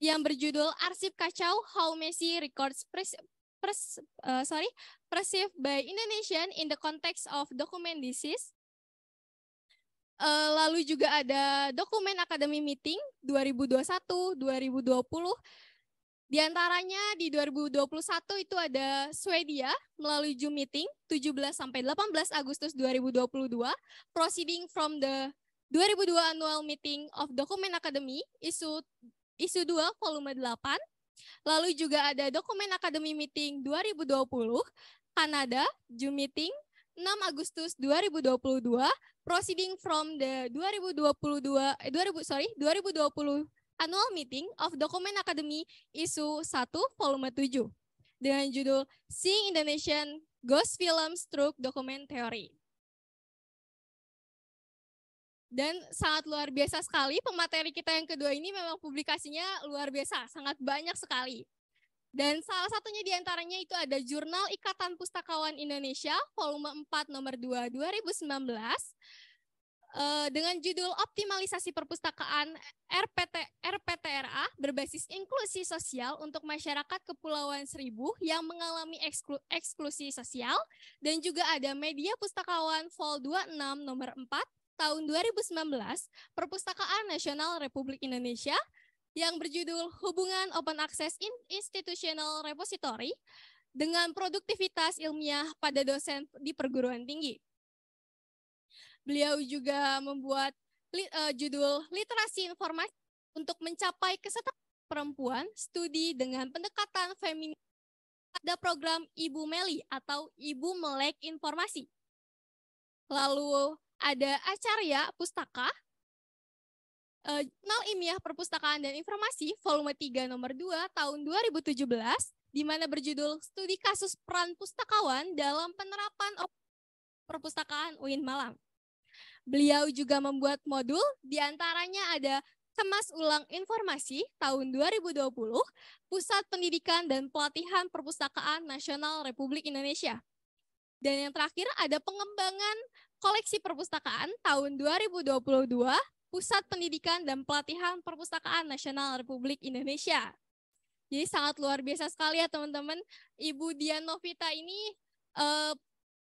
yang berjudul Arsip Kacau How Messi Records Press, Pres, uh, sorry, perceived by Indonesian in the context of Dokumen disease. Uh, lalu juga ada dokumen Academy Meeting 2021, 2020, di antaranya di 2021 itu ada Swedia melalui Zoom meeting 17 sampai 18 Agustus 2022, proceeding from the 2002 annual meeting of Dokumen Academy isu isu 2 volume 8. Lalu juga ada Dokumen Academy meeting 2020 Kanada Zoom meeting 6 Agustus 2022, proceeding from the 2022 eh, 2000 sorry 2020 Annual Meeting of Dokumen Academy Isu 1 Volume 7 dengan judul Seeing Indonesian Ghost Film Through Dokumen Theory. Dan sangat luar biasa sekali pemateri kita yang kedua ini memang publikasinya luar biasa, sangat banyak sekali. Dan salah satunya diantaranya itu ada Jurnal Ikatan Pustakawan Indonesia, volume 4, nomor 2, 2019, uh, dengan judul Optimalisasi Perpustakaan RPT RPTRA berbasis inklusi sosial untuk masyarakat Kepulauan Seribu yang mengalami eksklu, eksklusi sosial dan juga ada media pustakawan Vol 26 nomor 4 tahun 2019 Perpustakaan Nasional Republik Indonesia yang berjudul Hubungan Open Access in Institutional Repository dengan produktivitas ilmiah pada dosen di perguruan tinggi. Beliau juga membuat li, uh, judul Literasi Informasi untuk mencapai kesetaraan perempuan, studi dengan pendekatan feminis ada program Ibu Meli atau Ibu Melek Informasi. Lalu ada Acarya Pustaka, uh, Nol Ilmiah Perpustakaan dan Informasi, volume 3 nomor 2 tahun 2017, di mana berjudul Studi Kasus Peran Pustakawan dalam Penerapan Perpustakaan UIN Malang. Beliau juga membuat modul, diantaranya ada Kemas Ulang Informasi tahun 2020, Pusat Pendidikan dan Pelatihan Perpustakaan Nasional Republik Indonesia. Dan yang terakhir ada pengembangan koleksi perpustakaan tahun 2022, Pusat Pendidikan dan Pelatihan Perpustakaan Nasional Republik Indonesia. Jadi sangat luar biasa sekali ya teman-teman. Ibu Dian Novita ini eh,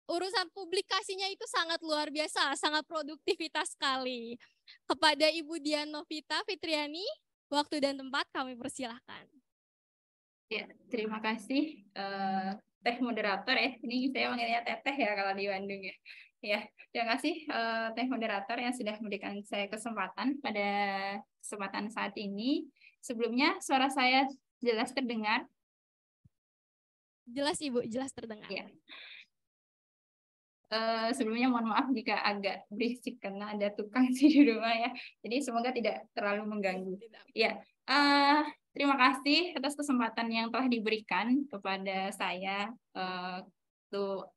urusan publikasinya itu sangat luar biasa, sangat produktivitas sekali. Kepada Ibu Dian Novita Fitriani, waktu dan tempat kami persilahkan. Ya, terima kasih uh, Teh moderator ya. Ini saya panggilnya Teteh ya kalau di Bandung ya. Ya, terima kasih uh, Teh moderator yang sudah memberikan saya kesempatan pada kesempatan saat ini. Sebelumnya suara saya jelas terdengar? Jelas Ibu, jelas terdengar. Ya. Eh, sebelumnya mohon maaf jika agak berisik karena ada tukang sih di rumah ya. Jadi semoga tidak terlalu mengganggu. Ya, uh, terima kasih atas kesempatan yang telah diberikan kepada saya, uh,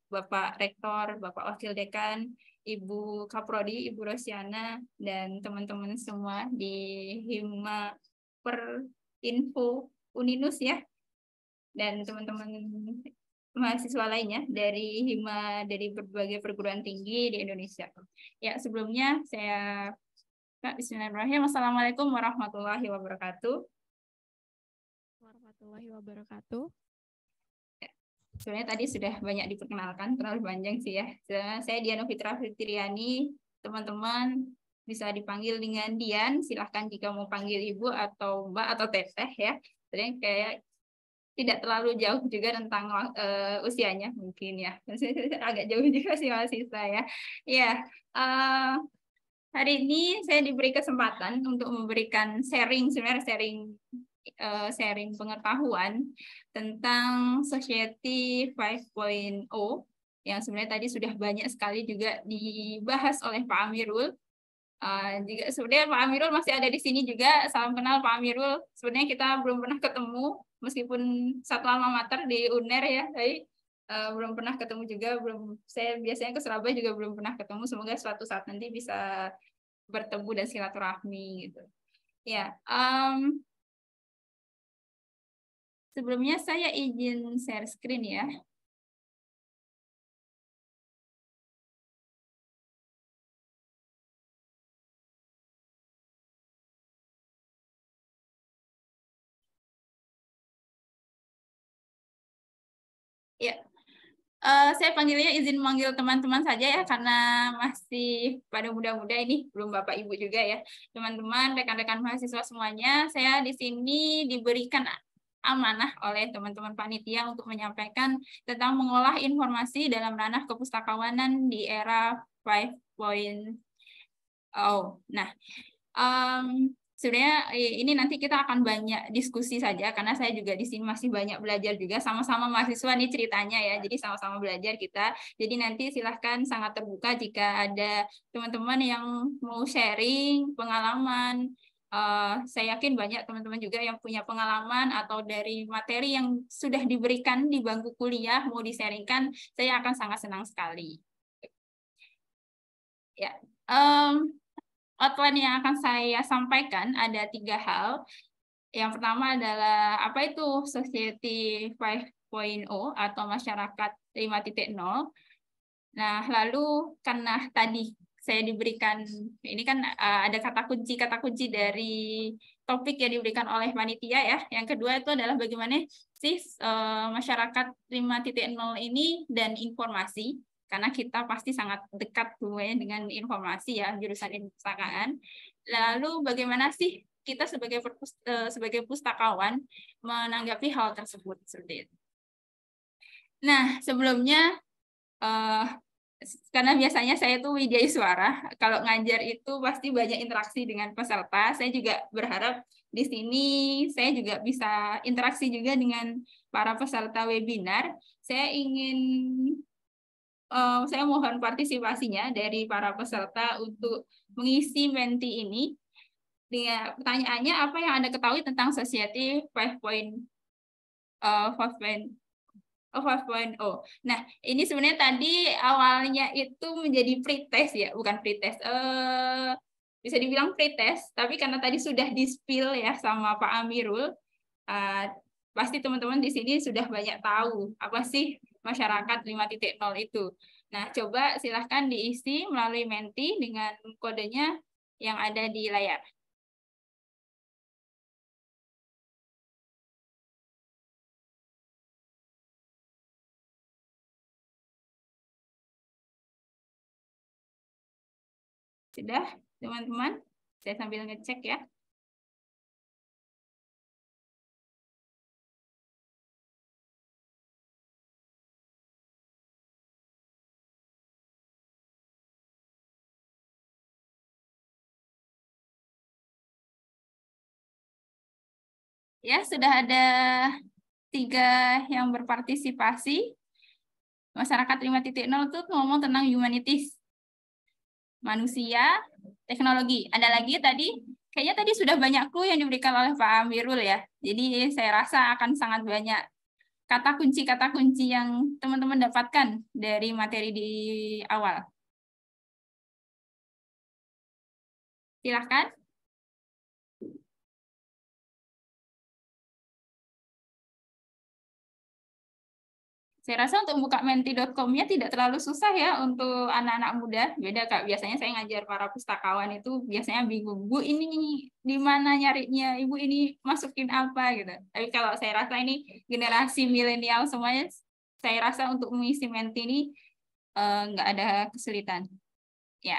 Bapak Rektor, Bapak Wakil Dekan, Ibu Kaprodi, Ibu Rosiana, dan teman-teman semua di Hima Per Info Uninus ya, dan teman-teman mahasiswa lainnya dari hima dari berbagai perguruan tinggi di Indonesia. Ya, sebelumnya saya Kak Bismillahirrahmanirrahim. Assalamualaikum warahmatullahi wabarakatuh. Warahmatullahi wabarakatuh. sebenarnya tadi sudah banyak diperkenalkan, terlalu panjang sih ya. Eh, saya Diana Fitra Fitriani, teman-teman bisa dipanggil dengan Dian, silahkan jika mau panggil ibu atau mbak atau teteh ya. Sebenarnya kayak tidak terlalu jauh juga tentang uh, usianya mungkin ya agak jauh juga sih mahasiswa ya ya uh, hari ini saya diberi kesempatan untuk memberikan sharing sebenarnya sharing uh, sharing pengetahuan tentang society 5.0 yang sebenarnya tadi sudah banyak sekali juga dibahas oleh Pak Amirul Uh, juga sebenarnya Pak Amirul masih ada di sini juga. Salam kenal Pak Amirul. Sebenarnya kita belum pernah ketemu meskipun satu alma mater di UNER ya, tapi uh, belum pernah ketemu juga. Belum saya biasanya ke Surabaya juga belum pernah ketemu. Semoga suatu saat nanti bisa bertemu dan silaturahmi gitu. Ya, um, sebelumnya saya izin share screen ya. Ya, uh, saya panggilnya izin manggil teman-teman saja ya, karena masih pada muda-muda ini, belum Bapak Ibu juga ya. Teman-teman, rekan-rekan mahasiswa semuanya, saya di sini diberikan amanah oleh teman-teman panitia untuk menyampaikan tentang mengolah informasi dalam ranah kepustakawanan di era 5.0. Nah, um, sebenarnya eh, ini nanti kita akan banyak diskusi saja karena saya juga di sini masih banyak belajar juga sama-sama mahasiswa nih ceritanya ya. Jadi sama-sama belajar kita. Jadi nanti silahkan sangat terbuka jika ada teman-teman yang mau sharing pengalaman Uh, saya yakin banyak teman-teman juga yang punya pengalaman atau dari materi yang sudah diberikan di bangku kuliah mau diseringkan, saya akan sangat senang sekali. Ya, um, outline yang akan saya sampaikan ada tiga hal. Yang pertama adalah apa itu Society 5.0 atau masyarakat 5.0. Nah, lalu karena tadi saya diberikan ini kan eh, ada kata kunci kata kunci dari topik yang diberikan oleh panitia ya. Yang kedua itu adalah bagaimana sih eh, masyarakat 5.0 ini dan informasi karena kita pasti sangat dekat hubungannya dengan informasi ya jurusan perpustakaan. Lalu bagaimana sih kita sebagai eh, sebagai pustakawan menanggapi hal tersebut seperti itu. Nah sebelumnya uh, karena biasanya saya itu widya suara, kalau ngajar itu pasti banyak interaksi dengan peserta. Saya juga berharap di sini saya juga bisa interaksi juga dengan para peserta webinar. Saya ingin uh, saya mohon partisipasinya dari para peserta untuk mengisi menti ini. Dengan pertanyaannya apa yang Anda ketahui tentang Society 5.0? Uh, eh, Nah, ini sebenarnya tadi awalnya itu menjadi pretest ya, bukan pretest. Eh uh, bisa dibilang pretest, tapi karena tadi sudah di-spill ya sama Pak Amirul, uh, pasti teman-teman di sini sudah banyak tahu apa sih masyarakat 5.0 itu. Nah, coba silahkan diisi melalui Menti dengan kodenya yang ada di layar. Sudah, teman-teman? Saya sambil ngecek ya. Ya, sudah ada tiga yang berpartisipasi. Masyarakat 5.0 itu ngomong tentang humanities. Manusia, teknologi. Ada lagi tadi, kayaknya tadi sudah banyak clue yang diberikan oleh Pak Amirul ya. Jadi saya rasa akan sangat banyak kata kunci-kata kunci yang teman-teman dapatkan dari materi di awal. Silahkan. Saya rasa untuk buka menti.com-nya tidak terlalu susah ya untuk anak-anak muda. Beda Kak, biasanya saya ngajar para pustakawan itu biasanya bingung, Bu ini di mana nyarinya, Ibu ini masukin apa gitu. Tapi kalau saya rasa ini generasi milenial semuanya, saya rasa untuk mengisi menti ini eh, nggak ada kesulitan. Ya,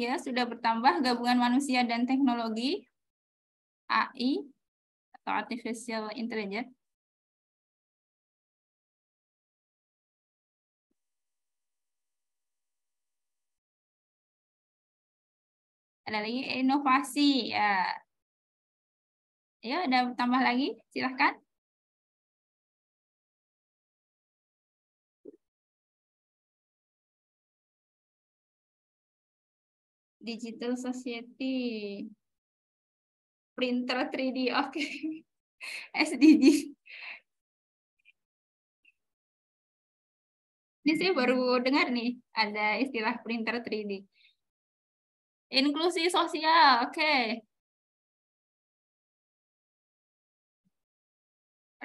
ya sudah bertambah gabungan manusia dan teknologi AI atau artificial intelligence. Ada lagi inovasi ya. Ya, ada tambah lagi, silahkan. Digital Society. Printer 3D, oke. Okay. SDG. Ini sih baru dengar nih, ada istilah printer 3D. Inklusi sosial, oke. Okay.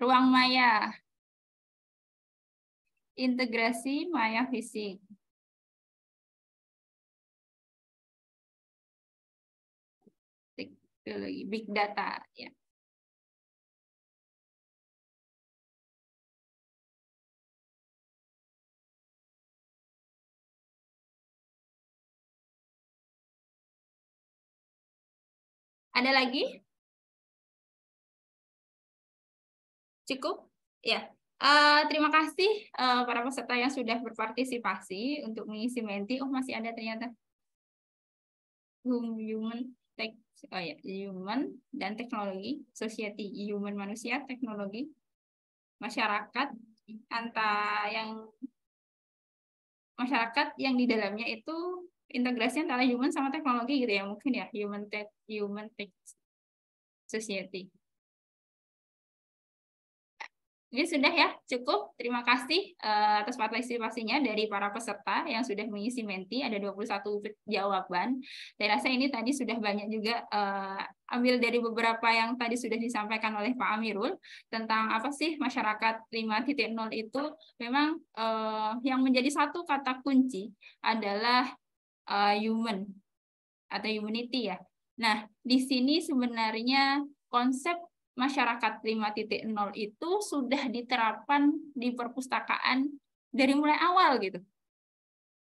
Ruang maya. Integrasi maya fisik. lagi big data ya. Ada lagi? Cukup? Ya. Uh, terima kasih uh, para peserta yang sudah berpartisipasi untuk mengisi menti. Oh, masih ada ternyata. Human tech oh ya human dan teknologi society human manusia teknologi masyarakat antara yang masyarakat yang di dalamnya itu integrasi antara human sama teknologi gitu ya mungkin ya human tech human tech society ini ya, sudah ya, cukup. Terima kasih uh, atas partisipasinya dari para peserta yang sudah mengisi menti. Ada 21 jawaban. Saya rasa ini tadi sudah banyak juga uh, ambil dari beberapa yang tadi sudah disampaikan oleh Pak Amirul tentang apa sih masyarakat 5.0 itu memang uh, yang menjadi satu kata kunci adalah uh, human atau humanity ya. Nah, di sini sebenarnya konsep masyarakat 5.0 itu sudah diterapkan di perpustakaan dari mulai awal gitu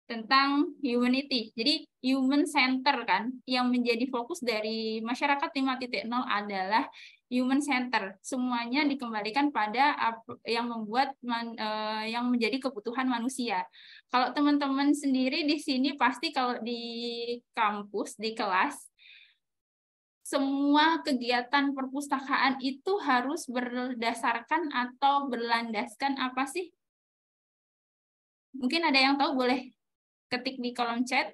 tentang humanity. Jadi human center kan yang menjadi fokus dari masyarakat 5.0 adalah human center. Semuanya dikembalikan pada yang membuat man, eh, yang menjadi kebutuhan manusia. Kalau teman-teman sendiri di sini pasti kalau di kampus, di kelas semua kegiatan perpustakaan itu harus berdasarkan atau berlandaskan apa sih? Mungkin ada yang tahu boleh ketik di kolom chat.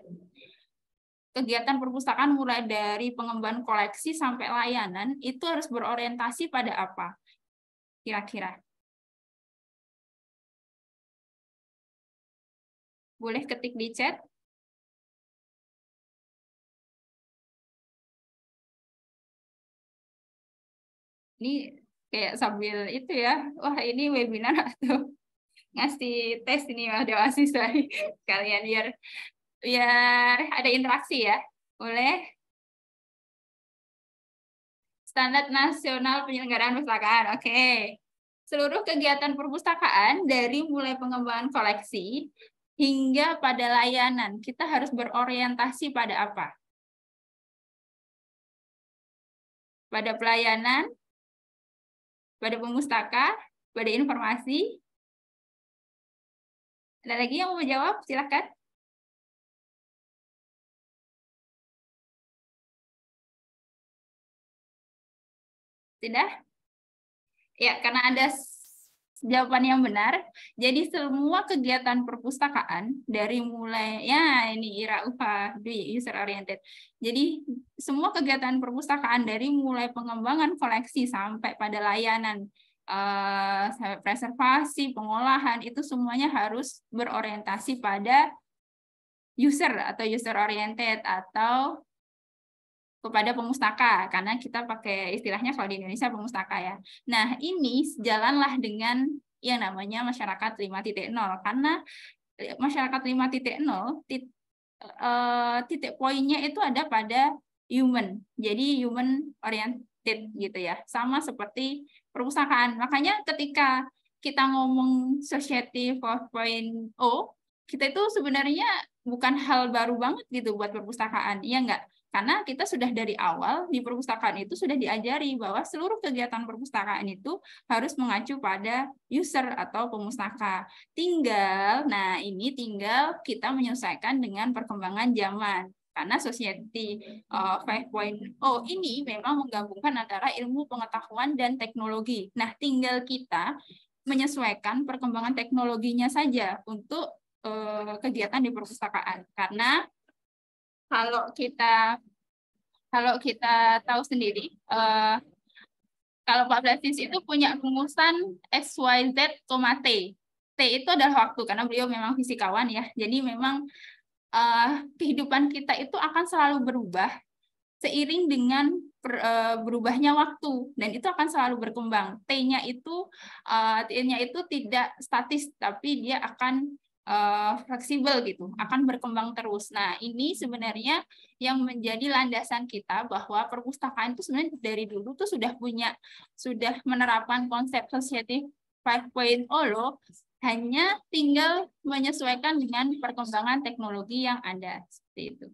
Kegiatan perpustakaan mulai dari pengembangan koleksi sampai layanan itu harus berorientasi pada apa? Kira-kira. Boleh ketik di chat? ini kayak sambil itu ya wah ini webinar atau ngasih tes ini ada mahasiswa kalian biar biar ada interaksi ya oleh standar nasional penyelenggaraan perpustakaan oke okay. seluruh kegiatan perpustakaan dari mulai pengembangan koleksi hingga pada layanan. Kita harus berorientasi pada apa? Pada pelayanan, pada pemustaka, pada informasi. Ada lagi yang mau jawab? silakan. Tidak? Ya, karena ada jawaban yang benar. Jadi semua kegiatan perpustakaan dari mulai ya ini Ira ufa, user oriented. Jadi semua kegiatan perpustakaan dari mulai pengembangan koleksi sampai pada layanan eh, sampai preservasi, pengolahan itu semuanya harus berorientasi pada user atau user oriented atau kepada pemustaka karena kita pakai istilahnya kalau di Indonesia pemustaka ya. Nah, ini sejalanlah dengan yang namanya masyarakat 5.0 karena e, masyarakat 5.0 tit, uh, titik poinnya itu ada pada human. Jadi human oriented gitu ya. Sama seperti perpustakaan. Makanya ketika kita ngomong society 4.0, kita itu sebenarnya bukan hal baru banget gitu buat perpustakaan, iya enggak karena kita sudah dari awal di perpustakaan itu sudah diajari bahwa seluruh kegiatan perpustakaan itu harus mengacu pada user atau pemustaka. Tinggal, nah ini tinggal kita menyelesaikan dengan perkembangan zaman karena Society uh, eh, 5.0 ini memang menggabungkan antara ilmu pengetahuan dan teknologi. Nah, tinggal kita menyesuaikan perkembangan teknologinya saja untuk eh, kegiatan di perpustakaan. Karena kalau kita kalau kita tahu sendiri uh, kalau Pak Francis itu punya rumusan XYZ, T. T itu adalah waktu karena beliau memang fisikawan ya. Jadi memang uh, kehidupan kita itu akan selalu berubah seiring dengan per, uh, berubahnya waktu dan itu akan selalu berkembang. T-nya itu uh, T-nya itu tidak statis tapi dia akan uh, fleksibel gitu, akan berkembang terus. Nah, ini sebenarnya yang menjadi landasan kita bahwa perpustakaan itu sebenarnya dari dulu tuh sudah punya sudah menerapkan konsep society 5.0 loh, hanya tinggal menyesuaikan dengan perkembangan teknologi yang ada seperti itu.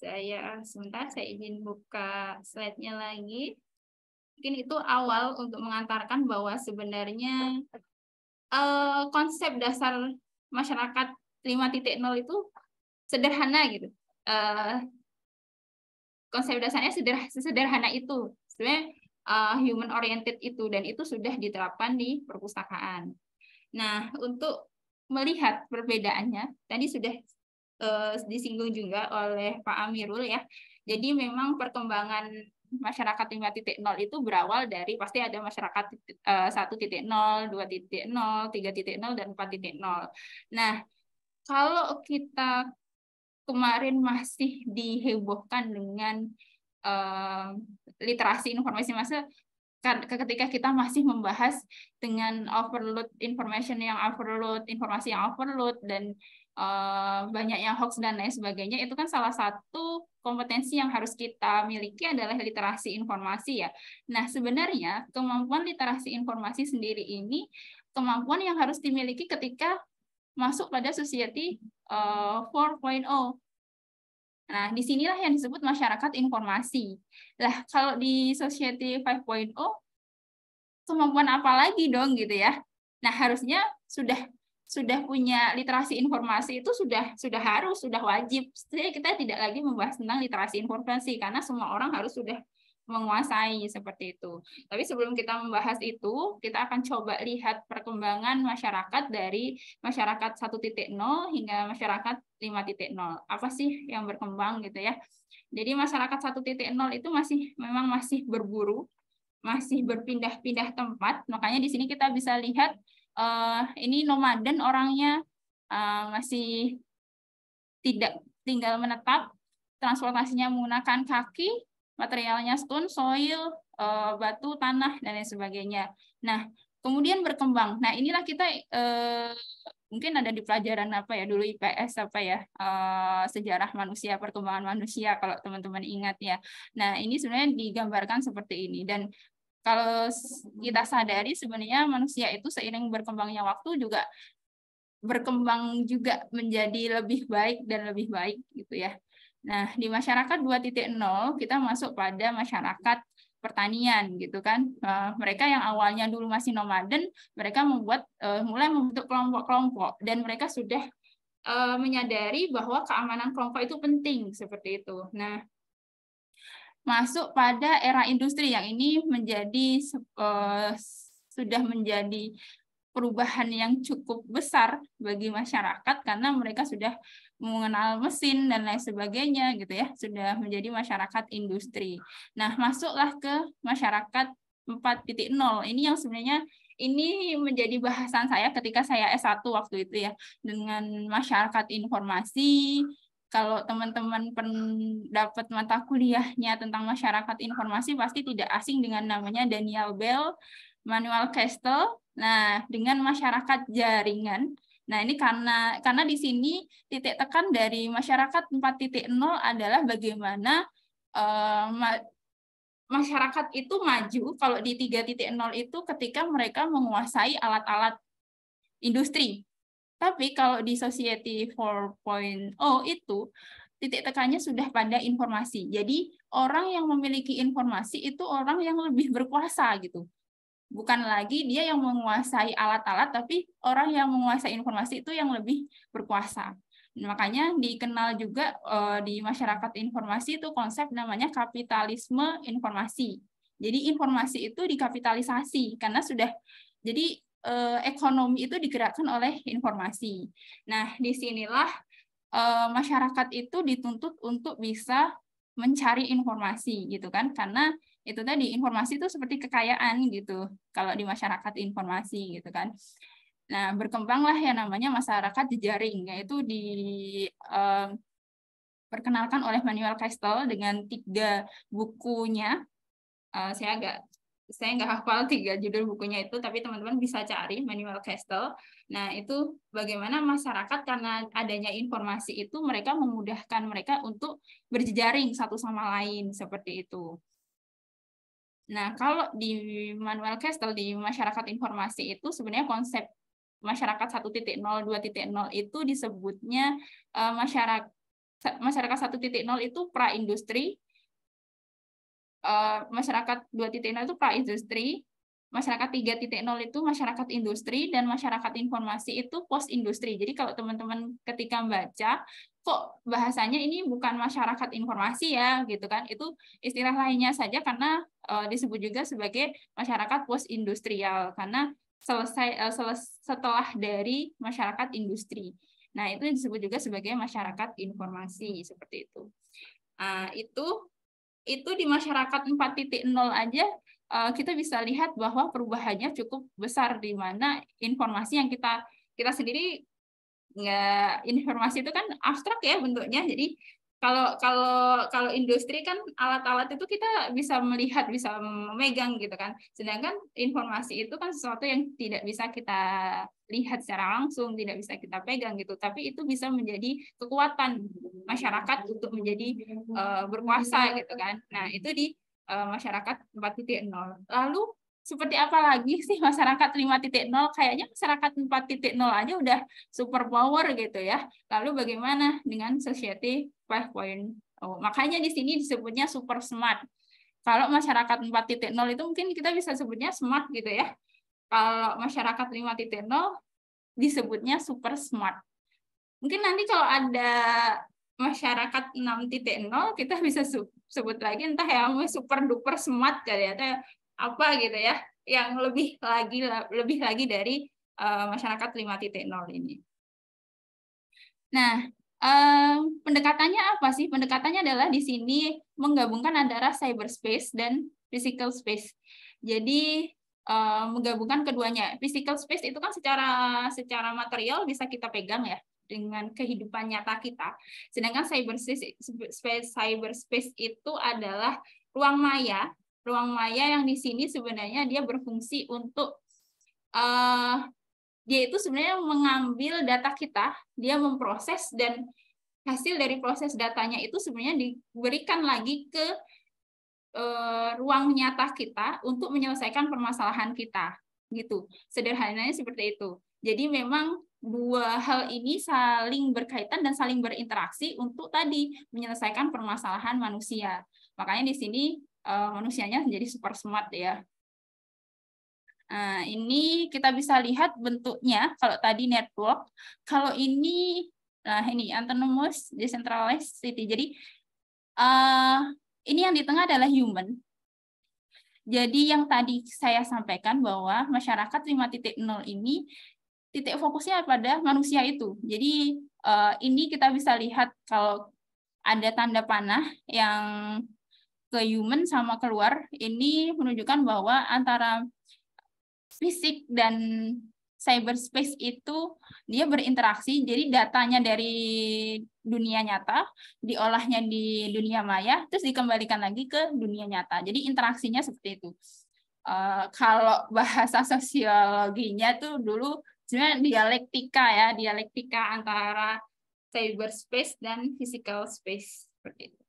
saya ya. sebentar saya izin buka slide-nya lagi. Mungkin itu awal untuk mengantarkan bahwa sebenarnya uh, konsep dasar masyarakat 5.0 itu sederhana gitu. Uh, konsep dasarnya sederhana, sederhana itu. Sebenarnya uh, human oriented itu dan itu sudah diterapkan di perpustakaan. Nah, untuk melihat perbedaannya, tadi sudah uh, disinggung juga oleh Pak Amirul ya. Jadi memang perkembangan masyarakat 5.0 itu berawal dari pasti ada masyarakat uh, 1.0, 2.0, 3.0 dan 4.0. Nah, kalau kita kemarin masih dihebohkan dengan uh, literasi informasi masa kan, ketika kita masih membahas dengan overload information yang overload, informasi yang overload dan Eh, banyak yang hoax dan lain sebagainya itu kan salah satu kompetensi yang harus kita miliki adalah literasi informasi ya. Nah, sebenarnya kemampuan literasi informasi sendiri ini kemampuan yang harus dimiliki ketika masuk pada society 4.0. Eh, nah, disinilah yang disebut masyarakat informasi. Lah, kalau di society 5.0, kemampuan apa lagi dong gitu ya? Nah, harusnya sudah sudah punya literasi informasi itu sudah sudah harus sudah wajib. Jadi kita tidak lagi membahas tentang literasi informasi karena semua orang harus sudah menguasai seperti itu. Tapi sebelum kita membahas itu, kita akan coba lihat perkembangan masyarakat dari masyarakat 1.0 hingga masyarakat 5.0. Apa sih yang berkembang gitu ya? Jadi masyarakat 1.0 itu masih memang masih berburu, masih berpindah-pindah tempat. Makanya di sini kita bisa lihat uh, ini nomaden orangnya uh, masih tidak tinggal menetap, transportasinya menggunakan kaki, materialnya stone, soil, uh, batu, tanah dan lain sebagainya. Nah, kemudian berkembang. Nah, inilah kita uh, mungkin ada di pelajaran apa ya dulu IPS apa ya uh, sejarah manusia perkembangan manusia kalau teman-teman ingat ya nah ini sebenarnya digambarkan seperti ini dan kalau kita sadari sebenarnya manusia itu seiring berkembangnya waktu juga berkembang juga menjadi lebih baik dan lebih baik gitu ya. Nah, di masyarakat 2.0 kita masuk pada masyarakat pertanian gitu kan. Uh, mereka yang awalnya dulu masih nomaden, mereka membuat uh, mulai membentuk kelompok-kelompok dan mereka sudah uh, menyadari bahwa keamanan kelompok itu penting seperti itu. Nah, masuk pada era industri yang ini menjadi uh, sudah menjadi perubahan yang cukup besar bagi masyarakat karena mereka sudah mengenal mesin dan lain sebagainya gitu ya sudah menjadi masyarakat industri. Nah masuklah ke masyarakat 4.0 ini yang sebenarnya ini menjadi bahasan saya ketika saya S1 waktu itu ya dengan masyarakat informasi kalau teman-teman pendapat mata kuliahnya tentang masyarakat informasi pasti tidak asing dengan namanya Daniel Bell, Manuel Kestel. Nah, dengan masyarakat jaringan. Nah, ini karena karena di sini titik tekan dari masyarakat 4.0 adalah bagaimana uh, masyarakat itu maju kalau di 3.0 itu ketika mereka menguasai alat-alat industri tapi kalau di Society 4.0 itu titik tekannya sudah pada informasi. Jadi orang yang memiliki informasi itu orang yang lebih berkuasa gitu. Bukan lagi dia yang menguasai alat-alat, tapi orang yang menguasai informasi itu yang lebih berkuasa. Makanya dikenal juga uh, di masyarakat informasi itu konsep namanya kapitalisme informasi. Jadi informasi itu dikapitalisasi karena sudah jadi Eh, ekonomi itu digerakkan oleh informasi. Nah, disinilah eh, masyarakat itu dituntut untuk bisa mencari informasi gitu kan karena itu tadi informasi itu seperti kekayaan gitu kalau di masyarakat informasi gitu kan nah berkembanglah yang namanya masyarakat jejaring yaitu diperkenalkan eh, oleh Manuel Castel dengan tiga bukunya uh, saya agak saya nggak hafal tiga judul bukunya itu, tapi teman-teman bisa cari manual Castle. Nah, itu bagaimana masyarakat karena adanya informasi itu, mereka memudahkan mereka untuk berjejaring satu sama lain, seperti itu. Nah, kalau di manual Castle, di masyarakat informasi itu, sebenarnya konsep masyarakat 1.0, 2.0 itu disebutnya uh, masyarakat masyarakat 1.0 itu pra-industri, Eh, masyarakat 2.0 itu pra-industri, masyarakat 3.0 itu masyarakat industri, dan masyarakat informasi itu post-industri. Jadi kalau teman-teman ketika baca, kok bahasanya ini bukan masyarakat informasi ya, gitu kan? Itu istilah lainnya saja karena eh, disebut juga sebagai masyarakat post-industrial, karena selesai uh, setelah dari masyarakat industri. Nah, itu disebut juga sebagai masyarakat informasi, seperti itu. Uh, itu itu di masyarakat 4.0 aja eh, kita bisa lihat bahwa perubahannya cukup besar di mana informasi yang kita kita sendiri nggak informasi itu kan abstrak ya bentuknya jadi kalau kalau kalau industri kan alat-alat itu kita bisa melihat bisa memegang gitu kan sedangkan informasi itu kan sesuatu yang tidak bisa kita lihat secara langsung tidak bisa kita pegang gitu tapi itu bisa menjadi kekuatan masyarakat untuk menjadi uh, berkuasa gitu kan nah itu di uh, masyarakat 4.0 lalu seperti apa lagi sih masyarakat 5.0? Kayaknya masyarakat 4.0 aja udah super power gitu ya. Lalu bagaimana dengan society 5.0? Oh, makanya di sini disebutnya super smart. Kalau masyarakat 4.0 itu mungkin kita bisa sebutnya smart gitu ya. Kalau masyarakat 5.0 disebutnya super smart. Mungkin nanti kalau ada masyarakat 6.0 kita bisa sebut lagi entah ya super duper smart kali ya apa gitu ya yang lebih lagi lebih lagi dari uh, masyarakat 5.0 ini. Nah, um, pendekatannya apa sih? Pendekatannya adalah di sini menggabungkan antara cyberspace dan physical space. Jadi um, menggabungkan keduanya. Physical space itu kan secara secara material bisa kita pegang ya dengan kehidupan nyata kita. Sedangkan cyberspace cyberspace itu adalah ruang maya ruang maya yang di sini sebenarnya dia berfungsi untuk uh, dia itu sebenarnya mengambil data kita, dia memproses dan hasil dari proses datanya itu sebenarnya diberikan lagi ke uh, ruang nyata kita untuk menyelesaikan permasalahan kita gitu. Sederhananya seperti itu. Jadi memang dua hal ini saling berkaitan dan saling berinteraksi untuk tadi menyelesaikan permasalahan manusia. Makanya di sini uh, manusianya menjadi super smart ya. Nah, ini kita bisa lihat bentuknya kalau tadi network, kalau ini nah ini autonomous decentralized city. Jadi uh, ini yang di tengah adalah human. Jadi yang tadi saya sampaikan bahwa masyarakat 5.0 ini titik fokusnya pada manusia itu. Jadi uh, ini kita bisa lihat kalau ada tanda panah yang ke human sama keluar ini menunjukkan bahwa antara fisik dan cyberspace itu dia berinteraksi. Jadi datanya dari dunia nyata diolahnya di dunia maya, terus dikembalikan lagi ke dunia nyata. Jadi interaksinya seperti itu. Uh, kalau bahasa sosiologinya tuh dulu sebenarnya dialektika ya, dialektika antara cyberspace dan physical space seperti itu.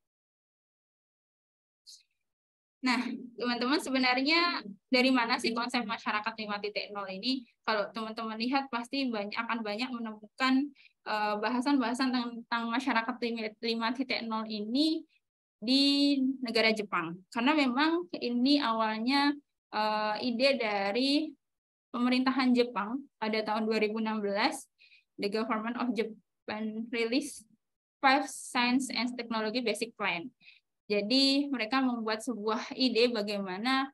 Nah, teman-teman sebenarnya dari mana sih konsep masyarakat 5.0 ini? Kalau teman-teman lihat pasti banyak akan banyak menemukan eh, bahasan-bahasan uh, tentang masyarakat 5.0 ini di negara Jepang. Karena memang ini awalnya uh, ide dari pemerintahan Jepang pada tahun 2016, the government of Japan release five science and technology basic plan jadi mereka membuat sebuah ide bagaimana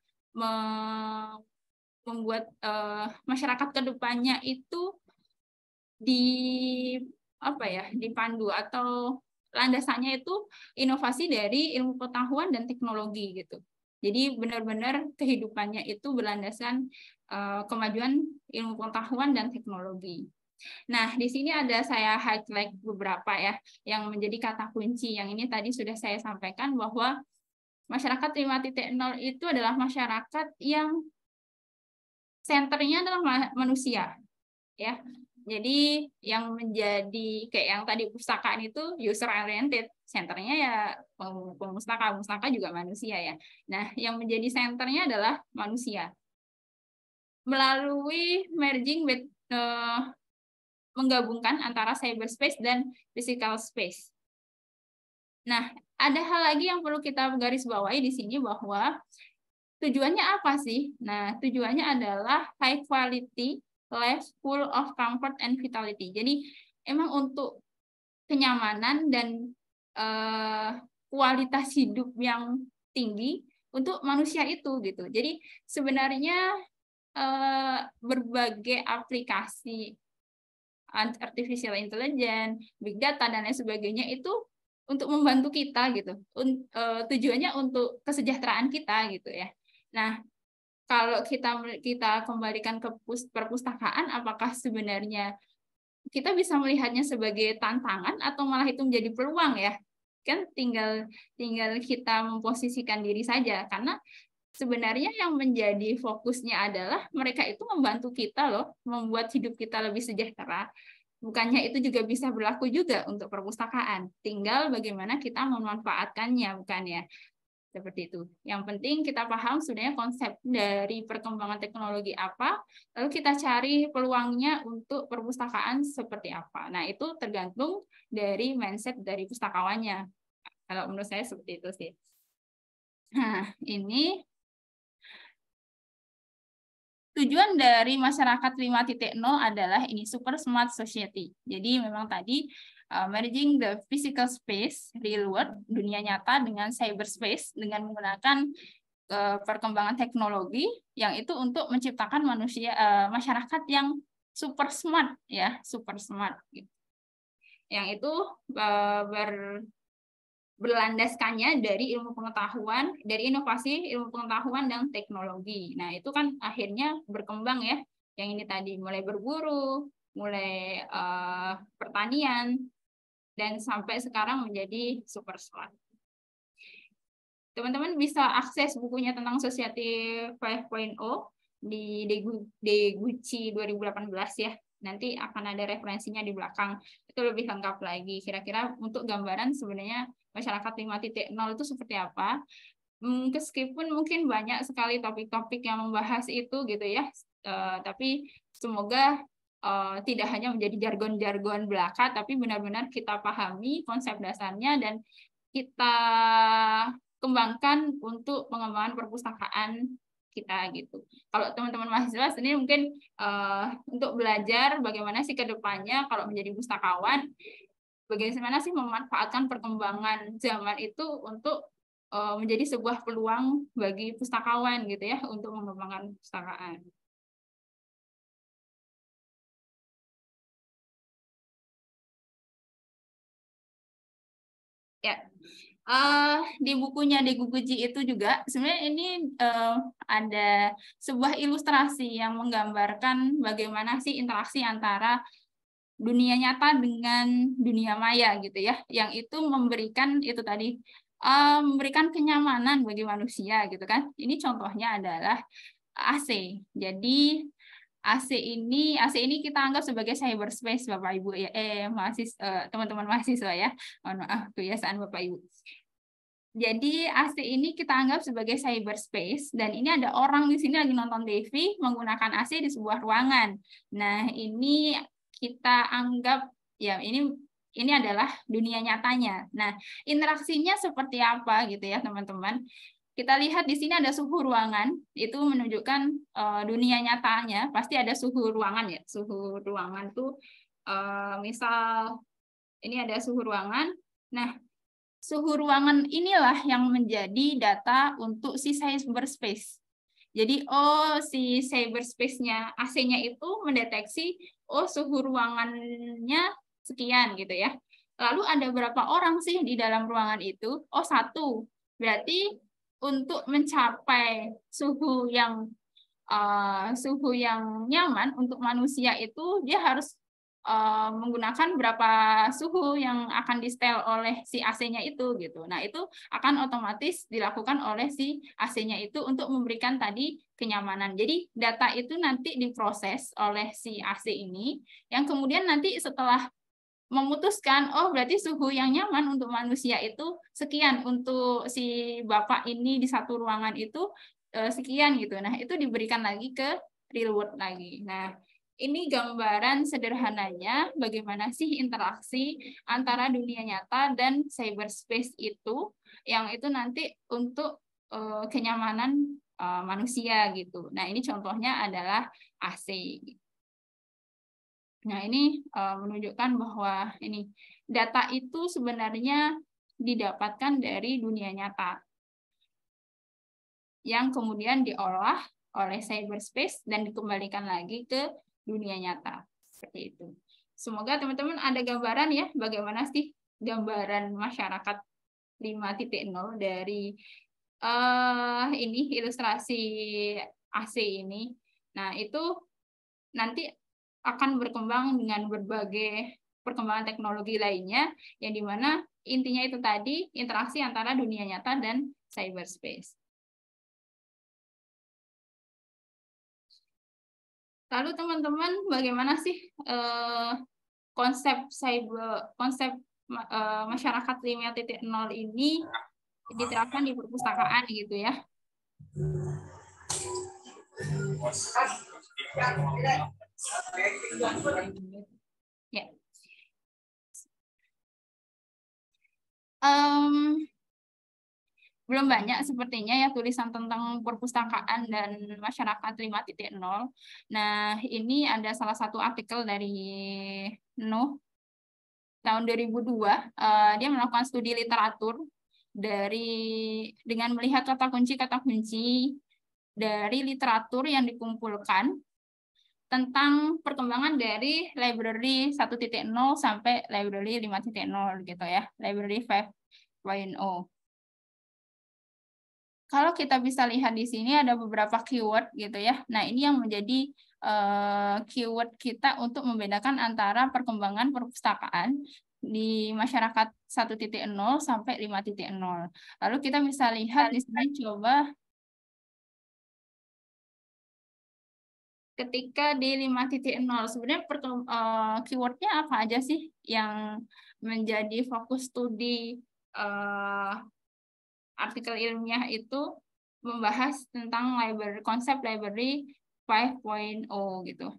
membuat uh, masyarakat kedepannya itu di apa ya dipandu atau landasannya itu inovasi dari ilmu pengetahuan dan teknologi gitu. Jadi benar-benar kehidupannya itu berlandasan uh, kemajuan ilmu pengetahuan dan teknologi. Nah, di sini ada saya highlight beberapa ya yang menjadi kata kunci. Yang ini tadi sudah saya sampaikan bahwa masyarakat 5.0 itu adalah masyarakat yang senternya adalah manusia. Ya. Jadi yang menjadi kayak yang tadi pustakaan itu user oriented, senternya ya pemustaka, pemustaka juga manusia ya. Nah, yang menjadi senternya adalah manusia. Melalui merging with eh, menggabungkan antara cyberspace dan physical space. Nah, ada hal lagi yang perlu kita garis bawahi di sini bahwa tujuannya apa sih? Nah, tujuannya adalah high quality life full of comfort and vitality. Jadi, emang untuk kenyamanan dan uh, kualitas hidup yang tinggi untuk manusia itu gitu. Jadi sebenarnya uh, berbagai aplikasi artificial intelligence, big data dan lain sebagainya itu untuk membantu kita gitu. Eh, tujuannya untuk kesejahteraan kita gitu ya. Nah, kalau kita kita kembalikan ke perpustakaan apakah sebenarnya kita bisa melihatnya sebagai tantangan atau malah itu menjadi peluang ya? Kan tinggal tinggal kita memposisikan diri saja karena sebenarnya yang menjadi fokusnya adalah mereka itu membantu kita loh, membuat hidup kita lebih sejahtera. Bukannya itu juga bisa berlaku juga untuk perpustakaan. Tinggal bagaimana kita memanfaatkannya, bukan ya? seperti itu. Yang penting kita paham sebenarnya konsep dari perkembangan teknologi apa, lalu kita cari peluangnya untuk perpustakaan seperti apa. Nah, itu tergantung dari mindset dari pustakawannya. Kalau menurut saya seperti itu sih. Nah, ini Tujuan dari masyarakat 5.0 adalah ini super smart society. Jadi memang tadi uh, merging the physical space, real world, dunia nyata dengan cyberspace dengan menggunakan uh, perkembangan teknologi yang itu untuk menciptakan manusia uh, masyarakat yang super smart ya, super smart gitu. Yang itu uh, ber berlandaskannya dari ilmu pengetahuan, dari inovasi ilmu pengetahuan dan teknologi. Nah, itu kan akhirnya berkembang ya. Yang ini tadi mulai berburu, mulai uh, pertanian, dan sampai sekarang menjadi super smart. Teman-teman bisa akses bukunya tentang Society 5.0 di Deguchi 2018 ya. Nanti akan ada referensinya di belakang itu lebih lengkap lagi. Kira-kira untuk gambaran sebenarnya masyarakat 5.0 itu seperti apa? Hmm, meskipun mungkin banyak sekali topik-topik yang membahas itu gitu ya, uh, tapi semoga uh, tidak hanya menjadi jargon-jargon belaka, tapi benar-benar kita pahami konsep dasarnya dan kita kembangkan untuk pengembangan perpustakaan kita gitu. Kalau teman-teman mahasiswa sendiri mungkin uh, untuk belajar bagaimana sih kedepannya kalau menjadi pustakawan, bagaimana sih memanfaatkan perkembangan zaman itu untuk uh, menjadi sebuah peluang bagi pustakawan gitu ya untuk mengembangkan pustakaan. uh, di bukunya di Guguji itu juga sebenarnya ini uh, ada sebuah ilustrasi yang menggambarkan bagaimana sih interaksi antara dunia nyata dengan dunia maya gitu ya yang itu memberikan itu tadi uh, memberikan kenyamanan bagi manusia gitu kan ini contohnya adalah AC jadi AC ini AC ini kita anggap sebagai cyberspace Bapak Ibu ya eh mahasiswa eh, teman-teman mahasiswa ya mohon maaf kebiasaan Bapak Ibu jadi AC ini kita anggap sebagai cyberspace dan ini ada orang di sini lagi nonton TV menggunakan AC di sebuah ruangan. Nah, ini kita anggap ya ini ini adalah dunia nyatanya. Nah, interaksinya seperti apa gitu ya, teman-teman? Kita lihat di sini ada suhu ruangan, itu menunjukkan uh, dunia nyatanya. Pasti ada suhu ruangan ya. Suhu ruangan tuh uh, misal ini ada suhu ruangan. Nah, suhu ruangan inilah yang menjadi data untuk si cyberspace. Jadi, oh si cyberspace-nya AC-nya itu mendeteksi, oh suhu ruangannya sekian gitu ya. Lalu ada berapa orang sih di dalam ruangan itu? Oh, satu. Berarti untuk mencapai suhu yang uh, suhu yang nyaman untuk manusia itu dia harus uh, menggunakan berapa suhu yang akan di setel oleh si AC-nya itu gitu. Nah, itu akan otomatis dilakukan oleh si AC-nya itu untuk memberikan tadi kenyamanan. Jadi data itu nanti diproses oleh si AC ini yang kemudian nanti setelah memutuskan oh berarti suhu yang nyaman untuk manusia itu sekian untuk si bapak ini di satu ruangan itu eh, sekian gitu nah itu diberikan lagi ke real world lagi nah ini gambaran sederhananya bagaimana sih interaksi antara dunia nyata dan cyberspace itu yang itu nanti untuk eh, kenyamanan eh, manusia gitu nah ini contohnya adalah AC gitu. Nah, ini uh, menunjukkan bahwa ini data itu sebenarnya didapatkan dari dunia nyata yang kemudian diolah oleh cyberspace dan dikembalikan lagi ke dunia nyata. Seperti itu. Semoga teman-teman ada gambaran ya bagaimana sih gambaran masyarakat 5.0 dari uh, ini ilustrasi AC ini. Nah, itu nanti akan berkembang dengan berbagai perkembangan teknologi lainnya, yang dimana intinya itu tadi interaksi antara dunia nyata dan cyberspace. Lalu teman-teman, bagaimana sih eh, konsep cyber konsep eh, masyarakat 5.0 ini diterapkan di perpustakaan gitu ya? Yeah. Ya. Um, belum banyak sepertinya ya tulisan tentang perpustakaan dan masyarakat 5.0. Nah, ini ada salah satu artikel dari Nuh tahun 2002. Uh, eh, dia melakukan studi literatur dari dengan melihat kata kunci-kata kunci dari literatur yang dikumpulkan tentang perkembangan dari library 1.0 sampai library 5.0 gitu ya, library 5.0. Kalau kita bisa lihat di sini ada beberapa keyword gitu ya. Nah, ini yang menjadi uh, keyword kita untuk membedakan antara perkembangan perpustakaan di masyarakat 1.0 sampai 5.0. Lalu kita bisa lihat di sini coba ketika di 5.0 sebenarnya uh, keywordnya apa aja sih yang menjadi fokus studi uh, artikel ilmiah itu membahas tentang library konsep library 5.0 gitu.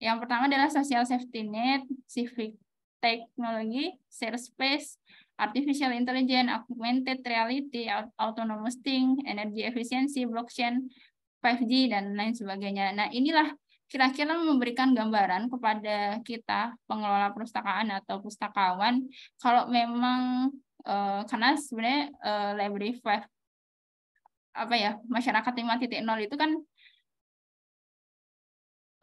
Yang pertama adalah social safety net, civic technology, share space, artificial intelligence, augmented reality, autonomous thing, energy efficiency, blockchain, 5G dan lain sebagainya. Nah, inilah kira-kira memberikan gambaran kepada kita pengelola perpustakaan atau pustakawan kalau memang uh, karena sebenarnya uh, library 5 apa ya masyarakat 5.0 itu kan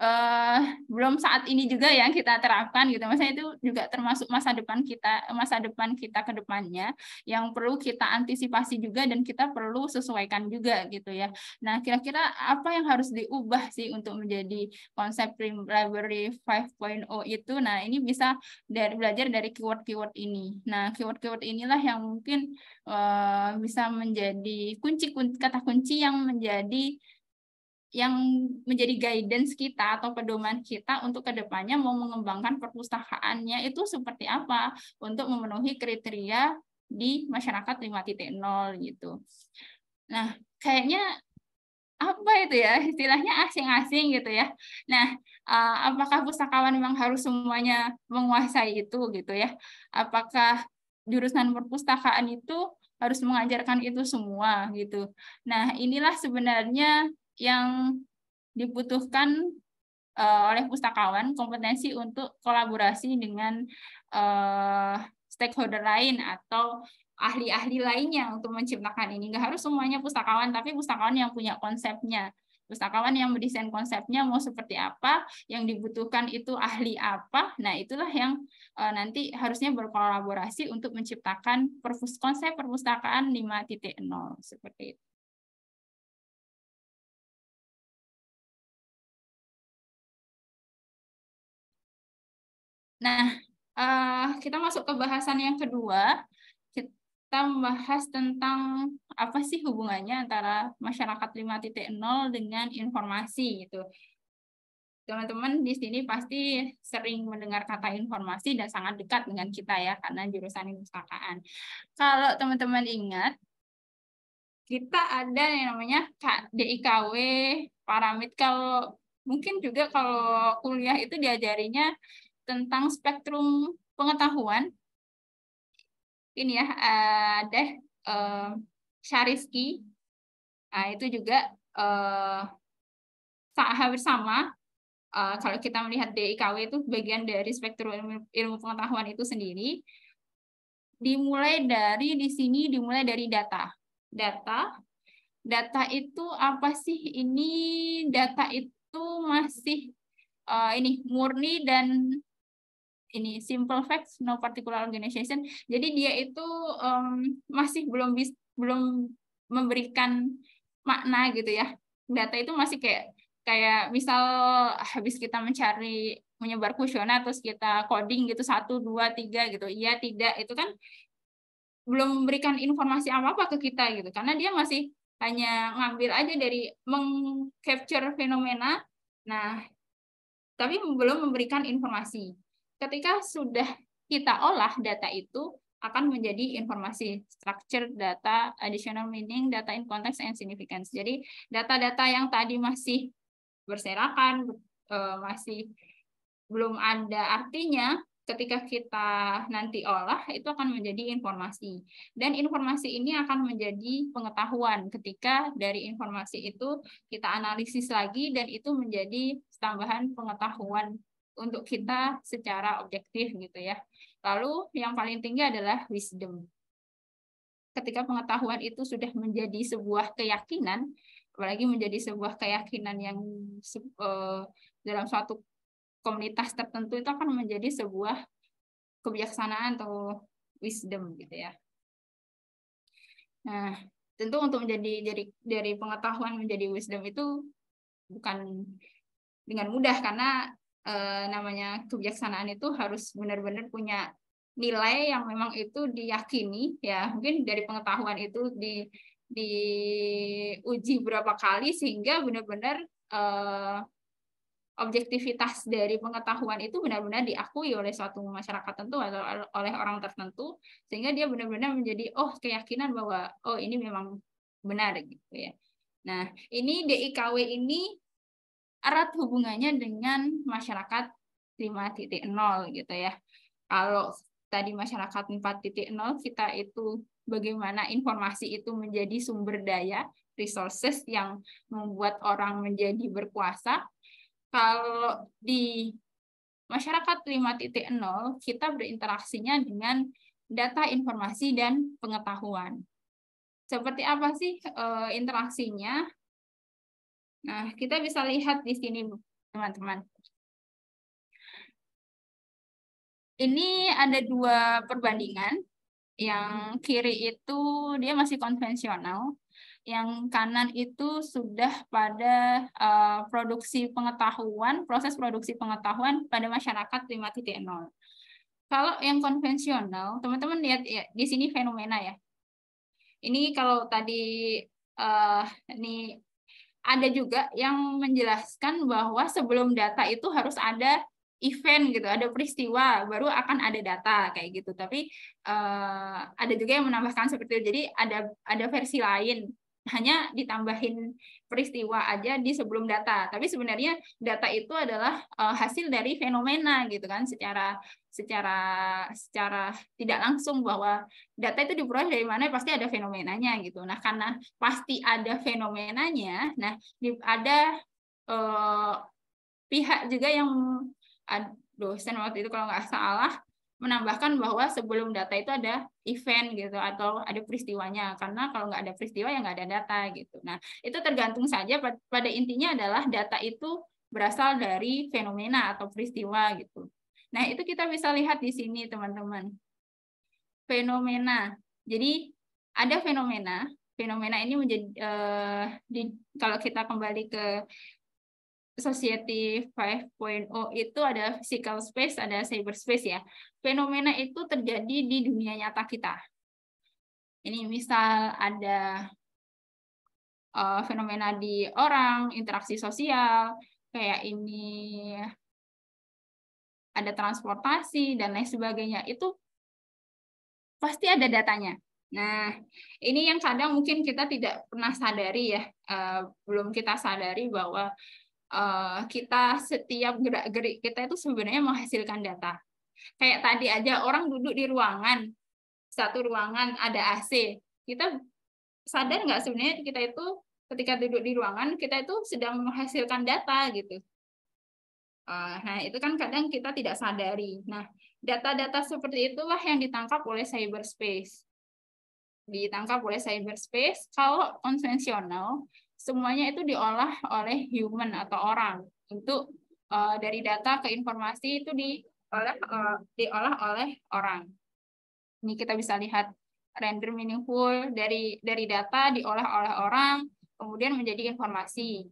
uh, belum saat ini juga yang kita terapkan gitu. Maksudnya itu juga termasuk masa depan kita, masa depan kita ke depannya yang perlu kita antisipasi juga dan kita perlu sesuaikan juga gitu ya. Nah, kira-kira apa yang harus diubah sih untuk menjadi konsep library 5.0 itu? Nah, ini bisa dari belajar dari keyword-keyword ini. Nah, keyword-keyword inilah yang mungkin uh, bisa menjadi kunci kata kunci yang menjadi yang menjadi guidance kita atau pedoman kita untuk kedepannya mau mengembangkan perpustakaannya itu seperti apa untuk memenuhi kriteria di masyarakat 5.0 gitu. Nah, kayaknya apa itu ya istilahnya asing-asing gitu ya. Nah, eh, apakah pustakawan memang harus semuanya menguasai itu gitu ya? Apakah jurusan perpustakaan itu harus mengajarkan itu semua gitu. Nah, inilah sebenarnya yang dibutuhkan uh, oleh pustakawan kompetensi untuk kolaborasi dengan uh, stakeholder lain atau ahli-ahli lainnya untuk menciptakan ini. Nggak harus semuanya pustakawan, tapi pustakawan yang punya konsepnya. Pustakawan yang mendesain konsepnya mau seperti apa, yang dibutuhkan itu ahli apa. Nah, itulah yang uh, nanti harusnya berkolaborasi untuk menciptakan perpus konsep perpustakaan 5.0 seperti itu. Nah, uh, kita masuk ke bahasan yang kedua. Kita membahas tentang apa sih hubungannya antara masyarakat 5.0 dengan informasi gitu. Teman-teman di sini pasti sering mendengar kata informasi dan sangat dekat dengan kita ya karena jurusan perpustakaan. Kalau teman-teman ingat kita ada yang namanya DIKW, Paramit kalau mungkin juga kalau kuliah itu diajarinya tentang spektrum pengetahuan. Ini ya, ada uh, eh, Syariski. Nah, itu juga uh, hampir sama. Uh, kalau kita melihat DIKW itu bagian dari spektrum ilmu, ilmu pengetahuan itu sendiri. Dimulai dari di sini dimulai dari data. Data data itu apa sih ini data itu masih uh, ini murni dan ini simple facts no particular organization jadi dia itu um, masih belum bis, belum memberikan makna gitu ya data itu masih kayak kayak misal habis kita mencari menyebar kusiona terus kita coding gitu satu dua tiga gitu iya tidak itu kan belum memberikan informasi apa apa ke kita gitu karena dia masih hanya ngambil aja dari mengcapture fenomena nah tapi belum memberikan informasi ketika sudah kita olah data itu akan menjadi informasi structure data, additional meaning, data in context and significance. Jadi data-data yang tadi masih berserakan, e, masih belum ada artinya, ketika kita nanti olah itu akan menjadi informasi dan informasi ini akan menjadi pengetahuan ketika dari informasi itu kita analisis lagi dan itu menjadi tambahan pengetahuan untuk kita secara objektif gitu ya. Lalu yang paling tinggi adalah wisdom. Ketika pengetahuan itu sudah menjadi sebuah keyakinan, apalagi menjadi sebuah keyakinan yang uh, dalam suatu komunitas tertentu itu akan menjadi sebuah kebijaksanaan atau wisdom gitu ya. Nah, tentu untuk menjadi dari dari pengetahuan menjadi wisdom itu bukan dengan mudah karena eh, namanya kebijaksanaan itu harus benar-benar punya nilai yang memang itu diyakini ya mungkin dari pengetahuan itu di diuji berapa kali sehingga benar-benar eh, objektivitas dari pengetahuan itu benar-benar diakui oleh suatu masyarakat tentu atau oleh orang tertentu sehingga dia benar-benar menjadi oh keyakinan bahwa oh ini memang benar gitu ya. Nah, ini DIKW ini erat hubungannya dengan masyarakat 5.0 gitu ya. Kalau tadi masyarakat 4.0 kita itu bagaimana informasi itu menjadi sumber daya, resources yang membuat orang menjadi berkuasa. Kalau di masyarakat 5.0 kita berinteraksinya dengan data informasi dan pengetahuan. Seperti apa sih e, interaksinya? Nah, kita bisa lihat di sini, teman-teman. Ini ada dua perbandingan. Yang kiri itu dia masih konvensional, yang kanan itu sudah pada uh, produksi pengetahuan, proses produksi pengetahuan pada masyarakat 5.0. Kalau yang konvensional, teman-teman lihat ya, di sini fenomena ya. Ini kalau tadi uh, ini ada juga yang menjelaskan bahwa sebelum data itu harus ada event gitu, ada peristiwa baru akan ada data kayak gitu. Tapi uh, ada juga yang menambahkan seperti itu. Jadi ada ada versi lain hanya ditambahin peristiwa aja di sebelum data. Tapi sebenarnya data itu adalah eh, hasil dari fenomena gitu kan secara secara secara tidak langsung bahwa data itu diperoleh dari mana pasti ada fenomenanya gitu. Nah, karena pasti ada fenomenanya, nah ada uh, pihak juga yang aduh, dosen waktu itu kalau nggak salah menambahkan bahwa sebelum data itu ada event gitu atau ada peristiwanya karena kalau nggak ada peristiwa ya nggak ada data gitu nah itu tergantung saja pada intinya adalah data itu berasal dari fenomena atau peristiwa gitu nah itu kita bisa lihat di sini teman-teman fenomena jadi ada fenomena fenomena ini menjadi eh, di, kalau kita kembali ke Society 5.0 itu ada physical space, ada cyber space ya. Fenomena itu terjadi di dunia nyata kita. Ini misal ada uh, fenomena di orang, interaksi sosial, kayak ini ada transportasi dan lain sebagainya. Itu pasti ada datanya. Nah, ini yang kadang mungkin kita tidak pernah sadari ya, uh, belum kita sadari bahwa uh, kita setiap gerak-gerik kita itu sebenarnya menghasilkan data. Kayak tadi aja orang duduk di ruangan, satu ruangan ada AC. Kita sadar nggak sebenarnya kita itu ketika duduk di ruangan kita itu sedang menghasilkan data gitu. Uh, nah itu kan kadang kita tidak sadari. Nah data-data seperti itulah yang ditangkap oleh cyberspace ditangkap oleh cyberspace. Kalau konvensional, semuanya itu diolah oleh human atau orang untuk uh, dari data ke informasi itu diolah uh, eh, diolah oleh orang. Ini kita bisa lihat render meaningful dari dari data diolah oleh orang kemudian menjadi informasi.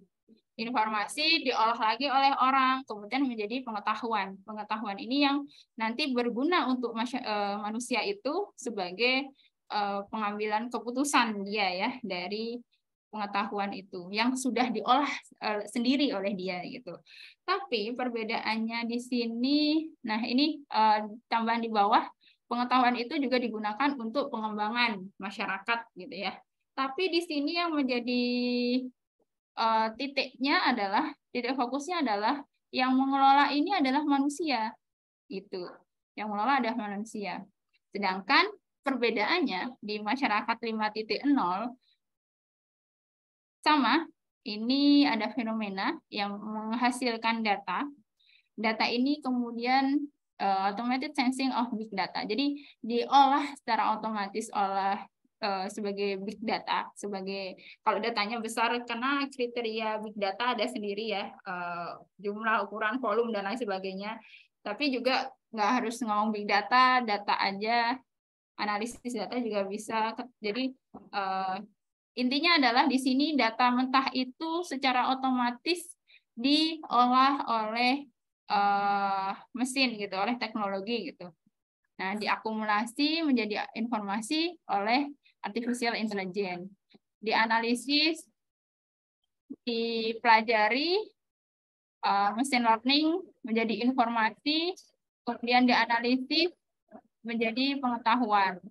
Informasi diolah lagi oleh orang kemudian menjadi pengetahuan. Pengetahuan ini yang nanti berguna untuk eh, manusia itu sebagai pengambilan keputusan dia ya dari pengetahuan itu yang sudah diolah eh, sendiri oleh dia gitu. Tapi perbedaannya di sini, nah ini eh, tambahan di bawah, pengetahuan itu juga digunakan untuk pengembangan masyarakat gitu ya. Tapi di sini yang menjadi eh, titiknya adalah titik fokusnya adalah yang mengelola ini adalah manusia itu, Yang mengelola adalah manusia. Sedangkan perbedaannya di masyarakat 5.0 sama, ini ada fenomena yang menghasilkan data. Data ini kemudian uh, automated sensing of big data. Jadi diolah secara otomatis oleh eh, sebagai big data, sebagai kalau datanya besar karena kriteria big data ada sendiri ya, eh, jumlah, ukuran, volume dan lain sebagainya. Tapi juga nggak harus ngomong big data, data aja analisis data juga bisa. Jadi Intinya adalah di sini data mentah itu secara otomatis diolah oleh uh, mesin gitu, oleh teknologi gitu. Nah, diakumulasi menjadi informasi oleh artificial intelligence. Dianalisis, dipelajari, uh, eh, mesin learning menjadi informasi, kemudian dianalisis menjadi pengetahuan.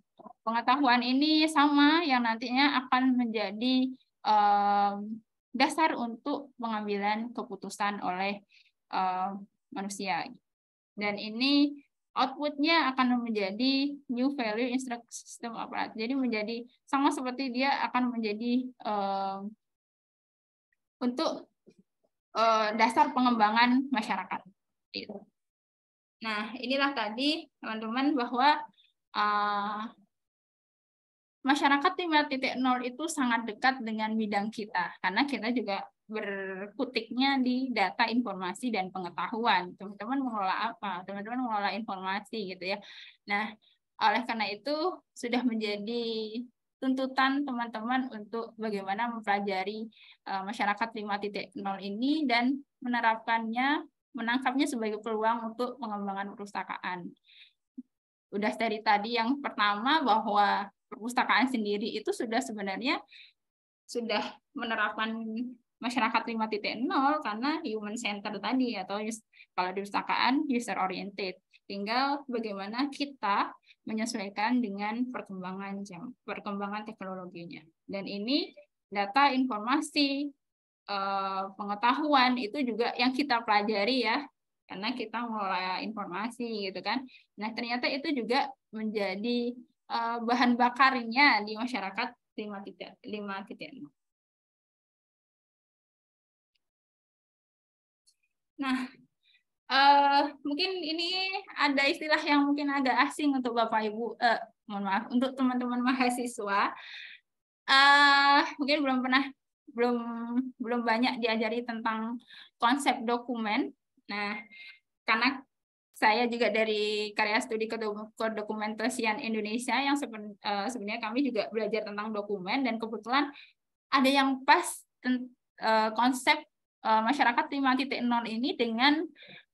Pengetahuan ini sama yang nantinya akan menjadi um, dasar untuk pengambilan keputusan oleh um, manusia. Dan ini outputnya akan menjadi new value instruct system aparat. Jadi menjadi sama seperti dia akan menjadi um, untuk uh, dasar pengembangan masyarakat. Nah, inilah tadi teman-teman bahwa uh, masyarakat 5.0 itu sangat dekat dengan bidang kita karena kita juga berkutiknya di data informasi dan pengetahuan. Teman-teman mengelola apa? Teman-teman mengelola informasi gitu ya. Nah, oleh karena itu sudah menjadi tuntutan teman-teman untuk bagaimana mempelajari uh, masyarakat 5.0 ini dan menerapkannya, menangkapnya sebagai peluang untuk pengembangan perusahaan. Udah dari tadi yang pertama bahwa perpustakaan sendiri itu sudah sebenarnya sudah menerapkan masyarakat 5.0 karena human center tadi atau kalau di perpustakaan user oriented. Tinggal bagaimana kita menyesuaikan dengan perkembangan jam, perkembangan teknologinya. Dan ini data informasi eh, pengetahuan itu juga yang kita pelajari ya karena kita mengelola informasi gitu kan. Nah, ternyata itu juga menjadi Eh, bahan bakarnya di masyarakat 5.0. Nah, eh, mungkin ini ada istilah yang mungkin agak asing untuk Bapak Ibu, uh, mohon maaf, untuk teman-teman mahasiswa. Uh, mungkin belum pernah belum belum banyak diajari tentang konsep dokumen. Nah, karena saya juga dari karya studi kedokumentasian Indonesia yang eh, sebenarnya kami juga belajar tentang dokumen dan kebetulan ada yang pas eh, konsep eh, lima masyarakat 5.0 ini dengan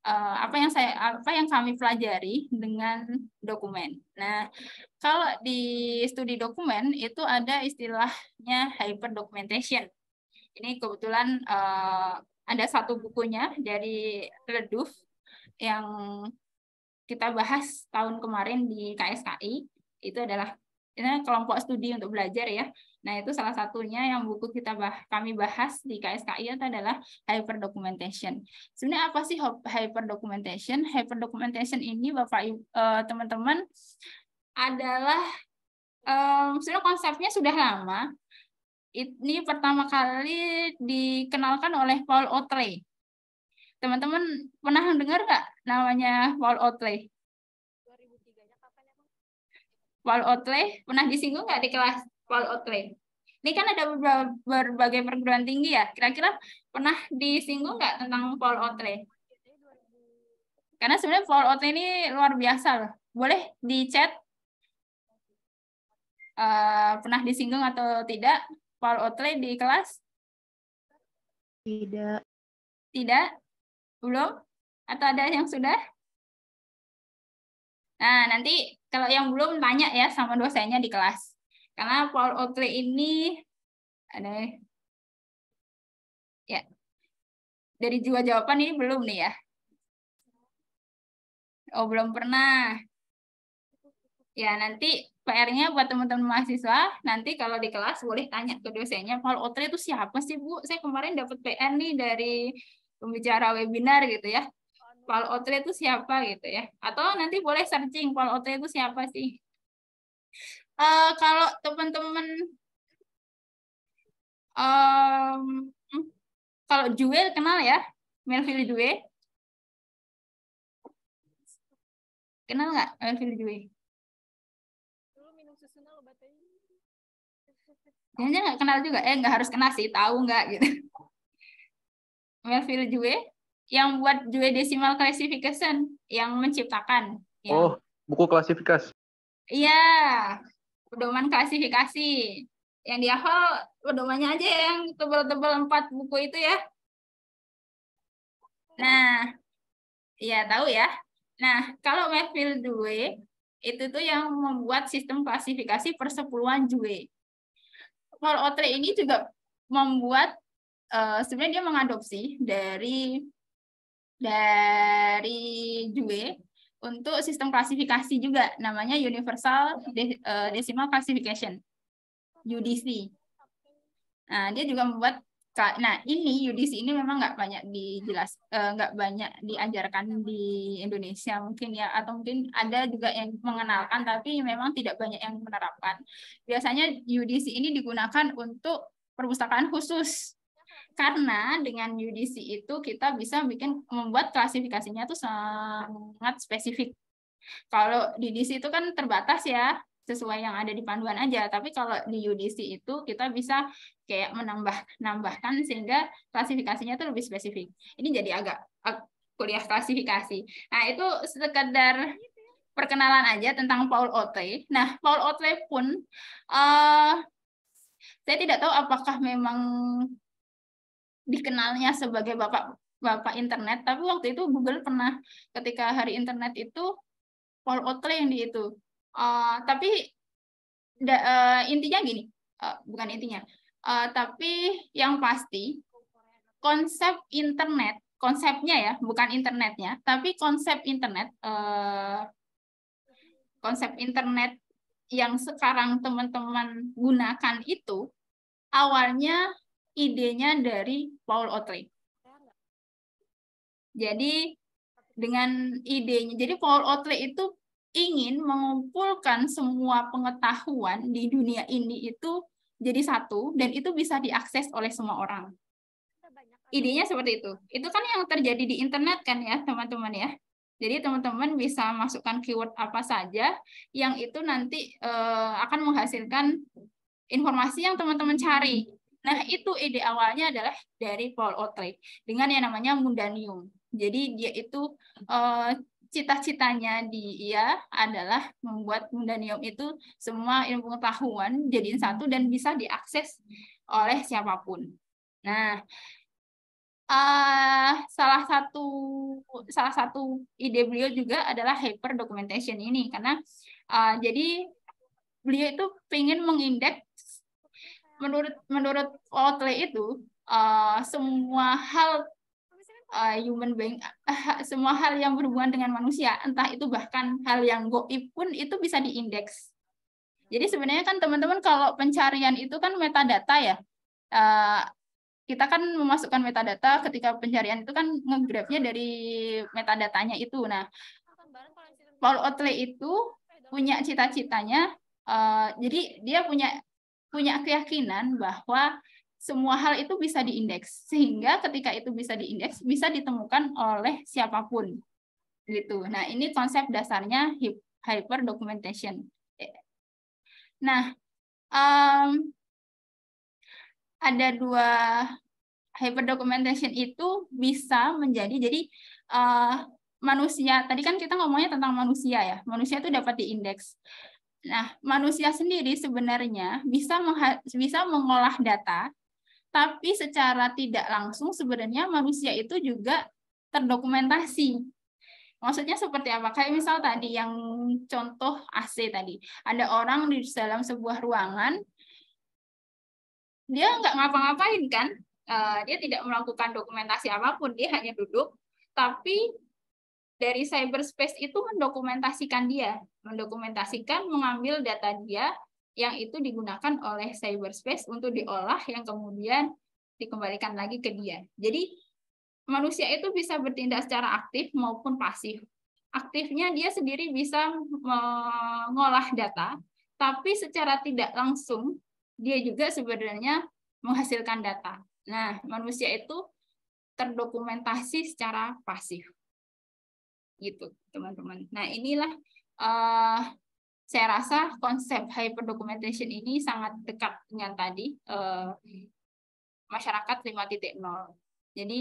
apa yang saya apa yang kami pelajari dengan dokumen. Nah, kalau di studi dokumen itu ada istilahnya hyper documentation Ini kebetulan ada satu bukunya dari Leduf yang kita bahas tahun kemarin di KSKI itu adalah ini kelompok studi untuk belajar ya. Nah, itu salah satunya yang buku kita bah kami bahas di KSKI itu adalah hyperdocumentation. Sebenarnya apa sih hyperdocumentation? Hyperdocumentation ini Bapak eh, teman-teman uh, adalah um, sebenarnya konsepnya sudah lama. Ini pertama kali dikenalkan oleh Paul Otre Teman-teman pernah dengar nggak namanya Paul Otley? Paul Otley, pernah disinggung nggak di kelas Paul Otley? Ini kan ada berbagai perguruan tinggi ya. Kira-kira pernah disinggung nggak tentang Paul Otley? Karena sebenarnya Paul Otley ini luar biasa loh. Boleh di chat uh, eh, pernah disinggung atau tidak Paul Otley di kelas? Tidak. Tidak? Belum? Atau ada yang sudah? Nah, nanti kalau yang belum tanya ya sama dosennya di kelas. Karena Paul Oatley ini ada ya. ya dari jiwa jawaban ini belum nih ya. Oh, belum pernah. Ya, nanti PR-nya buat teman-teman mahasiswa, nanti kalau di kelas boleh tanya ke dosennya, Paul Otre itu siapa sih, Bu? Saya kemarin dapat PR nih dari pembicara webinar gitu ya. Paul Otre itu siapa gitu ya. Atau nanti boleh searching Paul Otre itu siapa sih. Uh, kalau teman-teman um, kalau Jewel kenal ya? Melville Jewel? Kenal nggak Melville Jewel? Dulu minum obatnya. Jangan nggak kenal juga. Eh, nggak harus kenal sih. Tahu nggak gitu. Melville juga yang buat juga Decimal Classification yang menciptakan. Ya. Oh, buku klasifikasi. Iya, pedoman klasifikasi. Yang di awal pedomannya aja yang tebal-tebal empat buku itu ya. Nah, ya tahu ya. Nah, kalau Melville juga itu tuh yang membuat sistem klasifikasi persepuluhan juga. Paul Otre ini juga membuat uh, sebenarnya dia mengadopsi dari dari Jue untuk sistem klasifikasi juga namanya Universal de eh, Decimal Classification UDC. Nah, dia juga membuat nah ini UDC ini memang nggak banyak dijelas eh, nggak banyak diajarkan di Indonesia mungkin ya atau mungkin ada juga yang mengenalkan tapi memang tidak banyak yang menerapkan. Biasanya UDC ini digunakan untuk perpustakaan khusus karena dengan UDC itu kita bisa bikin membuat klasifikasinya tuh sangat spesifik. Kalau di UDC itu kan terbatas ya sesuai yang ada di panduan aja, tapi kalau di UDC itu kita bisa kayak menambah nambahkan sehingga klasifikasinya tuh lebih spesifik. Ini jadi agak kuliah klasifikasi. Nah, itu sekedar perkenalan aja tentang Paul Otley. Nah, Paul Otley pun uh, saya tidak tahu apakah memang dikenalnya sebagai bapak bapak internet tapi waktu itu Google pernah ketika hari internet itu Paul Otley yang di itu uh, tapi da, uh, intinya gini uh, bukan intinya uh, tapi yang pasti konsep internet konsepnya ya bukan internetnya tapi konsep internet uh, konsep internet yang sekarang teman-teman gunakan itu awalnya idenya dari Paul Otley. Jadi dengan idenya, jadi Paul Otley itu ingin mengumpulkan semua pengetahuan di dunia ini itu jadi satu dan itu bisa diakses oleh semua orang. Idenya seperti itu. Itu kan yang terjadi di internet kan ya teman-teman ya. Jadi teman-teman bisa masukkan keyword apa saja yang itu nanti uh, akan menghasilkan informasi yang teman-teman cari Nah, itu ide awalnya adalah dari Paul Otray dengan yang namanya Mundanium. Jadi dia itu eh, cita-citanya dia adalah membuat Mundanium itu semua ilmu pengetahuan jadiin satu dan bisa diakses oleh siapapun. Nah, uh, salah satu salah satu ide beliau juga adalah hyper documentation ini karena uh, jadi beliau itu ingin mengindeks menurut menurut Otley itu uh, semua hal uh, human being uh, semua hal yang berhubungan dengan manusia entah itu bahkan hal yang goib pun itu bisa diindeks jadi sebenarnya kan teman-teman kalau pencarian itu kan metadata ya uh, kita kan memasukkan metadata ketika pencarian itu kan ngegrabnya dari metadatanya itu nah Paul Otley itu punya cita-citanya uh, jadi dia punya punya keyakinan bahwa semua hal itu bisa diindeks sehingga ketika itu bisa diindeks bisa ditemukan oleh siapapun gitu. Nah, ini konsep dasarnya hyper documentation. Nah, um, ada dua hyper documentation itu bisa menjadi jadi uh, manusia. Tadi kan kita ngomongnya tentang manusia ya. Manusia itu dapat diindeks. Nah, manusia sendiri sebenarnya bisa bisa mengolah data, tapi secara tidak langsung sebenarnya manusia itu juga terdokumentasi. Maksudnya seperti apa? Kayak misal tadi yang contoh AC tadi, ada orang di dalam sebuah ruangan, dia nggak ngapa-ngapain kan, eh, dia tidak melakukan dokumentasi apapun, dia hanya duduk, tapi dari cyberspace itu mendokumentasikan dia, mendokumentasikan mengambil data dia yang itu digunakan oleh cyberspace untuk diolah yang kemudian dikembalikan lagi ke dia. Jadi manusia itu bisa bertindak secara aktif maupun pasif. Aktifnya dia sendiri bisa mengolah data, tapi secara tidak langsung dia juga sebenarnya menghasilkan data. Nah, manusia itu terdokumentasi secara pasif gitu teman-teman. Nah inilah uh, saya rasa konsep hyper documentation ini sangat dekat dengan tadi uh, masyarakat 5.0. Jadi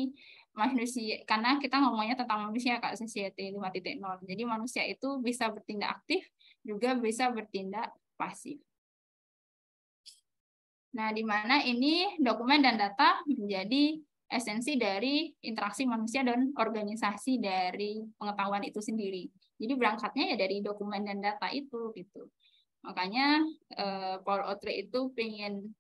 manusia karena kita ngomongnya tentang manusia kak society 5.0. Jadi manusia itu bisa bertindak aktif juga bisa bertindak pasif. Nah, di mana ini dokumen dan data menjadi esensi dari interaksi manusia dan organisasi dari pengetahuan itu sendiri. Jadi berangkatnya ya dari dokumen dan data itu gitu. Makanya eh, Paul Otre itu ingin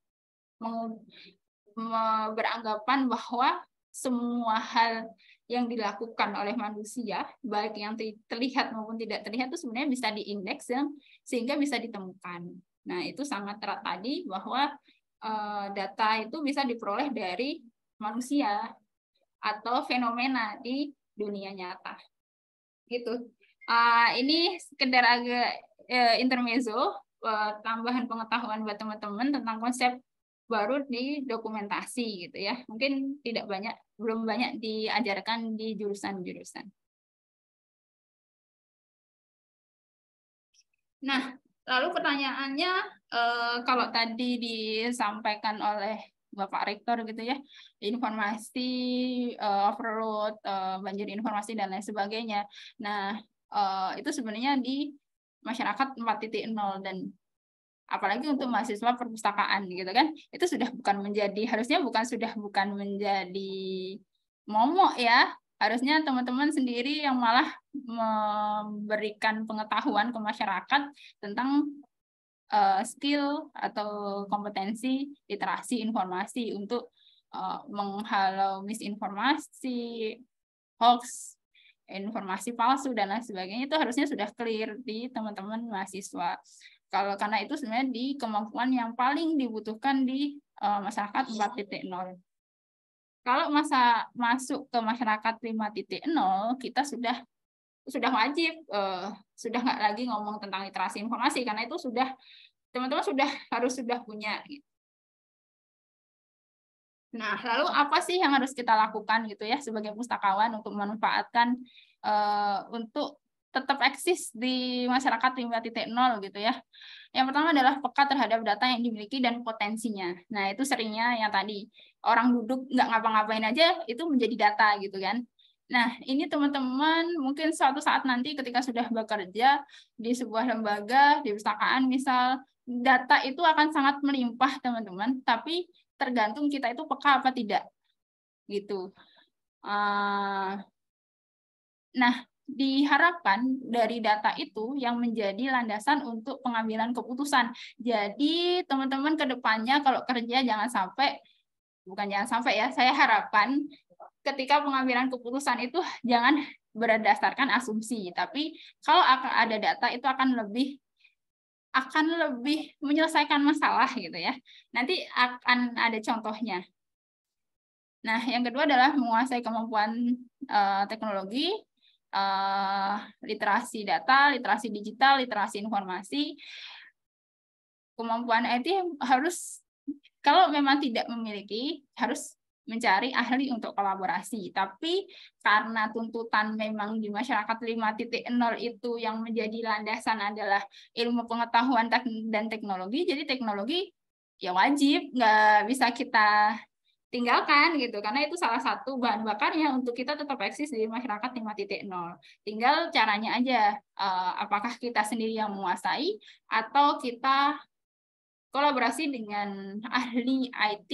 beranggapan bahwa semua hal yang dilakukan oleh manusia, baik yang terlihat maupun tidak terlihat, itu sebenarnya bisa diindeks ya, sehingga bisa ditemukan. Nah, itu sangat erat tadi bahwa eh, data itu bisa diperoleh dari manusia atau fenomena di dunia nyata. Gitu. Uh, ini sekedar agak uh, intermezzo uh, tambahan pengetahuan buat teman-teman tentang konsep baru di dokumentasi gitu ya. Mungkin tidak banyak belum banyak diajarkan di jurusan-jurusan. Nah, lalu pertanyaannya eh, kalau tadi disampaikan oleh Bapak Rektor gitu ya, informasi uh, eh, overload, uh, eh, banjir informasi dan lain sebagainya. Nah, uh, itu sebenarnya di masyarakat 4.0 dan apalagi untuk mahasiswa perpustakaan gitu kan itu sudah bukan menjadi harusnya bukan sudah bukan menjadi momok ya harusnya teman-teman sendiri yang malah memberikan pengetahuan ke masyarakat tentang Eh, skill atau kompetensi literasi informasi untuk eh, menghalau misinformasi, hoax, informasi palsu dan lain sebagainya itu harusnya sudah clear di teman-teman mahasiswa. Kalau karena itu sebenarnya di kemampuan yang paling dibutuhkan di eh, masyarakat 4.0. Kalau masa masuk ke masyarakat 5.0, kita sudah sudah wajib uh, sudah nggak lagi ngomong tentang literasi informasi karena itu sudah teman-teman sudah harus sudah punya gitu. Nah, lalu apa sih yang harus kita lakukan gitu ya sebagai pustakawan untuk memanfaatkan uh, untuk tetap eksis di masyarakat 5.0 gitu ya. Yang pertama adalah peka terhadap data yang dimiliki dan potensinya. Nah, itu seringnya yang tadi orang duduk nggak ngapa-ngapain aja itu menjadi data gitu kan. Nah, ini teman-teman mungkin suatu saat nanti ketika sudah bekerja di sebuah lembaga, di perusahaan misal, data itu akan sangat melimpah, teman-teman. Tapi tergantung kita itu peka apa tidak. Gitu. Eh, nah, diharapkan dari data itu yang menjadi landasan untuk pengambilan keputusan. Jadi, teman-teman ke depannya kalau kerja jangan sampai bukan jangan sampai ya, saya harapkan ketika pengambilan keputusan itu jangan berdasarkan asumsi, tapi kalau akan ada data itu akan lebih akan lebih menyelesaikan masalah gitu ya. Nanti akan ada contohnya. Nah, yang kedua adalah menguasai kemampuan uh, teknologi, uh, literasi data, literasi digital, literasi informasi. Kemampuan IT harus kalau memang tidak memiliki harus mencari ahli untuk kolaborasi. Tapi karena tuntutan memang di masyarakat 5.0 itu yang menjadi landasan adalah ilmu pengetahuan dan teknologi, jadi teknologi ya wajib nggak bisa kita tinggalkan gitu karena itu salah satu bahan bakarnya untuk kita tetap eksis di masyarakat 5.0. Tinggal caranya aja eh, apakah kita sendiri yang menguasai atau kita kolaborasi dengan ahli IT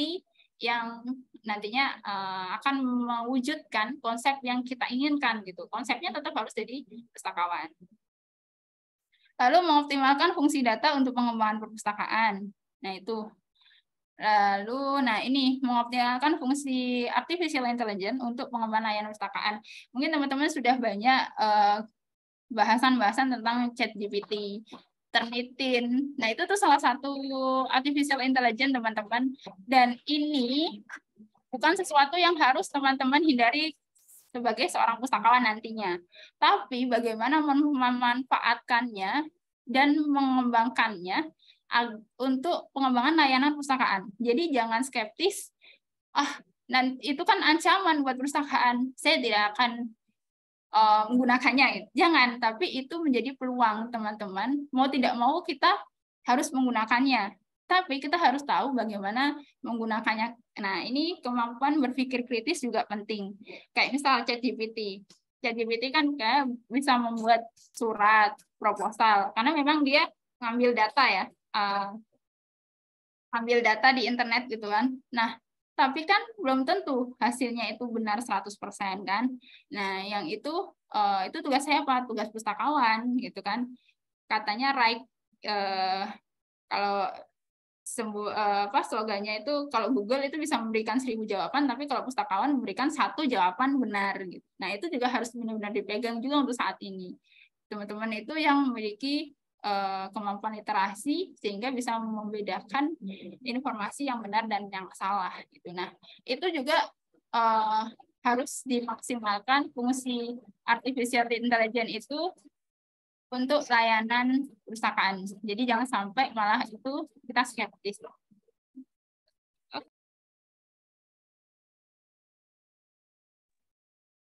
yang nantinya uh, akan mewujudkan konsep yang kita inginkan gitu. Konsepnya tetap harus jadi pustakawan. Lalu mengoptimalkan fungsi data untuk pengembangan perpustakaan. Nah, itu. Lalu, nah ini mengoptimalkan fungsi artificial intelligence untuk pengembangan layanan perpustakaan. Mungkin teman-teman sudah banyak eh, bahasan-bahasan uh, tentang chat GPT, Ternitin. Nah, itu tuh salah satu artificial intelligence, teman-teman. Dan ini bukan sesuatu yang harus teman-teman hindari sebagai seorang pustakawan nantinya. Tapi bagaimana memanfaatkannya dan mengembangkannya untuk pengembangan layanan pustakaan. Jadi jangan skeptis, ah nanti itu kan ancaman buat perusahaan Saya tidak akan uh, menggunakannya. Jangan, tapi itu menjadi peluang teman-teman. Mau tidak mau kita harus menggunakannya tapi kita harus tahu bagaimana menggunakannya. Nah, ini kemampuan berpikir kritis juga penting. Kayak misal ChatGPT. ChatGPT kan kayak bisa membuat surat, proposal, karena memang dia ngambil data ya, uh, eh, ambil data di internet gitu kan. Nah, tapi kan belum tentu hasilnya itu benar 100% kan. Nah, yang itu uh, itu tugas saya apa? Tugas pustakawan gitu kan. Katanya right uh, kalau sembuh eh, uh, apa slogannya itu kalau Google itu bisa memberikan seribu jawaban tapi kalau pustakawan memberikan satu jawaban benar gitu. Nah itu juga harus benar-benar dipegang juga untuk saat ini teman-teman itu yang memiliki eh, kemampuan literasi sehingga bisa membedakan informasi yang benar dan yang salah gitu. Nah itu juga uh, harus dimaksimalkan fungsi artificial intelligence itu untuk layanan perpustakaan. Jadi jangan sampai malah itu kita skeptis.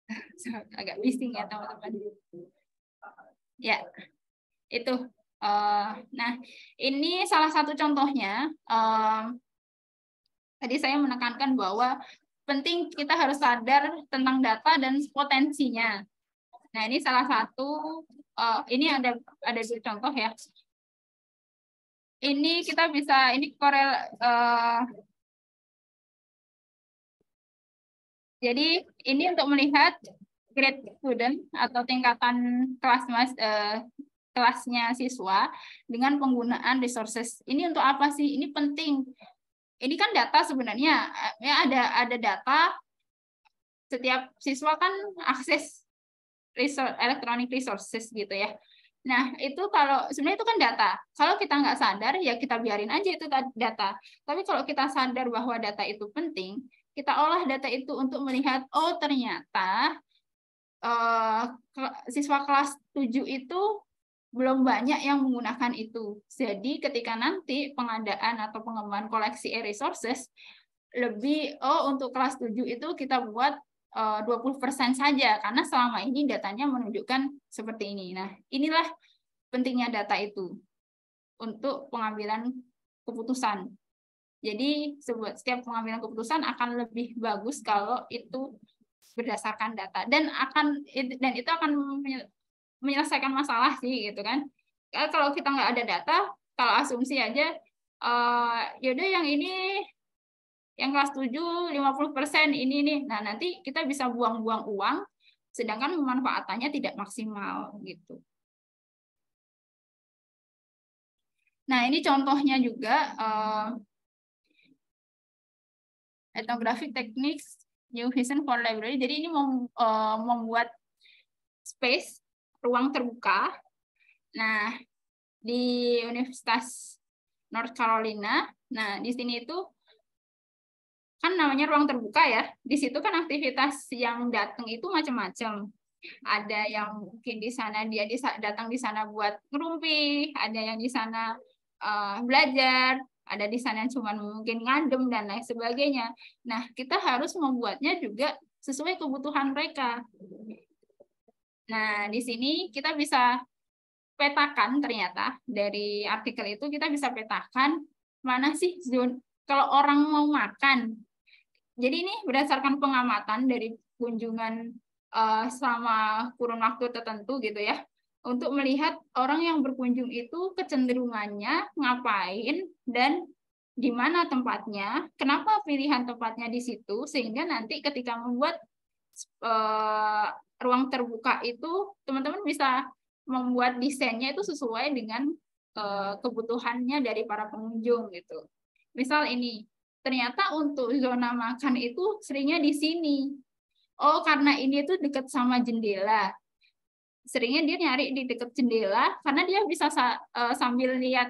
agak bising ya teman-teman. Ya, itu. Eh, nah, ini salah satu contohnya. Uh, tadi saya menekankan bahwa penting kita harus sadar tentang data dan potensinya. Nah, ini salah satu uh, ini ada ada dua contoh ya. Ini kita bisa ini korel uh, jadi ini untuk melihat grade student atau tingkatan kelas mas uh, kelasnya siswa dengan penggunaan resources. Ini untuk apa sih? Ini penting. Ini kan data sebenarnya. Ya ada ada data setiap siswa kan akses resource, electronic resources gitu ya. Nah, itu kalau sebenarnya itu kan data. Kalau kita nggak sadar, ya kita biarin aja itu data. Tapi kalau kita sadar bahwa data itu penting, kita olah data itu untuk melihat, oh ternyata eh, siswa kelas 7 itu belum banyak yang menggunakan itu. Jadi ketika nanti pengadaan atau pengembangan koleksi e-resources, lebih, oh untuk kelas 7 itu kita buat 20% eh, saja karena selama ini datanya menunjukkan seperti ini. Nah, inilah pentingnya data itu untuk pengambilan keputusan. Jadi setiap pengambilan keputusan akan lebih bagus kalau itu berdasarkan data dan akan dan itu akan menyelesaikan masalah sih gitu kan. Kalau kita nggak ada data, kalau asumsi aja, uh, yaudah yang ini yang kelas 7 50% ini nih. Nah, nanti kita bisa buang-buang uang sedangkan pemanfaatannya tidak maksimal gitu. Nah, ini contohnya juga uh, eh, ethnographic techniques new vision for library. Jadi ini mem, uh, membuat space ruang terbuka. Nah, di Universitas North Carolina. Nah, di sini itu kan namanya ruang terbuka ya. Di situ kan aktivitas yang datang itu macam-macam. Ada yang mungkin di sana dia datang di sana buat ngerumpi, ada yang di sana uh, belajar, ada di sana cuma mungkin ngadem dan lain sebagainya. Nah, kita harus membuatnya juga sesuai kebutuhan mereka. Nah, di sini kita bisa petakan ternyata dari artikel itu kita bisa petakan mana sih zone kalau orang mau makan jadi ini berdasarkan pengamatan dari kunjungan uh, selama kurun waktu tertentu gitu ya untuk melihat orang yang berkunjung itu kecenderungannya ngapain dan di mana tempatnya, kenapa pilihan tempatnya di situ sehingga nanti ketika membuat uh, ruang terbuka itu teman-teman bisa membuat desainnya itu sesuai dengan uh, kebutuhannya dari para pengunjung gitu. Misal ini ternyata untuk zona makan itu seringnya di sini. Oh, karena ini tuh dekat sama jendela. Seringnya dia nyari di dekat jendela karena dia bisa sa uh, sambil lihat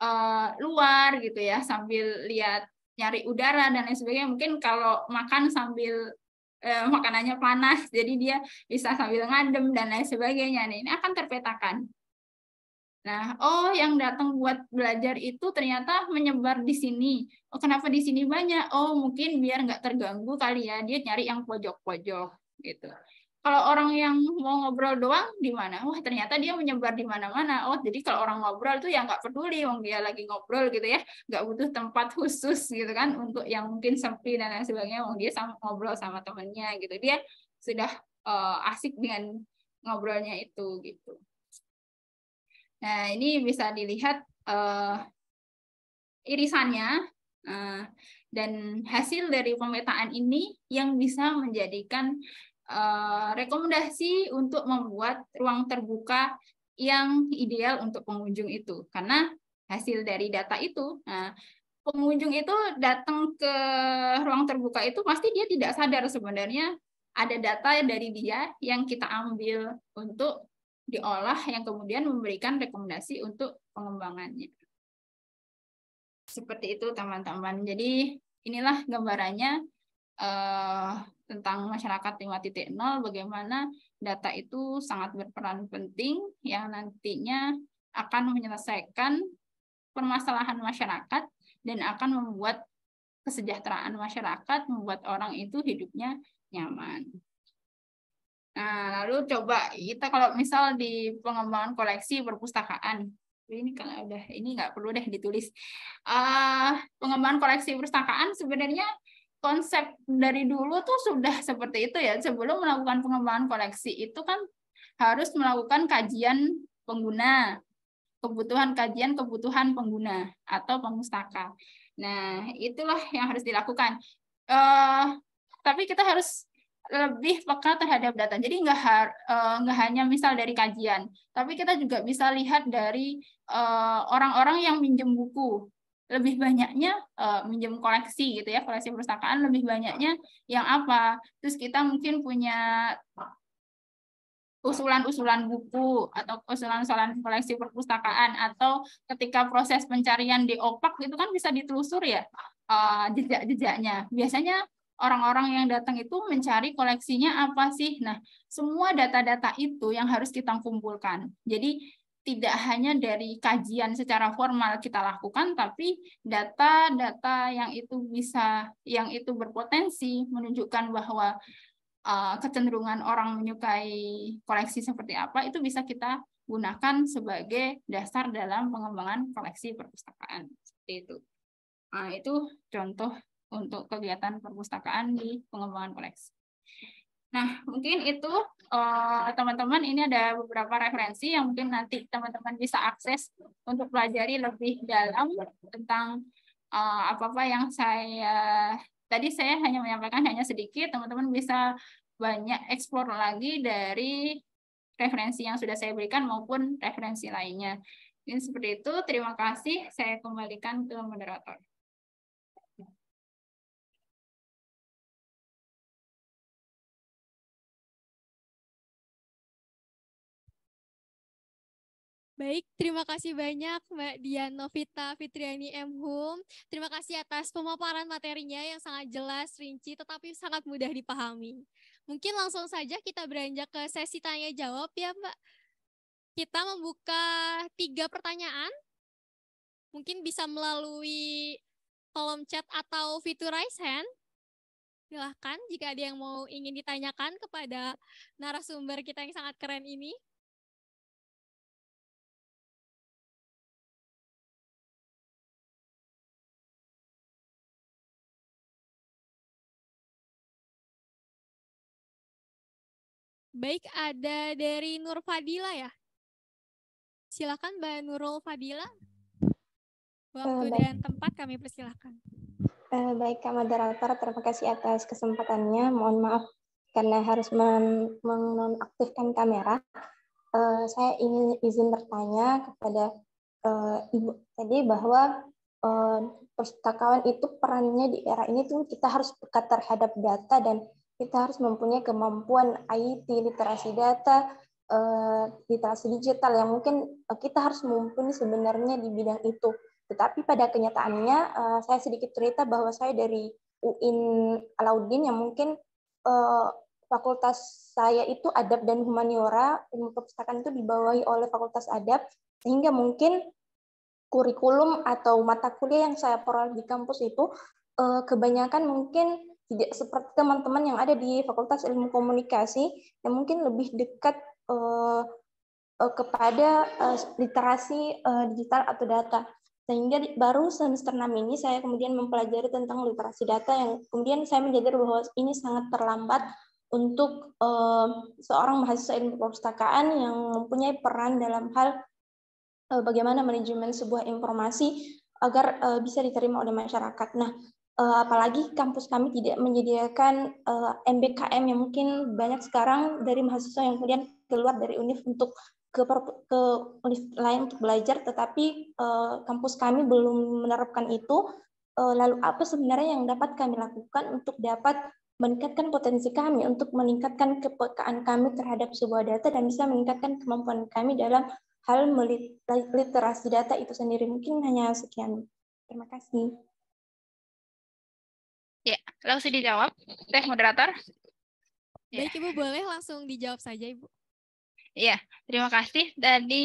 uh, luar gitu ya, sambil lihat nyari udara dan lain sebagainya. Mungkin kalau makan sambil uh, makanannya panas, jadi dia bisa sambil ngadem dan lain sebagainya. Nih, ini akan terpetakan. Nah, oh yang datang buat belajar itu ternyata menyebar di sini. Oh, kenapa di sini banyak? Oh, mungkin biar nggak terganggu kali ya. Dia nyari yang pojok-pojok gitu. Kalau orang yang mau ngobrol doang di mana? Wah, ternyata dia menyebar di mana-mana. Oh, jadi kalau orang ngobrol tuh ya nggak peduli wong dia lagi ngobrol gitu ya. Nggak butuh tempat khusus gitu kan untuk yang mungkin sepi dan lain sebagainya. Wong dia sama, ngobrol sama temennya gitu. Dia sudah uh, asik dengan ngobrolnya itu gitu. Nah, ini bisa dilihat uh, irisannya uh, dan hasil dari pemetaan ini yang bisa menjadikan uh, rekomendasi untuk membuat ruang terbuka yang ideal untuk pengunjung itu. Karena hasil dari data itu, uh, pengunjung itu datang ke ruang terbuka itu pasti dia tidak sadar sebenarnya ada data dari dia yang kita ambil untuk diolah yang kemudian memberikan rekomendasi untuk pengembangannya. Seperti itu teman-teman. Jadi inilah gambarannya eh, tentang masyarakat 5.0 bagaimana data itu sangat berperan penting yang nantinya akan menyelesaikan permasalahan masyarakat dan akan membuat kesejahteraan masyarakat, membuat orang itu hidupnya nyaman. Nah, lalu coba kita kalau misal di pengembangan koleksi perpustakaan, ini kalau udah ini nggak perlu deh ditulis. Uh, pengembangan koleksi perpustakaan sebenarnya konsep dari dulu tuh sudah seperti itu ya. Sebelum melakukan pengembangan koleksi itu kan harus melakukan kajian pengguna, kebutuhan kajian kebutuhan pengguna atau pemustaka. Nah, itulah yang harus dilakukan. Uh, tapi kita harus lebih peka terhadap data. Jadi nggak har, uh, hanya misal dari kajian, tapi kita juga bisa lihat dari orang eh, orang-orang yang minjem buku. Lebih banyaknya uh, minjem koleksi gitu ya, koleksi perpustakaan lebih banyaknya yang apa. Terus kita mungkin punya usulan-usulan buku atau usulan-usulan koleksi perpustakaan atau ketika proses pencarian di opak itu kan bisa ditelusur ya uh, jejak-jejaknya. Biasanya orang-orang yang datang itu mencari koleksinya apa sih. Nah, semua data-data itu yang harus kita kumpulkan. Jadi tidak hanya dari kajian secara formal kita lakukan, tapi data-data yang itu bisa, yang itu berpotensi menunjukkan bahwa uh, kecenderungan orang menyukai koleksi seperti apa itu bisa kita gunakan sebagai dasar dalam pengembangan koleksi perpustakaan. Seperti itu. Nah, itu contoh untuk kegiatan perpustakaan di pengembangan koleksi. Nah, mungkin itu eh, teman-teman uh, ini ada beberapa referensi yang mungkin nanti teman-teman bisa akses untuk pelajari lebih dalam tentang eh, apa-apa uh, yang saya tadi saya hanya menyampaikan hanya sedikit, teman-teman bisa banyak eksplor lagi dari referensi yang sudah saya berikan maupun referensi lainnya. Ini seperti itu, terima kasih. Saya kembalikan ke moderator. Baik, terima kasih banyak Mbak Dian Novita Fitriani M. Hum. Terima kasih atas pemaparan materinya yang sangat jelas, rinci, tetapi sangat mudah dipahami. Mungkin langsung saja kita beranjak ke sesi tanya-jawab ya Mbak. Kita membuka tiga pertanyaan. Mungkin bisa melalui kolom chat atau fitur raise hand. Silahkan jika ada yang mau ingin ditanyakan kepada narasumber kita yang sangat keren ini. Baik, ada dari Nur Fadila ya. Silakan Mbak Nurul Fadila. Waktu uh, dan tempat kami persilahkan. Uh, baik, Kak Moderator, terima kasih atas kesempatannya. Mohon maaf karena harus men menonaktifkan kamera. Uh, saya ingin izin bertanya kepada uh, Ibu tadi bahwa uh, perpustakawan itu perannya di era ini tuh kita harus peka terhadap data dan kita harus mempunyai kemampuan IT, literasi data, eh, literasi digital yang mungkin eh, kita harus mumpuni sebenarnya di bidang itu. Tetapi pada kenyataannya eh, saya sedikit cerita bahwa saya dari UIN Alauddin yang mungkin fakultas saya itu adab dan humaniora, ilmu perpustakaan itu dibawahi oleh fakultas adab sehingga mungkin kurikulum atau mata kuliah yang saya peroleh di kampus itu kebanyakan mungkin tidak seperti teman-teman yang ada di Fakultas Ilmu Komunikasi yang mungkin lebih dekat uh, uh, kepada uh, literasi uh, digital atau data. Sehingga baru semester 6 ini saya kemudian mempelajari tentang literasi data yang kemudian saya menjadi bahwa ini sangat terlambat untuk uh, seorang mahasiswa ilmu perpustakaan yang mempunyai peran dalam hal uh, bagaimana manajemen sebuah informasi agar uh, bisa diterima oleh masyarakat. Nah, uh, apalagi kampus kami tidak menyediakan uh, eh, MBKM yang mungkin banyak sekarang dari mahasiswa yang kemudian keluar dari UNIF untuk ke, ke UNIF lain untuk belajar, tetapi uh, kampus kami belum menerapkan itu. Uh, lalu apa sebenarnya yang dapat kami lakukan untuk dapat meningkatkan potensi kami untuk meningkatkan kepekaan kami terhadap sebuah data dan bisa meningkatkan kemampuan kami dalam hal literasi data itu sendiri. Mungkin hanya sekian. Terima kasih langsung dijawab teh moderator iya. baik ya. ibu boleh langsung dijawab saja ibu Iya, terima kasih tadi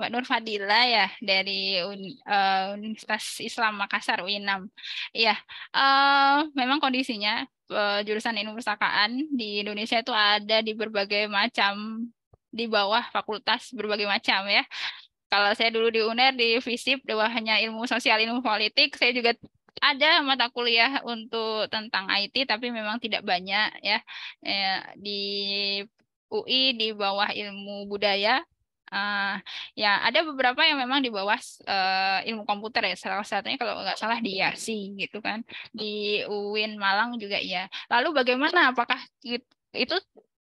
Mbak Nur Fadila ya dari uh, Universitas Islam Makassar UINAM. Iya, uh, memang kondisinya uh, jurusan ilmu perpustakaan di Indonesia itu ada di berbagai macam di bawah fakultas berbagai macam ya. Kalau saya dulu di UNER di FISIP di bawahnya ilmu sosial ilmu politik, saya juga ada mata kuliah untuk tentang IT tapi memang tidak banyak ya eh, di UI di bawah ilmu budaya Uh, ya ada beberapa yang memang di bawah uh, ilmu komputer ya salah satunya kalau nggak salah di YASI gitu kan di UIN Malang juga ya lalu bagaimana apakah itu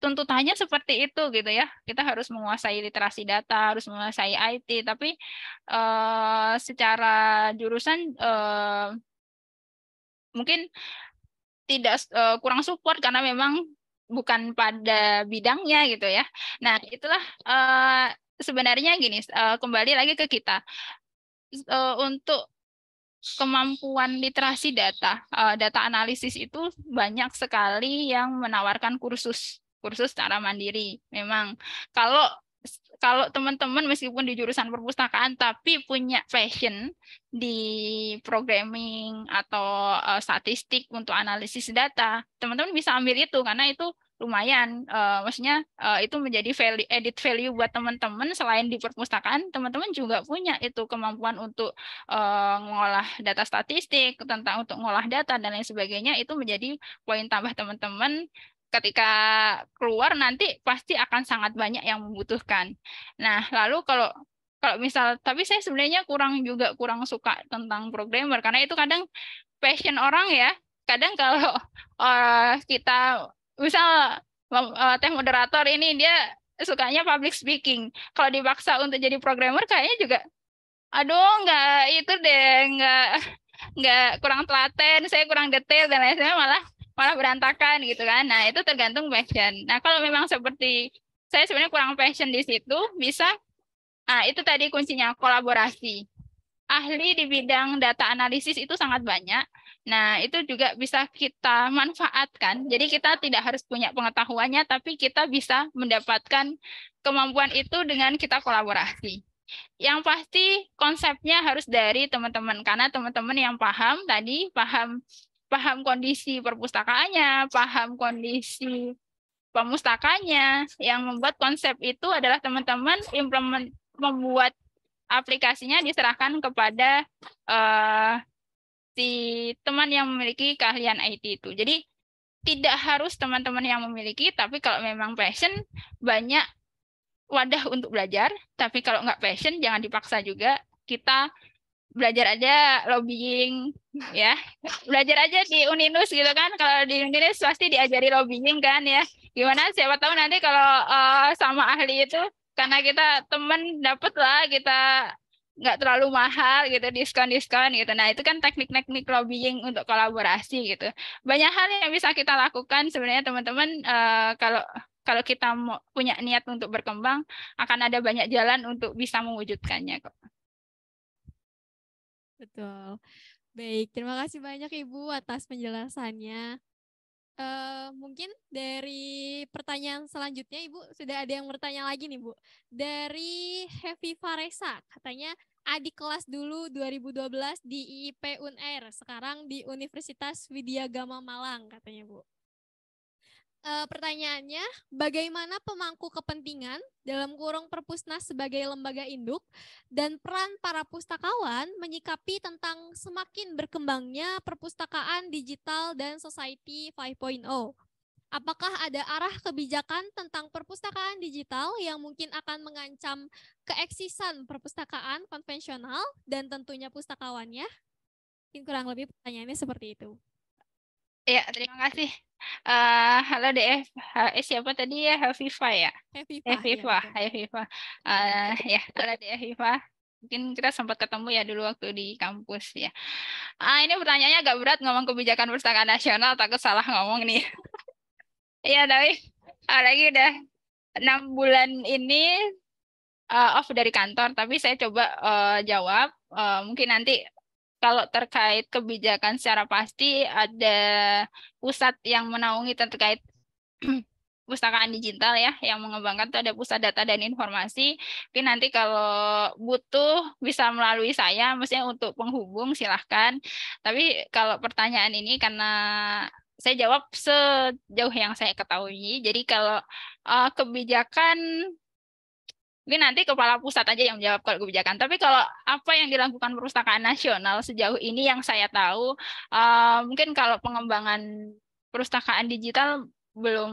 tuntutannya seperti itu gitu ya kita harus menguasai literasi data harus menguasai IT tapi uh, secara jurusan uh, mungkin tidak uh, kurang support karena memang bukan pada bidangnya gitu ya. Nah, itulah uh, sebenarnya gini, uh, kembali lagi ke kita. Uh, untuk kemampuan literasi data, uh, data analisis itu banyak sekali yang menawarkan kursus kursus secara mandiri. Memang kalau kalau teman-teman meskipun di jurusan perpustakaan tapi punya passion di programming atau uh, statistik untuk analisis data, teman-teman bisa ambil itu karena itu lumayan uh, maksudnya uh, itu menjadi value edit value buat teman-teman selain di perpustakaan teman-teman juga punya itu kemampuan untuk uh, mengolah data statistik tentang untuk mengolah data dan lain sebagainya itu menjadi poin tambah teman-teman ketika keluar nanti pasti akan sangat banyak yang membutuhkan. Nah, lalu kalau kalau misal tapi saya sebenarnya kurang juga kurang suka tentang programmer karena itu kadang passion orang ya. Kadang kalau uh, kita misal uh, teh moderator ini dia sukanya public speaking. Kalau dipaksa untuk jadi programmer kayaknya juga aduh nggak itu deh nggak nggak kurang telaten, saya kurang detail dan lain-lain malah malah berantakan gitu kan. Nah, itu tergantung passion. Nah, kalau memang seperti saya sebenarnya kurang passion di situ, bisa nah itu tadi kuncinya kolaborasi. Ahli di bidang data analisis itu sangat banyak. Nah, itu juga bisa kita manfaatkan. Jadi kita tidak harus punya pengetahuannya, tapi kita bisa mendapatkan kemampuan itu dengan kita kolaborasi. Yang pasti konsepnya harus dari teman-teman, karena teman-teman yang paham tadi, paham paham kondisi perpustakaannya, paham kondisi pemustakanya. Yang membuat konsep itu adalah teman-teman implement membuat aplikasinya diserahkan kepada uh, si teman yang memiliki keahlian IT itu. Jadi tidak harus teman-teman yang memiliki, tapi kalau memang passion banyak wadah untuk belajar, tapi kalau nggak passion jangan dipaksa juga. Kita belajar aja lobbying ya belajar aja di Uninus gitu kan kalau di Uninus pasti diajari lobbying kan ya gimana siapa tahu nanti kalau uh, sama ahli itu karena kita temen dapet lah kita nggak terlalu mahal gitu diskon diskon gitu nah itu kan teknik-teknik lobbying untuk kolaborasi gitu banyak hal yang bisa kita lakukan sebenarnya teman-teman uh, kalau kalau kita mau punya niat untuk berkembang akan ada banyak jalan untuk bisa mewujudkannya kok Betul. Baik, terima kasih banyak Ibu atas penjelasannya. Uh, mungkin dari pertanyaan selanjutnya Ibu sudah ada yang bertanya lagi nih Bu. Dari Heavy Faresa katanya adik kelas dulu 2012 di IIP UNR, sekarang di Universitas Widya Gama Malang katanya Bu e, pertanyaannya, bagaimana pemangku kepentingan dalam kurung perpusnas sebagai lembaga induk dan peran para pustakawan menyikapi tentang semakin berkembangnya perpustakaan digital dan society 5.0? Apakah ada arah kebijakan tentang perpustakaan digital yang mungkin akan mengancam keeksisan perpustakaan konvensional dan tentunya pustakawannya? Mungkin kurang lebih pertanyaannya seperti itu. Ya, terima kasih. Uh, halo DF, eh, eh, siapa tadi ya? Hafifa ya? Hafifa. Eh, Hafifa. Iya, ya, Hafifa. Uh, ya, DF Hafifa. Mungkin kita sempat ketemu ya dulu waktu di kampus ya. uh, ini pertanyaannya agak berat ngomong kebijakan perpustakaan nasional, takut salah ngomong nih. Iya, tapi lagi udah enam bulan ini uh, off dari kantor, tapi saya coba uh, jawab. Uh, mungkin nanti kalau terkait kebijakan secara pasti ada pusat yang menaungi terkait pustakaan digital ya yang mengembangkan itu ada pusat data dan informasi. Mungkin nanti kalau butuh bisa melalui saya maksudnya untuk penghubung silahkan. Tapi kalau pertanyaan ini karena saya jawab sejauh yang saya ketahui. Jadi kalau uh, kebijakan Mungkin nanti kepala pusat aja yang menjawab kalau kebijakan. Tapi kalau apa yang dilakukan perpustakaan nasional sejauh ini yang saya tahu, uh, mungkin kalau pengembangan perpustakaan digital belum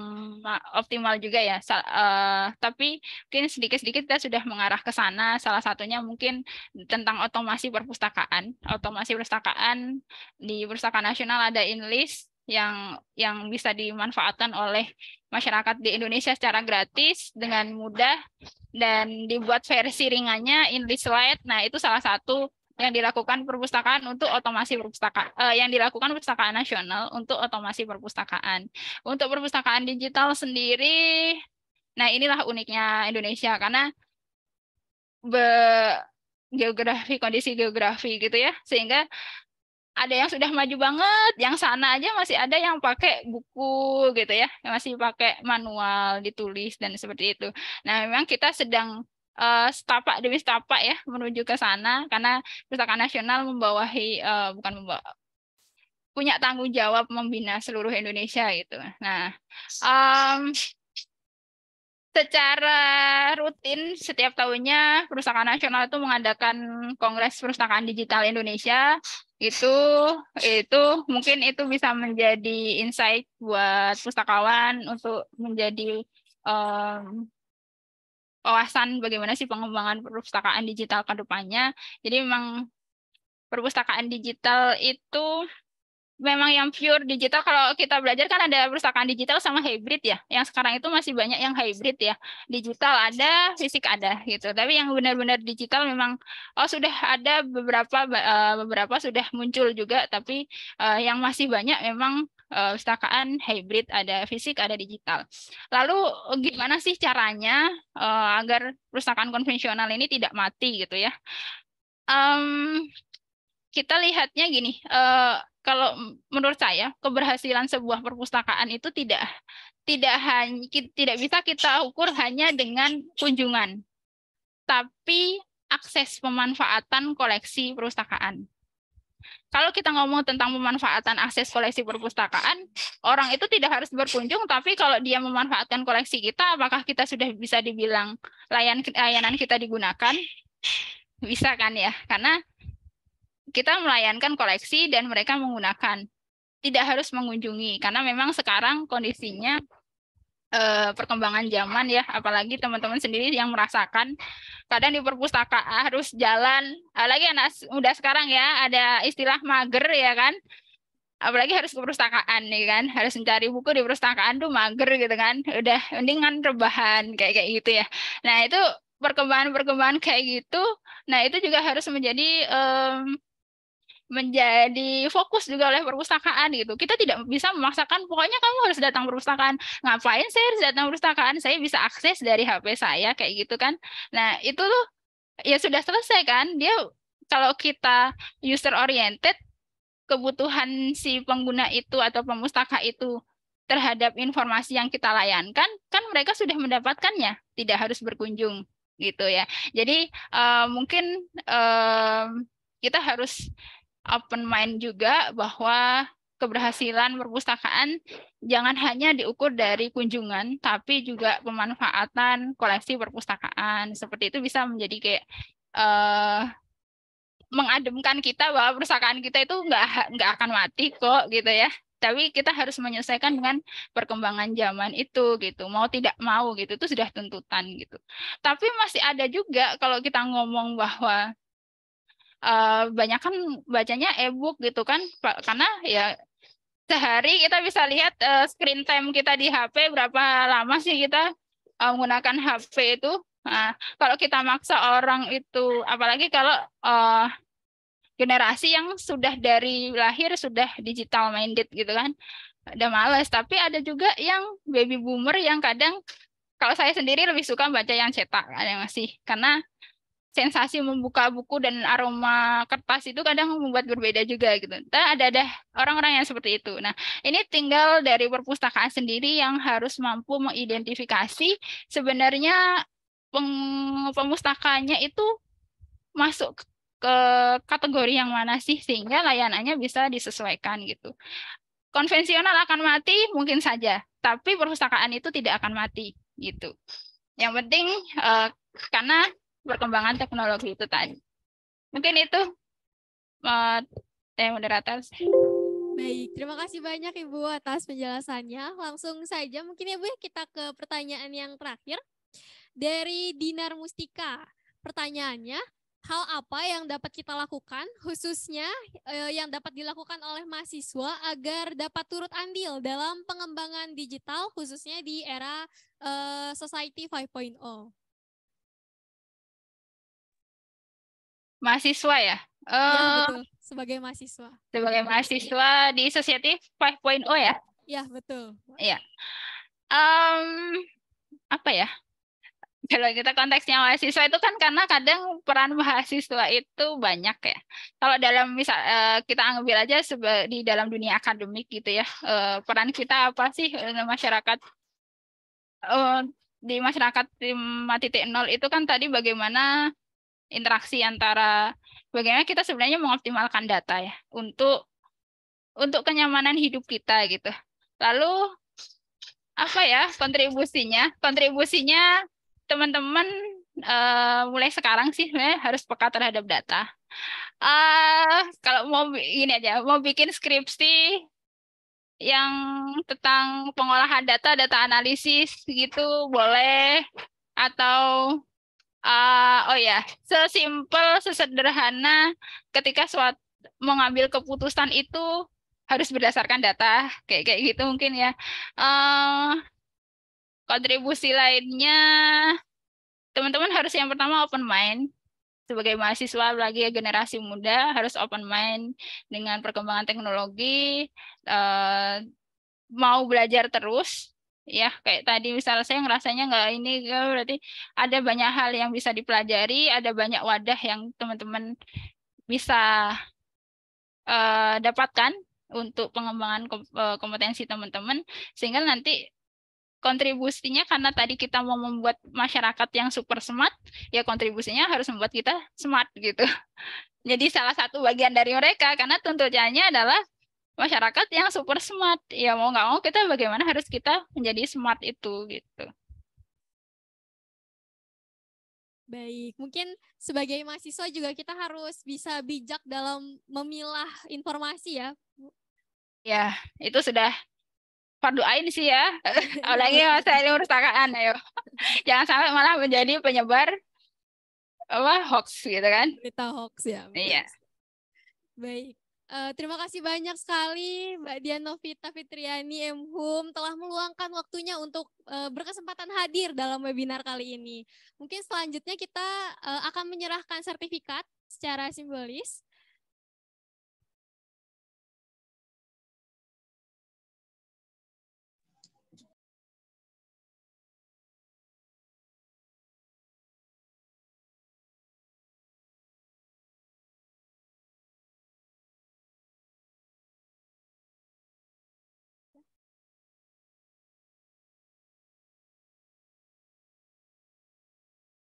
optimal juga ya. Uh, tapi mungkin sedikit-sedikit kita sudah mengarah ke sana. Salah satunya mungkin tentang otomasi perpustakaan. Otomasi perpustakaan di Perpustakaan Nasional ada in list yang yang bisa dimanfaatkan oleh masyarakat di Indonesia secara gratis dengan mudah dan dibuat versi ringannya English Light. Nah, itu salah satu yang dilakukan perpustakaan untuk otomasi perpustakaan uh, yang dilakukan perpustakaan nasional untuk otomasi perpustakaan. Untuk perpustakaan digital sendiri nah inilah uniknya Indonesia karena be geografi kondisi geografi gitu ya sehingga ada yang sudah maju banget, yang sana aja masih ada yang pakai buku gitu ya, yang masih pakai manual ditulis dan seperti itu. Nah, memang kita sedang uh, setapak demi setapak ya menuju ke sana karena Pustaka Nasional membawahi uh, bukan membawa punya tanggung jawab membina seluruh Indonesia gitu. Nah, um, secara rutin setiap tahunnya perusahaan Nasional itu mengadakan Kongres Perusahaan Digital Indonesia itu itu mungkin itu bisa menjadi insight buat pustakawan untuk menjadi um, wawasan bagaimana sih pengembangan perpustakaan digital ke depannya. Jadi memang perpustakaan digital itu memang yang pure digital kalau kita belajar kan ada perpustakaan digital sama hybrid ya. Yang sekarang itu masih banyak yang hybrid ya. Digital ada, fisik ada gitu. Tapi yang benar-benar digital memang oh sudah ada beberapa eh, beberapa sudah muncul juga tapi eh, yang masih banyak memang eh, perpustakaan hybrid ada fisik ada digital. Lalu gimana sih caranya agar perpustakaan konvensional ini tidak mati gitu ya? Um, kita lihatnya gini, uh, kalau menurut saya keberhasilan sebuah perpustakaan itu tidak tidak hanya tidak bisa kita ukur hanya dengan kunjungan tapi akses pemanfaatan koleksi perpustakaan. Kalau kita ngomong tentang pemanfaatan akses koleksi perpustakaan, orang itu tidak harus berkunjung, tapi kalau dia memanfaatkan koleksi kita, apakah kita sudah bisa dibilang layan, layanan kita digunakan? Bisa kan ya? Karena kita melayankan koleksi dan mereka menggunakan. Tidak harus mengunjungi karena memang sekarang kondisinya eh, perkembangan zaman ya, apalagi teman-teman sendiri yang merasakan kadang di perpustakaan harus jalan. Apalagi anak muda sekarang ya ada istilah mager ya kan apalagi harus ke perpustakaan nih kan harus mencari buku di perpustakaan tuh mager gitu kan udah mendingan rebahan kayak kayak gitu ya nah itu perkembangan perkembangan kayak gitu nah itu juga harus menjadi um, menjadi fokus juga oleh perpustakaan gitu. Kita tidak bisa memaksakan pokoknya kamu harus datang perpustakaan. Ngapain saya harus datang perpustakaan? Saya bisa akses dari HP saya kayak gitu kan. Nah, itu tuh ya sudah selesai kan. Dia kalau kita user oriented kebutuhan si pengguna itu atau pemustaka itu terhadap informasi yang kita layankan kan mereka sudah mendapatkannya, tidak harus berkunjung gitu ya. Jadi uh, mungkin uh, kita harus open mind juga bahwa keberhasilan perpustakaan jangan hanya diukur dari kunjungan, tapi juga pemanfaatan koleksi perpustakaan. Seperti itu bisa menjadi kayak uh, mengademkan kita bahwa perpustakaan kita itu nggak nggak akan mati kok gitu ya. Tapi kita harus menyelesaikan dengan perkembangan zaman itu gitu. Mau tidak mau gitu itu sudah tuntutan gitu. Tapi masih ada juga kalau kita ngomong bahwa Eh, banyak kan bacanya e-book gitu kan karena ya sehari kita bisa lihat uh, screen time kita di HP berapa lama sih kita uh, menggunakan HP itu. Nah, kalau kita maksa orang itu apalagi kalau uh, generasi yang sudah dari lahir sudah digital minded gitu kan ada males tapi ada juga yang baby boomer yang kadang kalau saya sendiri lebih suka baca yang cetak yang masih karena sensasi membuka buku dan aroma kertas itu kadang membuat berbeda juga gitu. Tapi ada ada orang-orang yang seperti itu. Nah, ini tinggal dari perpustakaan sendiri yang harus mampu mengidentifikasi sebenarnya pemustakanya itu masuk ke kategori yang mana sih sehingga layanannya bisa disesuaikan gitu. Konvensional akan mati mungkin saja, tapi perpustakaan itu tidak akan mati gitu. Yang penting uh, karena perkembangan teknologi itu tadi. Mungkin itu uh, eh moderator. Baik, terima kasih banyak Ibu atas penjelasannya. Langsung saja mungkin ya Bu kita ke pertanyaan yang terakhir. Dari Dinar Mustika, pertanyaannya, hal apa yang dapat kita lakukan khususnya eh, yang dapat dilakukan oleh mahasiswa agar dapat turut andil dalam pengembangan digital khususnya di era eh, Society 5.0? mahasiswa ya? Uh, ya betul. Sebagai mahasiswa. Sebagai mahasiswa di Society 5.0 ya? Ya betul. Ya. Um, apa ya? Kalau kita konteksnya mahasiswa itu kan karena kadang peran mahasiswa itu banyak ya. Kalau dalam misal eh, kita ambil aja di dalam dunia akademik gitu ya, eh, peran kita apa sih di masyarakat di masyarakat 5.0 itu kan tadi bagaimana interaksi antara bagaimana kita sebenarnya mengoptimalkan data ya untuk untuk kenyamanan hidup kita gitu. Lalu apa ya kontribusinya? Kontribusinya teman-teman uh, mulai sekarang sih harus peka terhadap data. Uh, kalau mau gini aja, mau bikin skripsi yang tentang pengolahan data, data analisis gitu boleh atau uh, oh ya, sesimpel, sesederhana ketika suatu mengambil keputusan itu harus berdasarkan data kayak kayak gitu mungkin ya. Uh, kontribusi lainnya teman-teman harus yang pertama open mind sebagai mahasiswa lagi ya, generasi muda harus open mind dengan perkembangan teknologi uh, mau belajar terus ya kayak tadi misalnya saya ngerasanya nggak ini ya, berarti ada banyak hal yang bisa dipelajari ada banyak wadah yang teman-teman bisa uh, dapatkan untuk pengembangan eh, kompetensi teman-teman sehingga nanti kontribusinya karena tadi kita mau membuat masyarakat yang super smart ya kontribusinya harus membuat kita smart gitu jadi salah satu bagian dari mereka karena tuntutannya adalah masyarakat yang super smart. Ya mau nggak mau kita bagaimana harus kita menjadi smart itu gitu. Baik, mungkin sebagai mahasiswa juga kita harus bisa bijak dalam memilah informasi ya. Ya, itu sudah fardu sih ya. Apalagi masa ini perpustakaan, ayo. Jangan sampai malah menjadi penyebar apa hoax gitu kan. Berita hoax ya. Iya. Baik. Uh, terima kasih banyak sekali Mbak Dian Novita Fitriani MHUM telah meluangkan waktunya untuk uh, berkesempatan hadir dalam webinar kali ini. Mungkin selanjutnya kita uh, akan menyerahkan sertifikat secara simbolis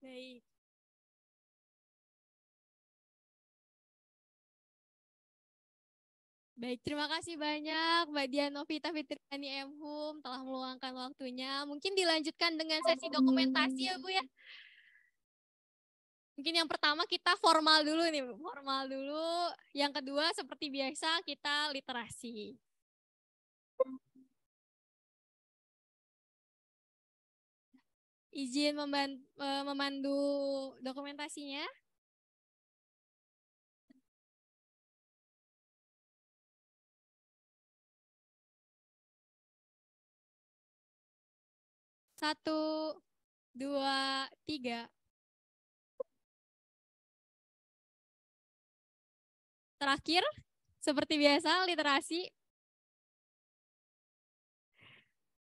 baik. Baik, terima kasih banyak Mbak Dian Novita Fitriani M. Hum telah meluangkan waktunya. Mungkin dilanjutkan dengan sesi dokumentasi ya Bu ya. Mungkin yang pertama kita formal dulu nih, formal dulu. Yang kedua seperti biasa kita literasi. izin eh, memandu dokumentasinya. Satu, dua, tiga. Terakhir, seperti biasa, literasi.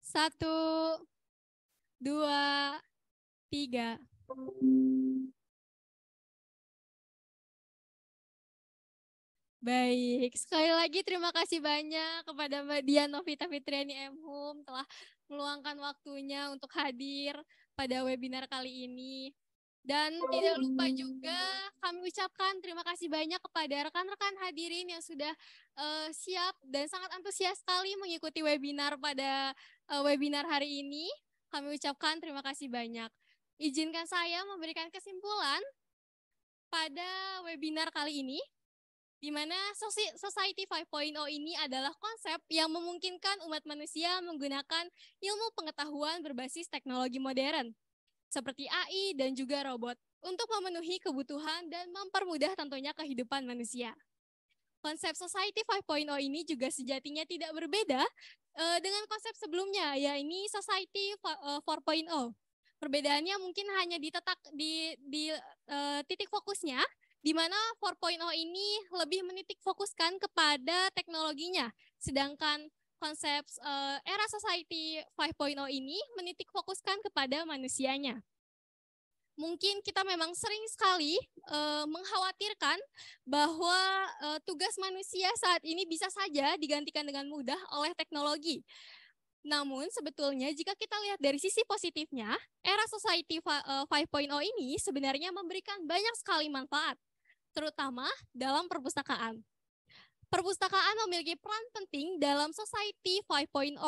Satu, dua, tiga. Baik, sekali lagi terima kasih banyak kepada Mbak Dian Novita Fitriani M. Hum telah meluangkan waktunya untuk hadir pada webinar kali ini. Dan tidak lupa juga kami ucapkan terima kasih banyak kepada rekan-rekan hadirin yang sudah uh, siap dan sangat antusias sekali mengikuti webinar pada uh, webinar hari ini. Kami ucapkan terima kasih banyak. Izinkan saya memberikan kesimpulan pada webinar kali ini, di mana Society 5.0 ini adalah konsep yang memungkinkan umat manusia menggunakan ilmu pengetahuan berbasis teknologi modern, seperti AI dan juga robot, untuk memenuhi kebutuhan dan mempermudah tentunya kehidupan manusia. Konsep Society 5.0 ini juga sejatinya tidak berbeda uh, dengan konsep sebelumnya ya ini society 4.0. Eh, Perbedaannya mungkin hanya ditetak di di uh, titik fokusnya di mana 4.0 ini lebih menitik fokuskan kepada teknologinya, sedangkan konsep uh, era society 5.0 ini menitik fokuskan kepada manusianya mungkin kita memang sering sekali uh, mengkhawatirkan bahwa uh, tugas manusia saat ini bisa saja digantikan dengan mudah oleh teknologi. Namun sebetulnya jika kita lihat dari sisi positifnya, era society 5.0 eh, ini sebenarnya memberikan banyak sekali manfaat, terutama dalam perpustakaan. Perpustakaan memiliki peran penting dalam society 5.0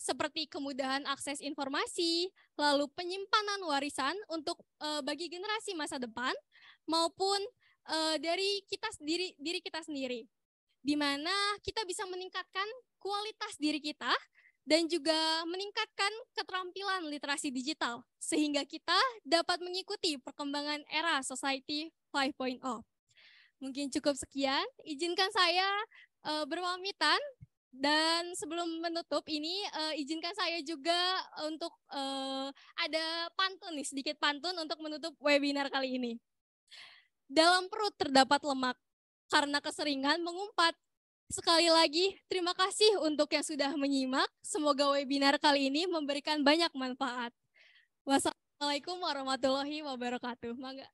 seperti kemudahan akses informasi, lalu penyimpanan warisan untuk uh, bagi generasi masa depan maupun uh, dari kita sendiri diri kita sendiri. Di mana kita bisa meningkatkan kualitas diri kita dan juga meningkatkan keterampilan literasi digital sehingga kita dapat mengikuti perkembangan era society 5.0. Mungkin cukup sekian, izinkan saya e, berpamitan dan sebelum menutup ini uh, izinkan saya juga untuk uh, ada pantun nih, sedikit pantun untuk menutup webinar kali ini. Dalam perut terdapat lemak karena keseringan mengumpat. Sekali lagi, terima kasih untuk yang sudah menyimak. Semoga webinar kali ini memberikan banyak manfaat. Wassalamualaikum warahmatullahi wabarakatuh. Mangga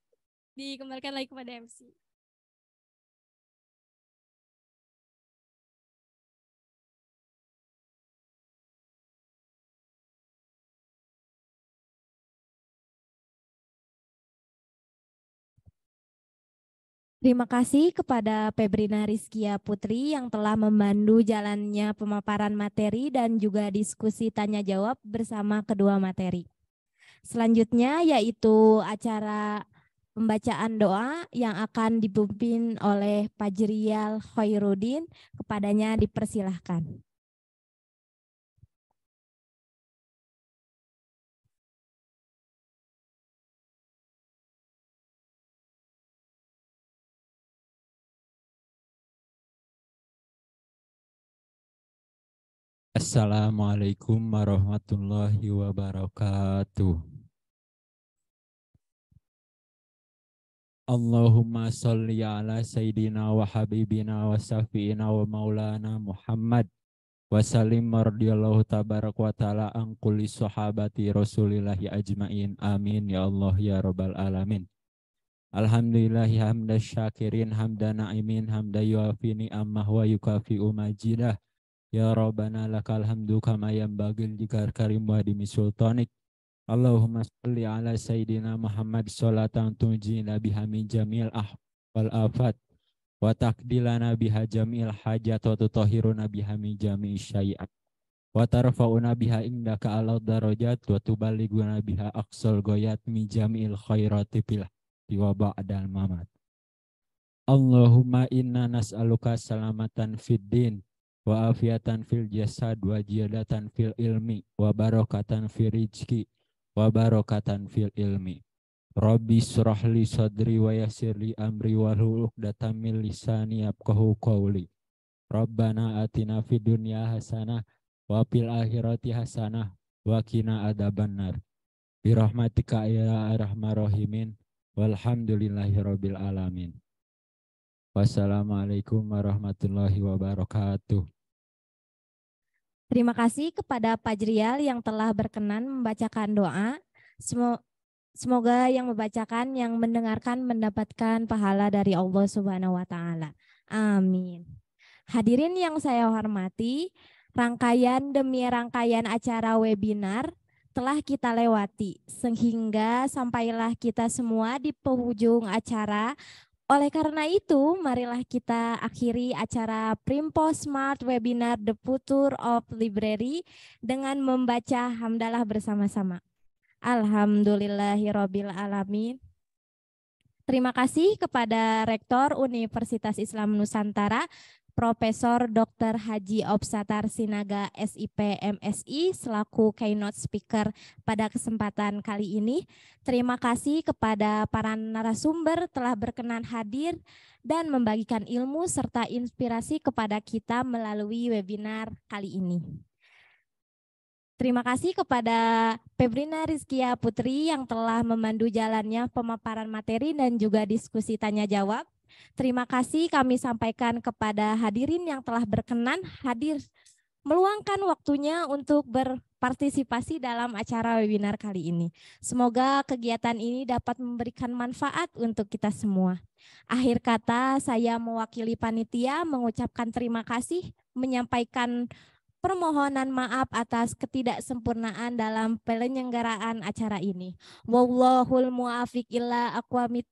dikembalikan lagi kepada MC. Terima kasih kepada Pebrina Rizkia Putri yang telah memandu jalannya pemaparan materi dan juga diskusi tanya jawab bersama kedua materi. Selanjutnya yaitu acara pembacaan doa yang akan dipimpin oleh Pak Khairuddin. Kepadanya dipersilahkan. Assalamualaikum warahmatullahi wabarakatuh. Allahumma salli ala Sayyidina wa Habibina wa Safiina wa Maulana Muhammad wa salim mardiyallahu tabarak wa ta'ala an kulli sahabati rasulillahi ajmain amin ya Allah ya rabbal alamin Alhamdulillahi hamda syakirin hamda na'imin hamda yuafini ammah wa yukafi umajidah Ya Rabbana lakal hamdu kama bagil jikar karim wa dimi sultanik. Allahumma salli ala Sayyidina Muhammad salatan tunjina biha min jamil ahwal wal afat. Wa takdilana biha jamil hajat wa tutahiruna biha min jamil syai'at. Wa tarfa'una biha indaka ala darajat wa Nabi biha aqsal goyat min jamil khairati bilah. Wa ba'dal mamat. Allahumma inna nas'aluka salamatan fid din wa afiatan fil jasad wa jiadatan fil ilmi wa barokatan fil rizki wa barokatan fil ilmi Rabbi surahli sadri wa yassirli amri wa huluk datamil lisani abkahu qawli Rabbana atina fi dunya hasanah wa fil akhirati hasanah wa kina adzabannar bi rahmatika ya arhamar walhamdulillahi rabbil alamin Wassalamualaikum warahmatullahi wabarakatuh. Terima kasih kepada Pak Jrial yang telah berkenan membacakan doa. Semoga yang membacakan, yang mendengarkan mendapatkan pahala dari Allah Subhanahu wa taala. Amin. Hadirin yang saya hormati, rangkaian demi rangkaian acara webinar telah kita lewati sehingga sampailah kita semua di penghujung acara oleh karena itu, marilah kita akhiri acara Primpo Smart Webinar The Future of Library dengan membaca hamdalah bersama-sama. Alhamdulillahirabbil alamin. Terima kasih kepada Rektor Universitas Islam Nusantara, Profesor Dr. Haji Opsatar Sinaga SIP MSI selaku keynote speaker pada kesempatan kali ini. Terima kasih kepada para narasumber telah berkenan hadir dan membagikan ilmu serta inspirasi kepada kita melalui webinar kali ini. Terima kasih kepada Febrina Rizkia Putri yang telah memandu jalannya pemaparan materi dan juga diskusi tanya jawab. Terima kasih kami sampaikan kepada hadirin yang telah berkenan hadir meluangkan waktunya untuk berpartisipasi dalam acara webinar kali ini. Semoga kegiatan ini dapat memberikan manfaat untuk kita semua. Akhir kata, saya mewakili panitia mengucapkan terima kasih, menyampaikan permohonan maaf atas ketidaksempurnaan dalam penyelenggaraan acara ini. Wallahul muafiq illa aqwamit